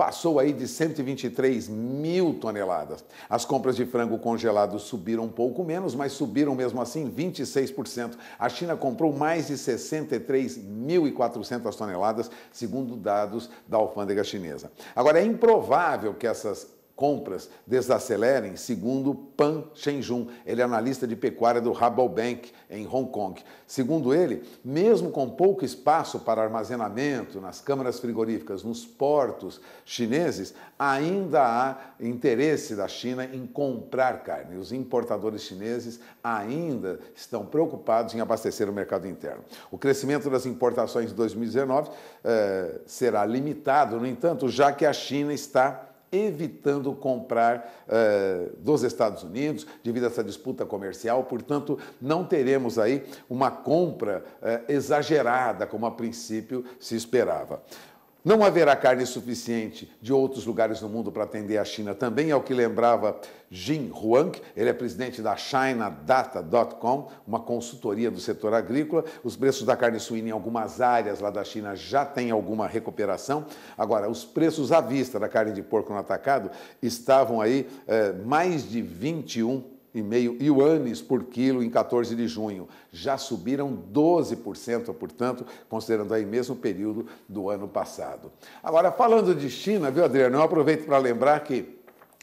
passou aí de 123 mil toneladas. As compras de frango congelado subiram um pouco menos, mas subiram mesmo assim 26%. A China comprou mais de 63.400 toneladas, segundo dados da alfândega chinesa. Agora, é improvável que essas compras desacelerem, segundo Pan Shenjun, ele é analista de pecuária do Rabobank em Hong Kong. Segundo ele, mesmo com pouco espaço para armazenamento nas câmaras frigoríficas, nos portos chineses, ainda há interesse da China em comprar carne. Os importadores chineses ainda estão preocupados em abastecer o mercado interno. O crescimento das importações de 2019 eh, será limitado, no entanto, já que a China está evitando comprar uh, dos Estados Unidos devido a essa disputa comercial. Portanto, não teremos aí uma compra uh, exagerada como a princípio se esperava. Não haverá carne suficiente de outros lugares do mundo para atender a China, também é o que lembrava Jin Huang, ele é presidente da ChinaData.com, uma consultoria do setor agrícola. Os preços da carne suína em algumas áreas lá da China já têm alguma recuperação. Agora, os preços à vista da carne de porco no atacado estavam aí é, mais de 21 e meio yuanes por quilo em 14 de junho. Já subiram 12%, portanto, considerando aí mesmo o período do ano passado. Agora, falando de China, viu, Adriano, eu aproveito para lembrar que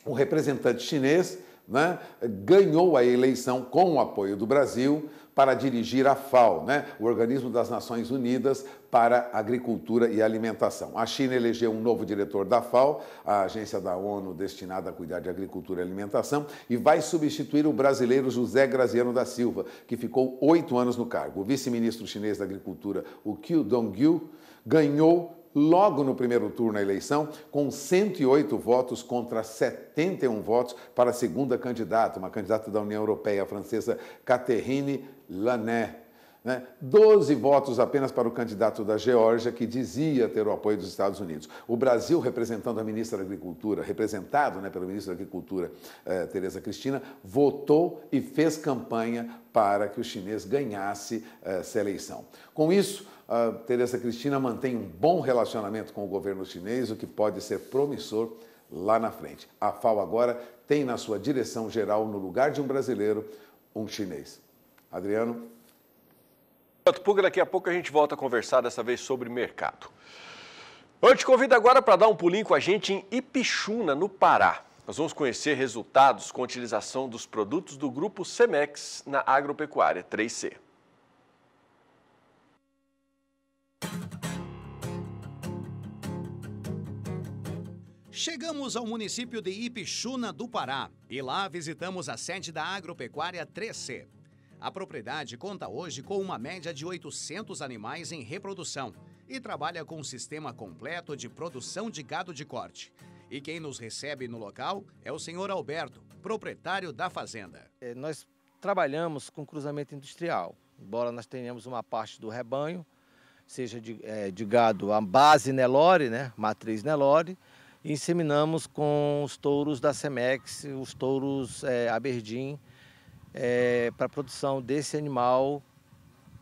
o representante chinês né, ganhou a eleição com o apoio do Brasil para dirigir a FAO, né, o Organismo das Nações Unidas para agricultura e alimentação. A China elegeu um novo diretor da FAO, a agência da ONU destinada a cuidar de agricultura e alimentação, e vai substituir o brasileiro José Graziano da Silva, que ficou oito anos no cargo. O vice-ministro chinês da Agricultura, o Qiu Dongyu, ganhou logo no primeiro turno da eleição, com 108 votos contra 71 votos para a segunda candidata, uma candidata da União Europeia, a francesa Catherine Lanet. Né? 12 votos apenas para o candidato da Geórgia, que dizia ter o apoio dos Estados Unidos. O Brasil, representando a ministra da Agricultura, representado né, pelo ministro da Agricultura, eh, Tereza Cristina, votou e fez campanha para que o chinês ganhasse eh, essa eleição. Com isso, a Tereza Cristina mantém um bom relacionamento com o governo chinês, o que pode ser promissor lá na frente. A FAO agora tem na sua direção geral, no lugar de um brasileiro, um chinês. Adriano, Puga, daqui a pouco a gente volta a conversar dessa vez sobre mercado. Eu te convido agora para dar um pulinho com a gente em Ipixuna, no Pará. Nós vamos conhecer resultados com a utilização dos produtos do grupo Semex na agropecuária 3C. Chegamos ao município de Ipixuna do Pará e lá visitamos a sede da agropecuária 3C. A propriedade conta hoje com uma média de 800 animais em reprodução e trabalha com um sistema completo de produção de gado de corte. E quem nos recebe no local é o senhor Alberto, proprietário da fazenda. É, nós trabalhamos com cruzamento industrial, embora nós tenhamos uma parte do rebanho, seja de, é, de gado a base Nelore, né, matriz Nelore, e inseminamos com os touros da Semex, os touros é, Aberdeen, é, para a produção desse animal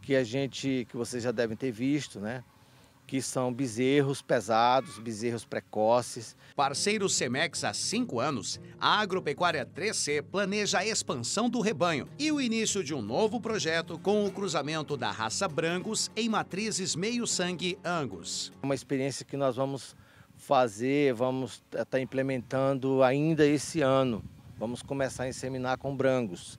que a gente, que vocês já devem ter visto, né? Que são bezerros pesados, bezerros precoces. Parceiro Semex há cinco anos, a Agropecuária 3C planeja a expansão do rebanho e o início de um novo projeto com o cruzamento da raça Brangos em matrizes meio-sangue angus. Uma experiência que nós vamos fazer, vamos estar tá implementando ainda esse ano. Vamos começar a inseminar com Brangos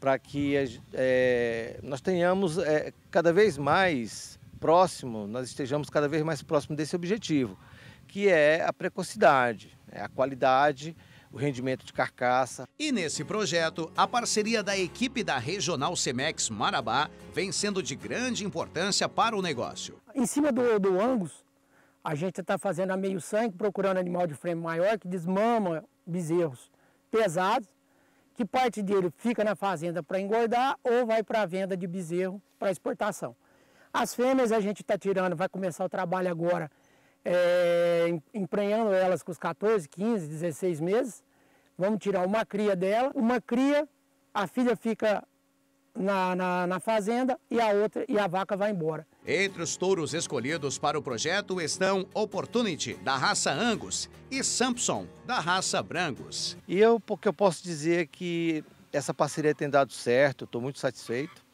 para que é, nós tenhamos é, cada vez mais próximo, nós estejamos cada vez mais próximo desse objetivo, que é a precocidade, é a qualidade, o rendimento de carcaça. E nesse projeto, a parceria da equipe da Regional Semex Marabá vem sendo de grande importância para o negócio. Em cima do, do Angus, a gente está fazendo a meio sangue, procurando animal de frame maior que desmama bezerros pesados que parte dele fica na fazenda para engordar ou vai para a venda de bezerro para exportação. As fêmeas a gente está tirando, vai começar o trabalho agora, é, emprenhando elas com os 14, 15, 16 meses. Vamos tirar uma cria dela. Uma cria, a filha fica na, na, na, fazenda e a outra e a vaca vai embora. Entre os touros escolhidos para o projeto estão Opportunity, da raça Angus, e Samson, da raça Brangus E eu, porque eu posso dizer que essa parceria tem dado certo, estou muito satisfeito.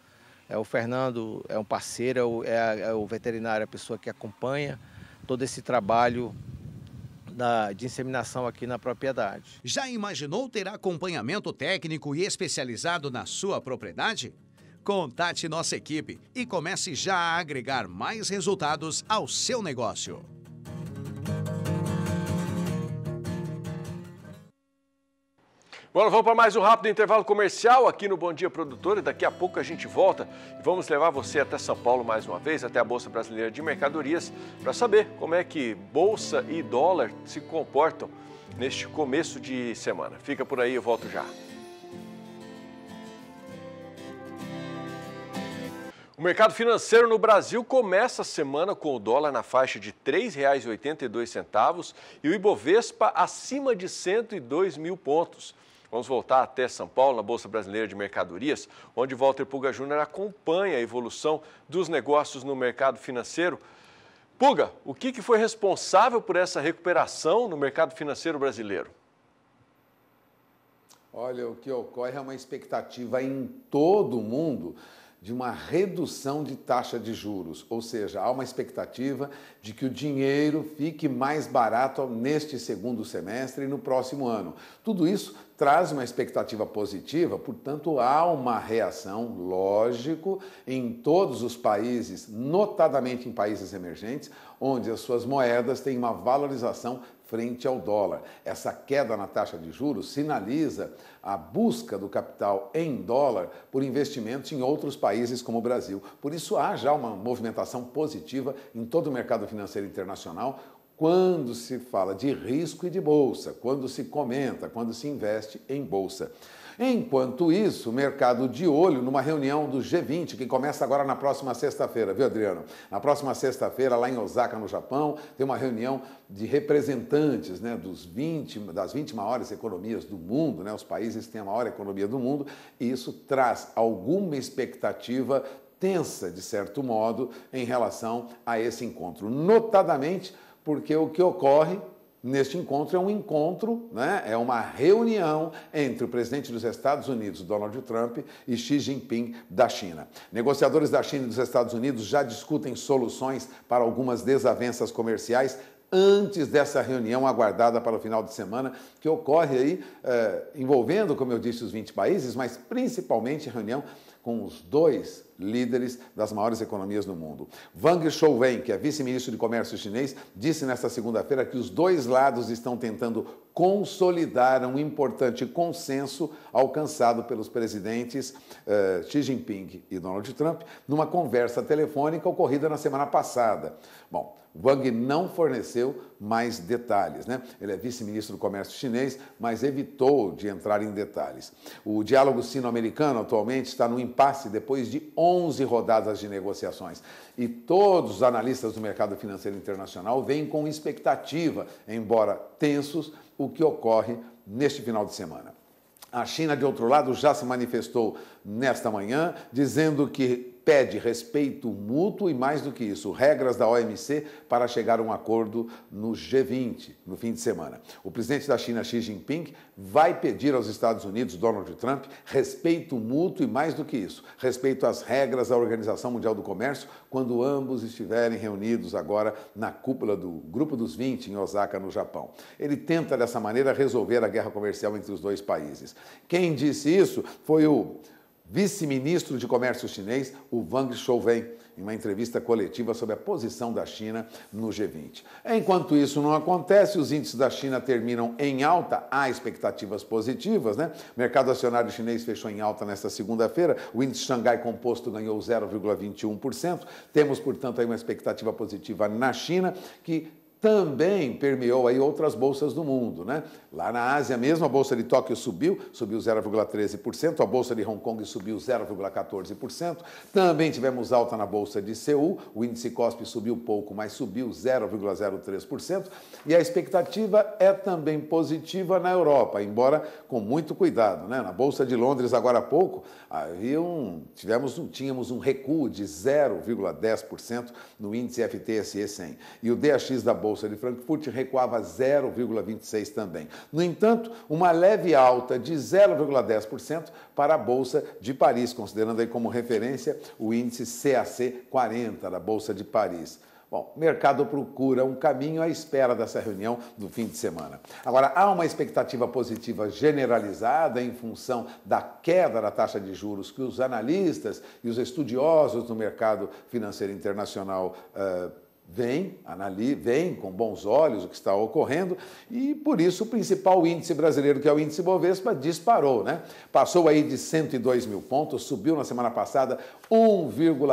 É, o Fernando é um parceiro, é, é, é o veterinário, a pessoa que acompanha todo esse trabalho na, de inseminação aqui na propriedade. Já imaginou ter acompanhamento técnico e especializado na sua propriedade? Contate nossa equipe e comece já a agregar mais resultados ao seu negócio. Agora vamos para mais um rápido intervalo comercial aqui no Bom Dia Produtor e daqui a pouco a gente volta e vamos levar você até São Paulo mais uma vez, até a Bolsa Brasileira de Mercadorias, para saber como é que bolsa e dólar se comportam neste começo de semana. Fica por aí, eu volto já. O mercado financeiro no Brasil começa a semana com o dólar na faixa de R$ 3,82 e o Ibovespa acima de 102 mil pontos. Vamos voltar até São Paulo, na Bolsa Brasileira de Mercadorias, onde Walter Puga Júnior acompanha a evolução dos negócios no mercado financeiro. Puga, o que, que foi responsável por essa recuperação no mercado financeiro brasileiro? Olha, o que ocorre é uma expectativa em todo o mundo de uma redução de taxa de juros, ou seja, há uma expectativa de que o dinheiro fique mais barato neste segundo semestre e no próximo ano. Tudo isso traz uma expectativa positiva, portanto, há uma reação, lógico, em todos os países, notadamente em países emergentes, onde as suas moedas têm uma valorização frente ao dólar. Essa queda na taxa de juros sinaliza a busca do capital em dólar por investimentos em outros países como o Brasil. Por isso há já uma movimentação positiva em todo o mercado financeiro internacional, quando se fala de risco e de bolsa, quando se comenta, quando se investe em bolsa. Enquanto isso, o mercado de olho numa reunião do G20, que começa agora na próxima sexta-feira, viu, Adriano? Na próxima sexta-feira, lá em Osaka, no Japão, tem uma reunião de representantes né, dos 20, das 20 maiores economias do mundo, né, os países que têm a maior economia do mundo, e isso traz alguma expectativa tensa, de certo modo, em relação a esse encontro. Notadamente, porque o que ocorre neste encontro é um encontro, né, é uma reunião entre o presidente dos Estados Unidos, Donald Trump, e Xi Jinping da China. Negociadores da China e dos Estados Unidos já discutem soluções para algumas desavenças comerciais antes dessa reunião aguardada para o final de semana, que ocorre aí eh, envolvendo, como eu disse, os 20 países, mas principalmente reunião com os dois líderes das maiores economias do mundo. Wang Shouwen, que é vice-ministro de Comércio chinês, disse nesta segunda-feira que os dois lados estão tentando consolidar um importante consenso alcançado pelos presidentes uh, Xi Jinping e Donald Trump numa conversa telefônica ocorrida na semana passada. Bom, Wang não forneceu mais detalhes. Né? Ele é vice-ministro do Comércio chinês, mas evitou de entrar em detalhes. O diálogo sino-americano atualmente está no impasse depois de 11 rodadas de negociações. E todos os analistas do mercado financeiro internacional vêm com expectativa, embora tensos, o que ocorre neste final de semana. A China, de outro lado, já se manifestou nesta manhã, dizendo que pede respeito mútuo e, mais do que isso, regras da OMC para chegar a um acordo no G20, no fim de semana. O presidente da China, Xi Jinping, vai pedir aos Estados Unidos, Donald Trump, respeito mútuo e, mais do que isso, respeito às regras da Organização Mundial do Comércio quando ambos estiverem reunidos agora na cúpula do Grupo dos 20 em Osaka, no Japão. Ele tenta, dessa maneira, resolver a guerra comercial entre os dois países. Quem disse isso foi o vice-ministro de Comércio chinês, o Wang Shouwen, em uma entrevista coletiva sobre a posição da China no G20. Enquanto isso não acontece, os índices da China terminam em alta, há expectativas positivas, né? O mercado acionário chinês fechou em alta nesta segunda-feira, o índice Xangai Composto ganhou 0,21%. Temos, portanto, aí uma expectativa positiva na China que também permeou aí outras bolsas do mundo, né? Lá na Ásia mesmo, a bolsa de Tóquio subiu, subiu 0,13%, a bolsa de Hong Kong subiu 0,14%. Também tivemos alta na bolsa de Seul, o índice COSP subiu pouco, mas subiu 0,03%, e a expectativa é também positiva na Europa, embora com muito cuidado, né? Na bolsa de Londres agora há pouco, Havia um, tivemos um, tínhamos um recuo de 0,10% no índice FTSE 100 e o DAX da Bolsa de Frankfurt recuava 0,26% também. No entanto, uma leve alta de 0,10% para a Bolsa de Paris, considerando aí como referência o índice CAC 40 da Bolsa de Paris. Bom, mercado procura um caminho à espera dessa reunião do fim de semana. Agora, há uma expectativa positiva generalizada em função da queda da taxa de juros que os analistas e os estudiosos do mercado financeiro internacional uh, eh, vem, vêm com bons olhos o que está ocorrendo e por isso o principal índice brasileiro, que é o índice Bovespa, disparou, né? Passou aí de 102 mil pontos, subiu na semana passada 1,5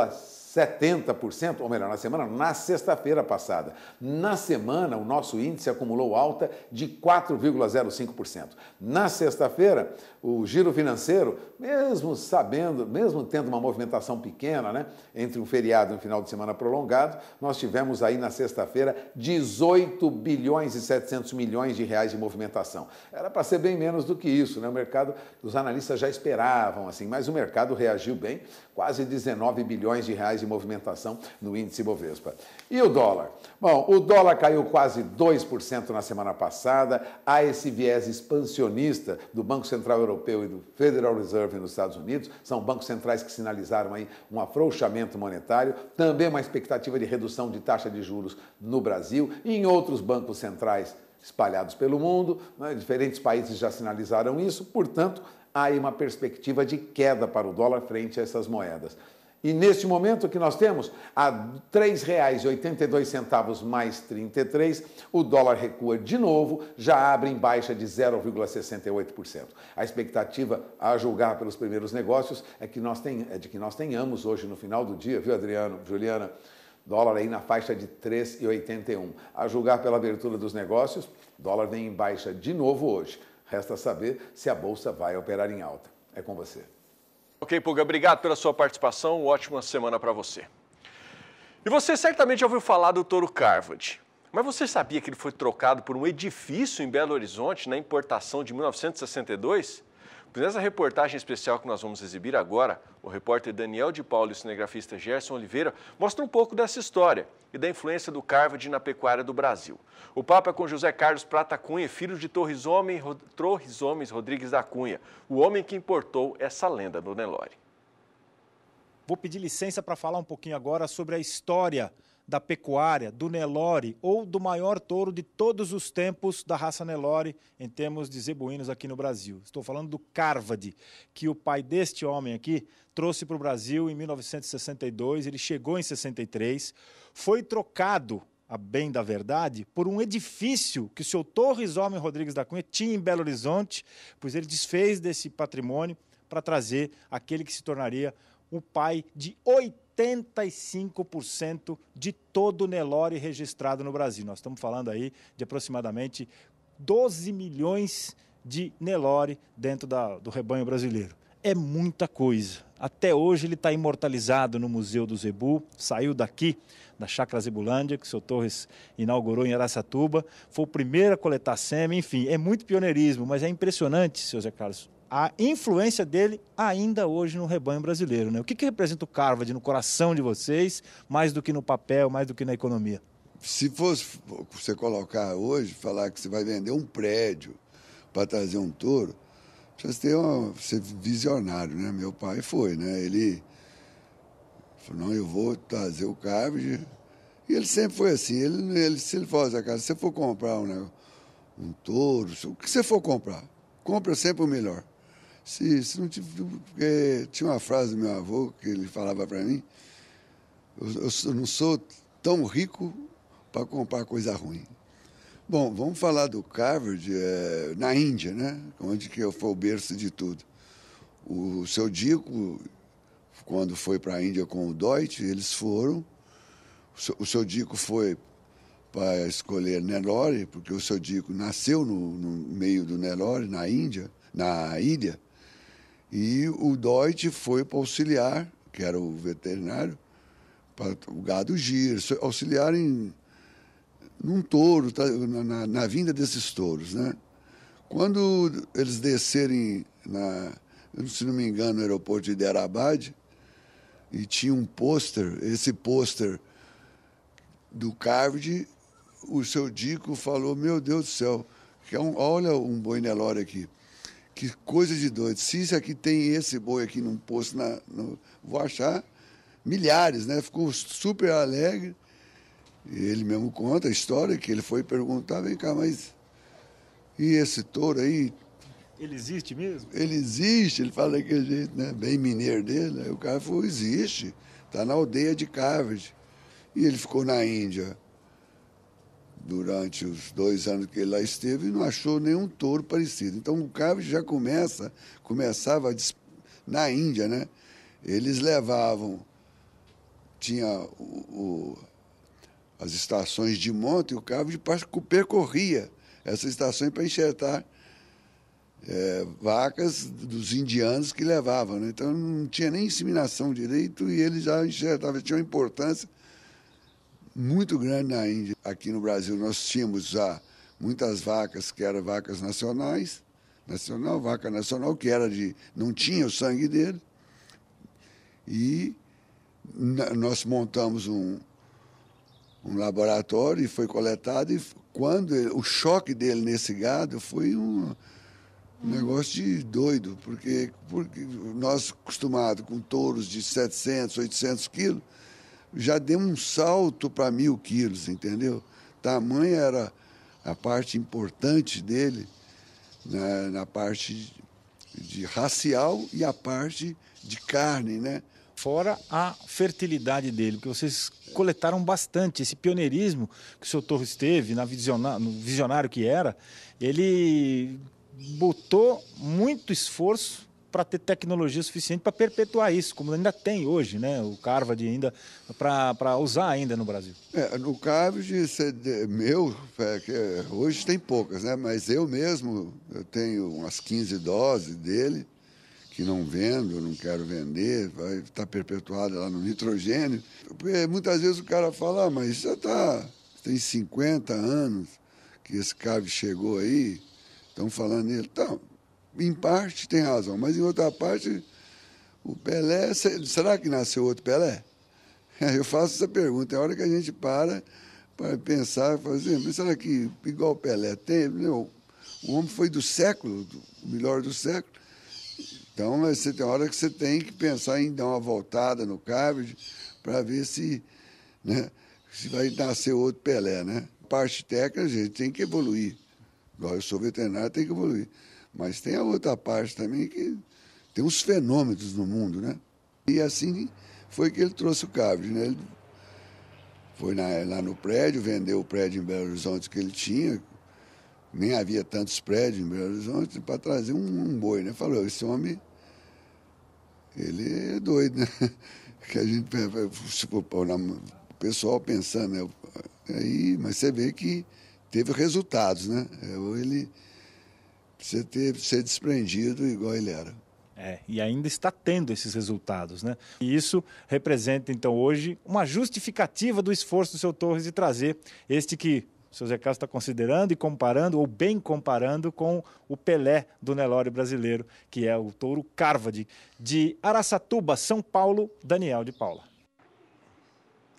70%, ou melhor, na semana, na sexta-feira passada. Na semana, o nosso índice acumulou alta de 4,05%. Na sexta-feira, o giro financeiro, mesmo sabendo, mesmo tendo uma movimentação pequena, né, entre um feriado e um final de semana prolongado, nós tivemos aí na sexta-feira 18 bilhões e 700 milhões de reais de movimentação. Era para ser bem menos do que isso, né? O mercado, os analistas já esperavam assim, mas o mercado reagiu bem, quase 19 bilhões de reais de movimentação no índice Bovespa. E o dólar? Bom, o dólar caiu quase 2% na semana passada, há esse viés expansionista do Banco Central Europeu Europeu e do Federal Reserve nos Estados Unidos, são bancos centrais que sinalizaram aí um afrouxamento monetário, também uma expectativa de redução de taxa de juros no Brasil e em outros bancos centrais espalhados pelo mundo, né? diferentes países já sinalizaram isso, portanto, há aí uma perspectiva de queda para o dólar frente a essas moedas. E neste momento que nós temos a R$ 3,82 mais 33, o dólar recua de novo, já abre em baixa de 0,68%. A expectativa a julgar pelos primeiros negócios é que nós tem, é de que nós tenhamos hoje no final do dia, viu Adriano, Juliana, dólar aí na faixa de 3,81. A julgar pela abertura dos negócios, dólar vem em baixa de novo hoje. Resta saber se a bolsa vai operar em alta. É com você. Ok, Puga, obrigado pela sua participação. Ótima semana para você. E você certamente já ouviu falar do touro Carvajal, Mas você sabia que ele foi trocado por um edifício em Belo Horizonte na importação de 1962? Nessa reportagem especial que nós vamos exibir agora, o repórter Daniel de Paulo e o cinegrafista Gerson Oliveira mostram um pouco dessa história e da influência do Carved na pecuária do Brasil. O papo é com José Carlos Prata Cunha, filho de Torres Homem, Torres Homens Rodrigues da Cunha, o homem que importou essa lenda do Nelore. Vou pedir licença para falar um pouquinho agora sobre a história da pecuária, do Nelore ou do maior touro de todos os tempos da raça Nelore em termos de zebuínos aqui no Brasil. Estou falando do Carvade, que o pai deste homem aqui trouxe para o Brasil em 1962, ele chegou em 63, foi trocado a bem da verdade, por um edifício que o seu Torres Homem Rodrigues da Cunha tinha em Belo Horizonte, pois ele desfez desse patrimônio para trazer aquele que se tornaria o pai de oito 75% de todo o Nelore registrado no Brasil. Nós estamos falando aí de aproximadamente 12 milhões de Nelore dentro da, do rebanho brasileiro. É muita coisa. Até hoje ele está imortalizado no Museu do Zebu, saiu daqui, da Chácara Zebulândia, que o seu Torres inaugurou em Aracatuba, foi o primeiro a coletar sêmen, enfim, é muito pioneirismo, mas é impressionante, seu Zé Carlos, a influência dele ainda hoje no rebanho brasileiro. Né? O que, que representa o Carvajal no coração de vocês, mais do que no papel, mais do que na economia? Se fosse você colocar hoje, falar que você vai vender um prédio para trazer um touro, precisa ter um, ser visionário, né? Meu pai foi, né? Ele falou, não, eu vou trazer o Carvajal. E ele sempre foi assim, ele, ele se ele for, Zé casa, se você for comprar um, né, um touro, o que você for comprar, compra sempre o melhor. Se, se não tive Porque tinha uma frase do meu avô que ele falava para mim: eu, eu não sou tão rico para comprar coisa ruim. Bom, vamos falar do Carver é, na Índia, né? onde que foi o berço de tudo. O seu Dico, quando foi para a Índia com o Deutsche, eles foram. O seu, o seu Dico foi para escolher Nelore, porque o seu Dico nasceu no, no meio do Nelore, na Índia, na ilha. E o Deutsch foi para auxiliar, que era o veterinário, para o gado gir, auxiliar em num touro, tá, na, na, na, vinda desses touros, né? Quando eles descerem, na, se não me engano, no aeroporto de Hyderabad, e tinha um pôster, esse pôster do Carved, o seu Dico falou, meu Deus do céu, que é um, olha um boi aqui. Que coisa de doido. Se isso aqui tem esse boi aqui num posto, na, no, vou achar milhares, né? Ficou super alegre. E ele mesmo conta a história que ele foi perguntar, vem cá, mas e esse touro aí? Ele existe mesmo? Ele existe, ele fala daquele gente, né? Bem mineiro dele. Aí né? o cara falou, existe, Está na aldeia de Cavard. E ele ficou na Índia durante os dois anos que ele lá esteve e não achou nenhum touro parecido. Então o Cave já começa, começava a, na Índia, né? Eles levavam, tinha o, o, as estações de monte e o Cave percorria essas estações para enxertar é, vacas dos indianos que levavam. Né? Então não tinha nem inseminação direito e ele já enxertava, tinha uma importância muito grande na Índia. Aqui no Brasil nós tínhamos já ah, muitas vacas que eram vacas nacionais, nacional, vaca nacional, que era de. não tinha o sangue dele. E nós montamos um, um laboratório e foi coletado. E quando ele, o choque dele nesse gado foi um, um negócio de doido, porque, porque nós, acostumados com touros de 700, 800 quilos, já deu um salto para mil quilos, entendeu? Tamanho era a parte importante dele, na, né? na parte de racial e a parte de carne, né? Fora a fertilidade dele, porque vocês coletaram bastante. Esse pioneirismo que o seu Torres teve, na no visionário que era, ele botou muito esforço para ter tecnologia suficiente para perpetuar isso, como ainda tem hoje, né? O Carvad ainda, para usar ainda no Brasil. É, no Carvad, meu, é, hoje tem poucas, né? Mas eu mesmo, eu tenho umas 15 doses dele, que não vendo, não quero vender, vai estar tá perpetuada lá no nitrogênio. Porque muitas vezes o cara fala, ah, mas já tá tem 50 anos que esse Carve chegou aí, estão falando nele. Então, em parte tem razão, mas em outra parte, o Pelé. Será que nasceu outro Pelé? Eu faço essa pergunta. É hora que a gente para para pensar, fazer, assim, mas será que igual o Pelé teve? Não, o homem foi do século, o melhor do século. Então, você tem hora que você tem que pensar em dar uma voltada no Cávide para ver se, né, se vai nascer outro Pelé, né? Parte técnica, a gente tem que evoluir. Igual eu sou veterinário, tem que evoluir. Mas tem a outra parte também que tem uns fenômenos no mundo, né? E assim foi que ele trouxe o Cavs, né? Ele foi na, lá no prédio, vendeu o prédio em Belo Horizonte que ele tinha, nem havia tantos prédios em Belo Horizonte, para trazer um, um, boi, né? Falou, esse homem, ele é doido, né? Que a gente, tipo, o pessoal pensando, né? Aí, mas você vê que teve resultados, né? É, ele você que ser desprendido igual ele era. É, e ainda está tendo esses resultados, né? E isso representa, então, hoje, uma justificativa do esforço do seu Torres de trazer este que o seu Zé Carlos está considerando e comparando, ou bem comparando, com o Pelé do Nelório brasileiro, que é o touro Carva de, de Araçatuba, São Paulo, Daniel de Paula.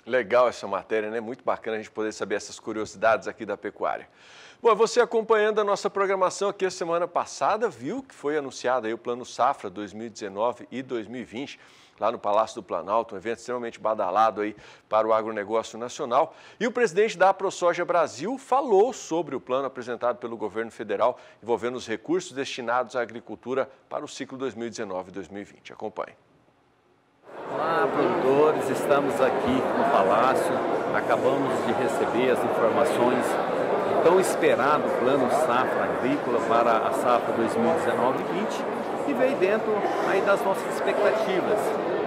Legal essa matéria, né? Muito bacana a gente poder saber essas curiosidades aqui da pecuária. Bom, você acompanhando a nossa programação aqui a semana passada, viu que foi anunciado aí o Plano Safra 2019 e 2020 lá no Palácio do Planalto, um evento extremamente badalado aí para o agronegócio nacional. E o presidente da ProSoja Brasil falou sobre o plano apresentado pelo governo federal envolvendo os recursos destinados à agricultura para o ciclo 2019-2020. Acompanhe. Olá, produtores, estamos aqui no Palácio, acabamos de receber as informações tão esperado plano safra agrícola para a safra 2019-20 e veio dentro aí das nossas expectativas.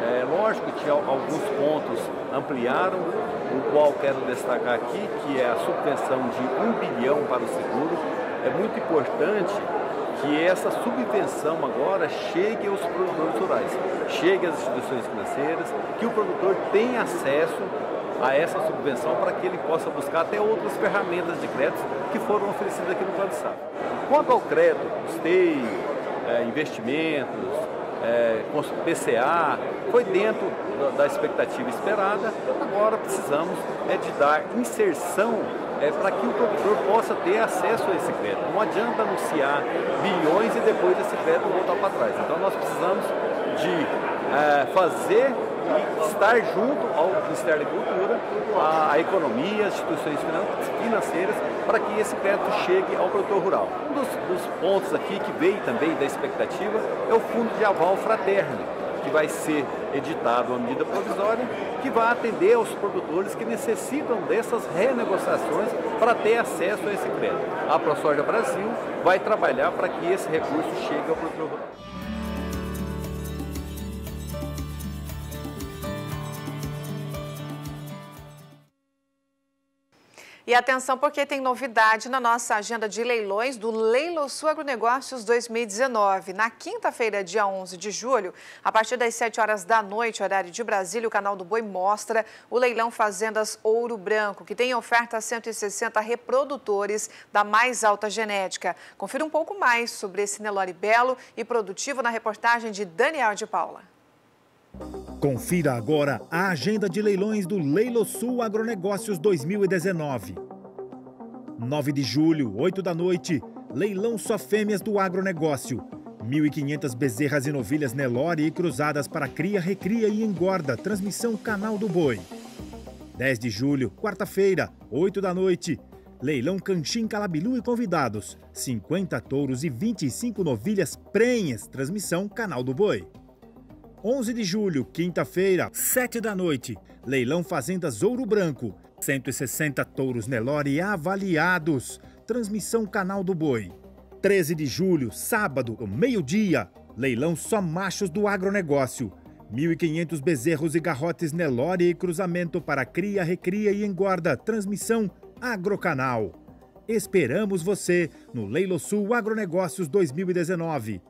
É lógico que alguns pontos ampliaram, o qual quero destacar aqui, que é a subvenção de 1 bilhão para o seguro. É muito importante que essa subvenção agora chegue aos produtores rurais, chegue às instituições financeiras, que o produtor tenha acesso a essa subvenção para que ele possa buscar até outras ferramentas de crédito que foram oferecidas aqui no Plano de Safra. Quanto ao crédito, custeio, é, investimentos, é, PCA, foi dentro da, expectativa esperada, agora precisamos é, de dar inserção é, para que o produtor possa ter acesso a esse crédito. Não adianta anunciar bilhões e depois esse crédito voltar para trás. Então nós precisamos de é, fazer e estar junto ao Ministério da Agricultura, a, economia, às instituições financeiras, para que esse crédito chegue ao produtor rural. Um dos, dos pontos aqui que veio também da expectativa é o Fundo de Aval Fraterno que vai ser editado a medida provisória que vai atender aos produtores que necessitam dessas renegociações para ter acesso a esse crédito. A ProSoja Brasil vai trabalhar para que esse recurso chegue ao produtor rural. E atenção porque tem novidade na nossa agenda de leilões do Leilo Sul Agronegócios 2019. Na quinta-feira, dia 11 de julho, a partir das 7 horas da noite, horário de Brasília, o canal do Boi mostra o leilão Fazendas Ouro Branco, que tem oferta a 160 reprodutores da mais alta genética. Confira um pouco mais sobre esse Nelore belo e produtivo na reportagem de Daniel de Paula. Confira agora a agenda de leilões do Leilo Sul Agronegócios 2019. 9 de julho, 8 da noite, leilão só fêmeas do agronegócio. 1.500 bezerras e novilhas Nelore e cruzadas para cria, recria e engorda, transmissão Canal do Boi. 10 de julho, quarta-feira, 8 da noite, leilão Canchim Calabilu e convidados. 50 touros e 25 novilhas prenhas. transmissão Canal do Boi. 11 de julho, quinta-feira, 7 da noite. Leilão Fazendas Ouro Branco. 160 touros Nelore avaliados. Transmissão Canal do Boi. 13 de julho, sábado, meio-dia. Leilão só machos do agronegócio. 1.500 bezerros e garrotes Nelore e cruzamento para cria, recria e engorda. Transmissão Agrocanal. Esperamos você no Leilo Sul Agronegócios 2019.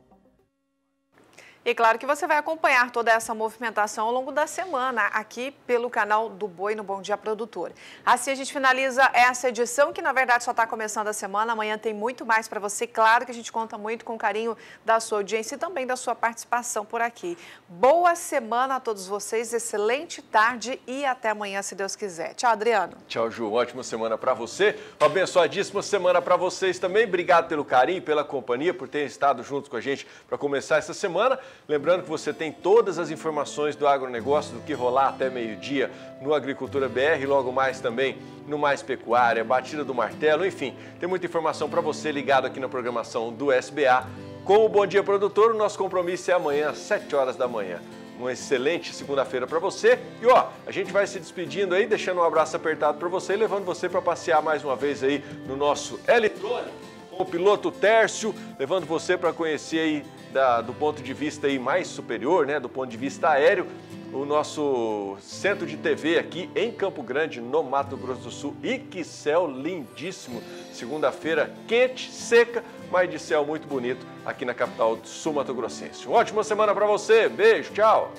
E claro que você vai acompanhar toda essa movimentação ao longo da semana aqui pelo canal do Boi no Bom Dia Produtor. Assim a gente finaliza essa edição que na verdade só está começando a semana. Amanhã tem muito mais para você. Claro que a gente conta muito com o carinho da sua audiência e também da sua participação por aqui. Boa semana a todos vocês, excelente tarde e até amanhã se Deus quiser. Tchau, Adriano. Tchau, Ju. Ótima semana para você. Uma abençoadíssima semana para vocês também. Obrigado pelo carinho, pela companhia, por ter estado juntos com a gente para começar essa semana. Lembrando que você tem todas as informações do agronegócio, do que rolar até meio-dia no Agricultura BR, logo mais também no Mais Pecuária, Batida do Martelo, enfim, tem muita informação para você ligado aqui na programação do SBA. Com o Bom Dia Produtor, o nosso compromisso é amanhã às 7 horas da manhã uma excelente segunda-feira para você. E ó, a gente vai se despedindo aí, deixando um abraço apertado para você e levando você para passear mais uma vez aí no nosso eletrônico com o piloto Tércio, levando você para conhecer aí da, do ponto de vista aí mais superior, né, do ponto de vista aéreo, o nosso centro de TV aqui em Campo Grande, no Mato Grosso do Sul. E que céu lindíssimo! Segunda-feira quente, seca, mas de céu muito bonito aqui na capital do Sul Mato Grossense. Uma ótima semana para você, beijo, tchau!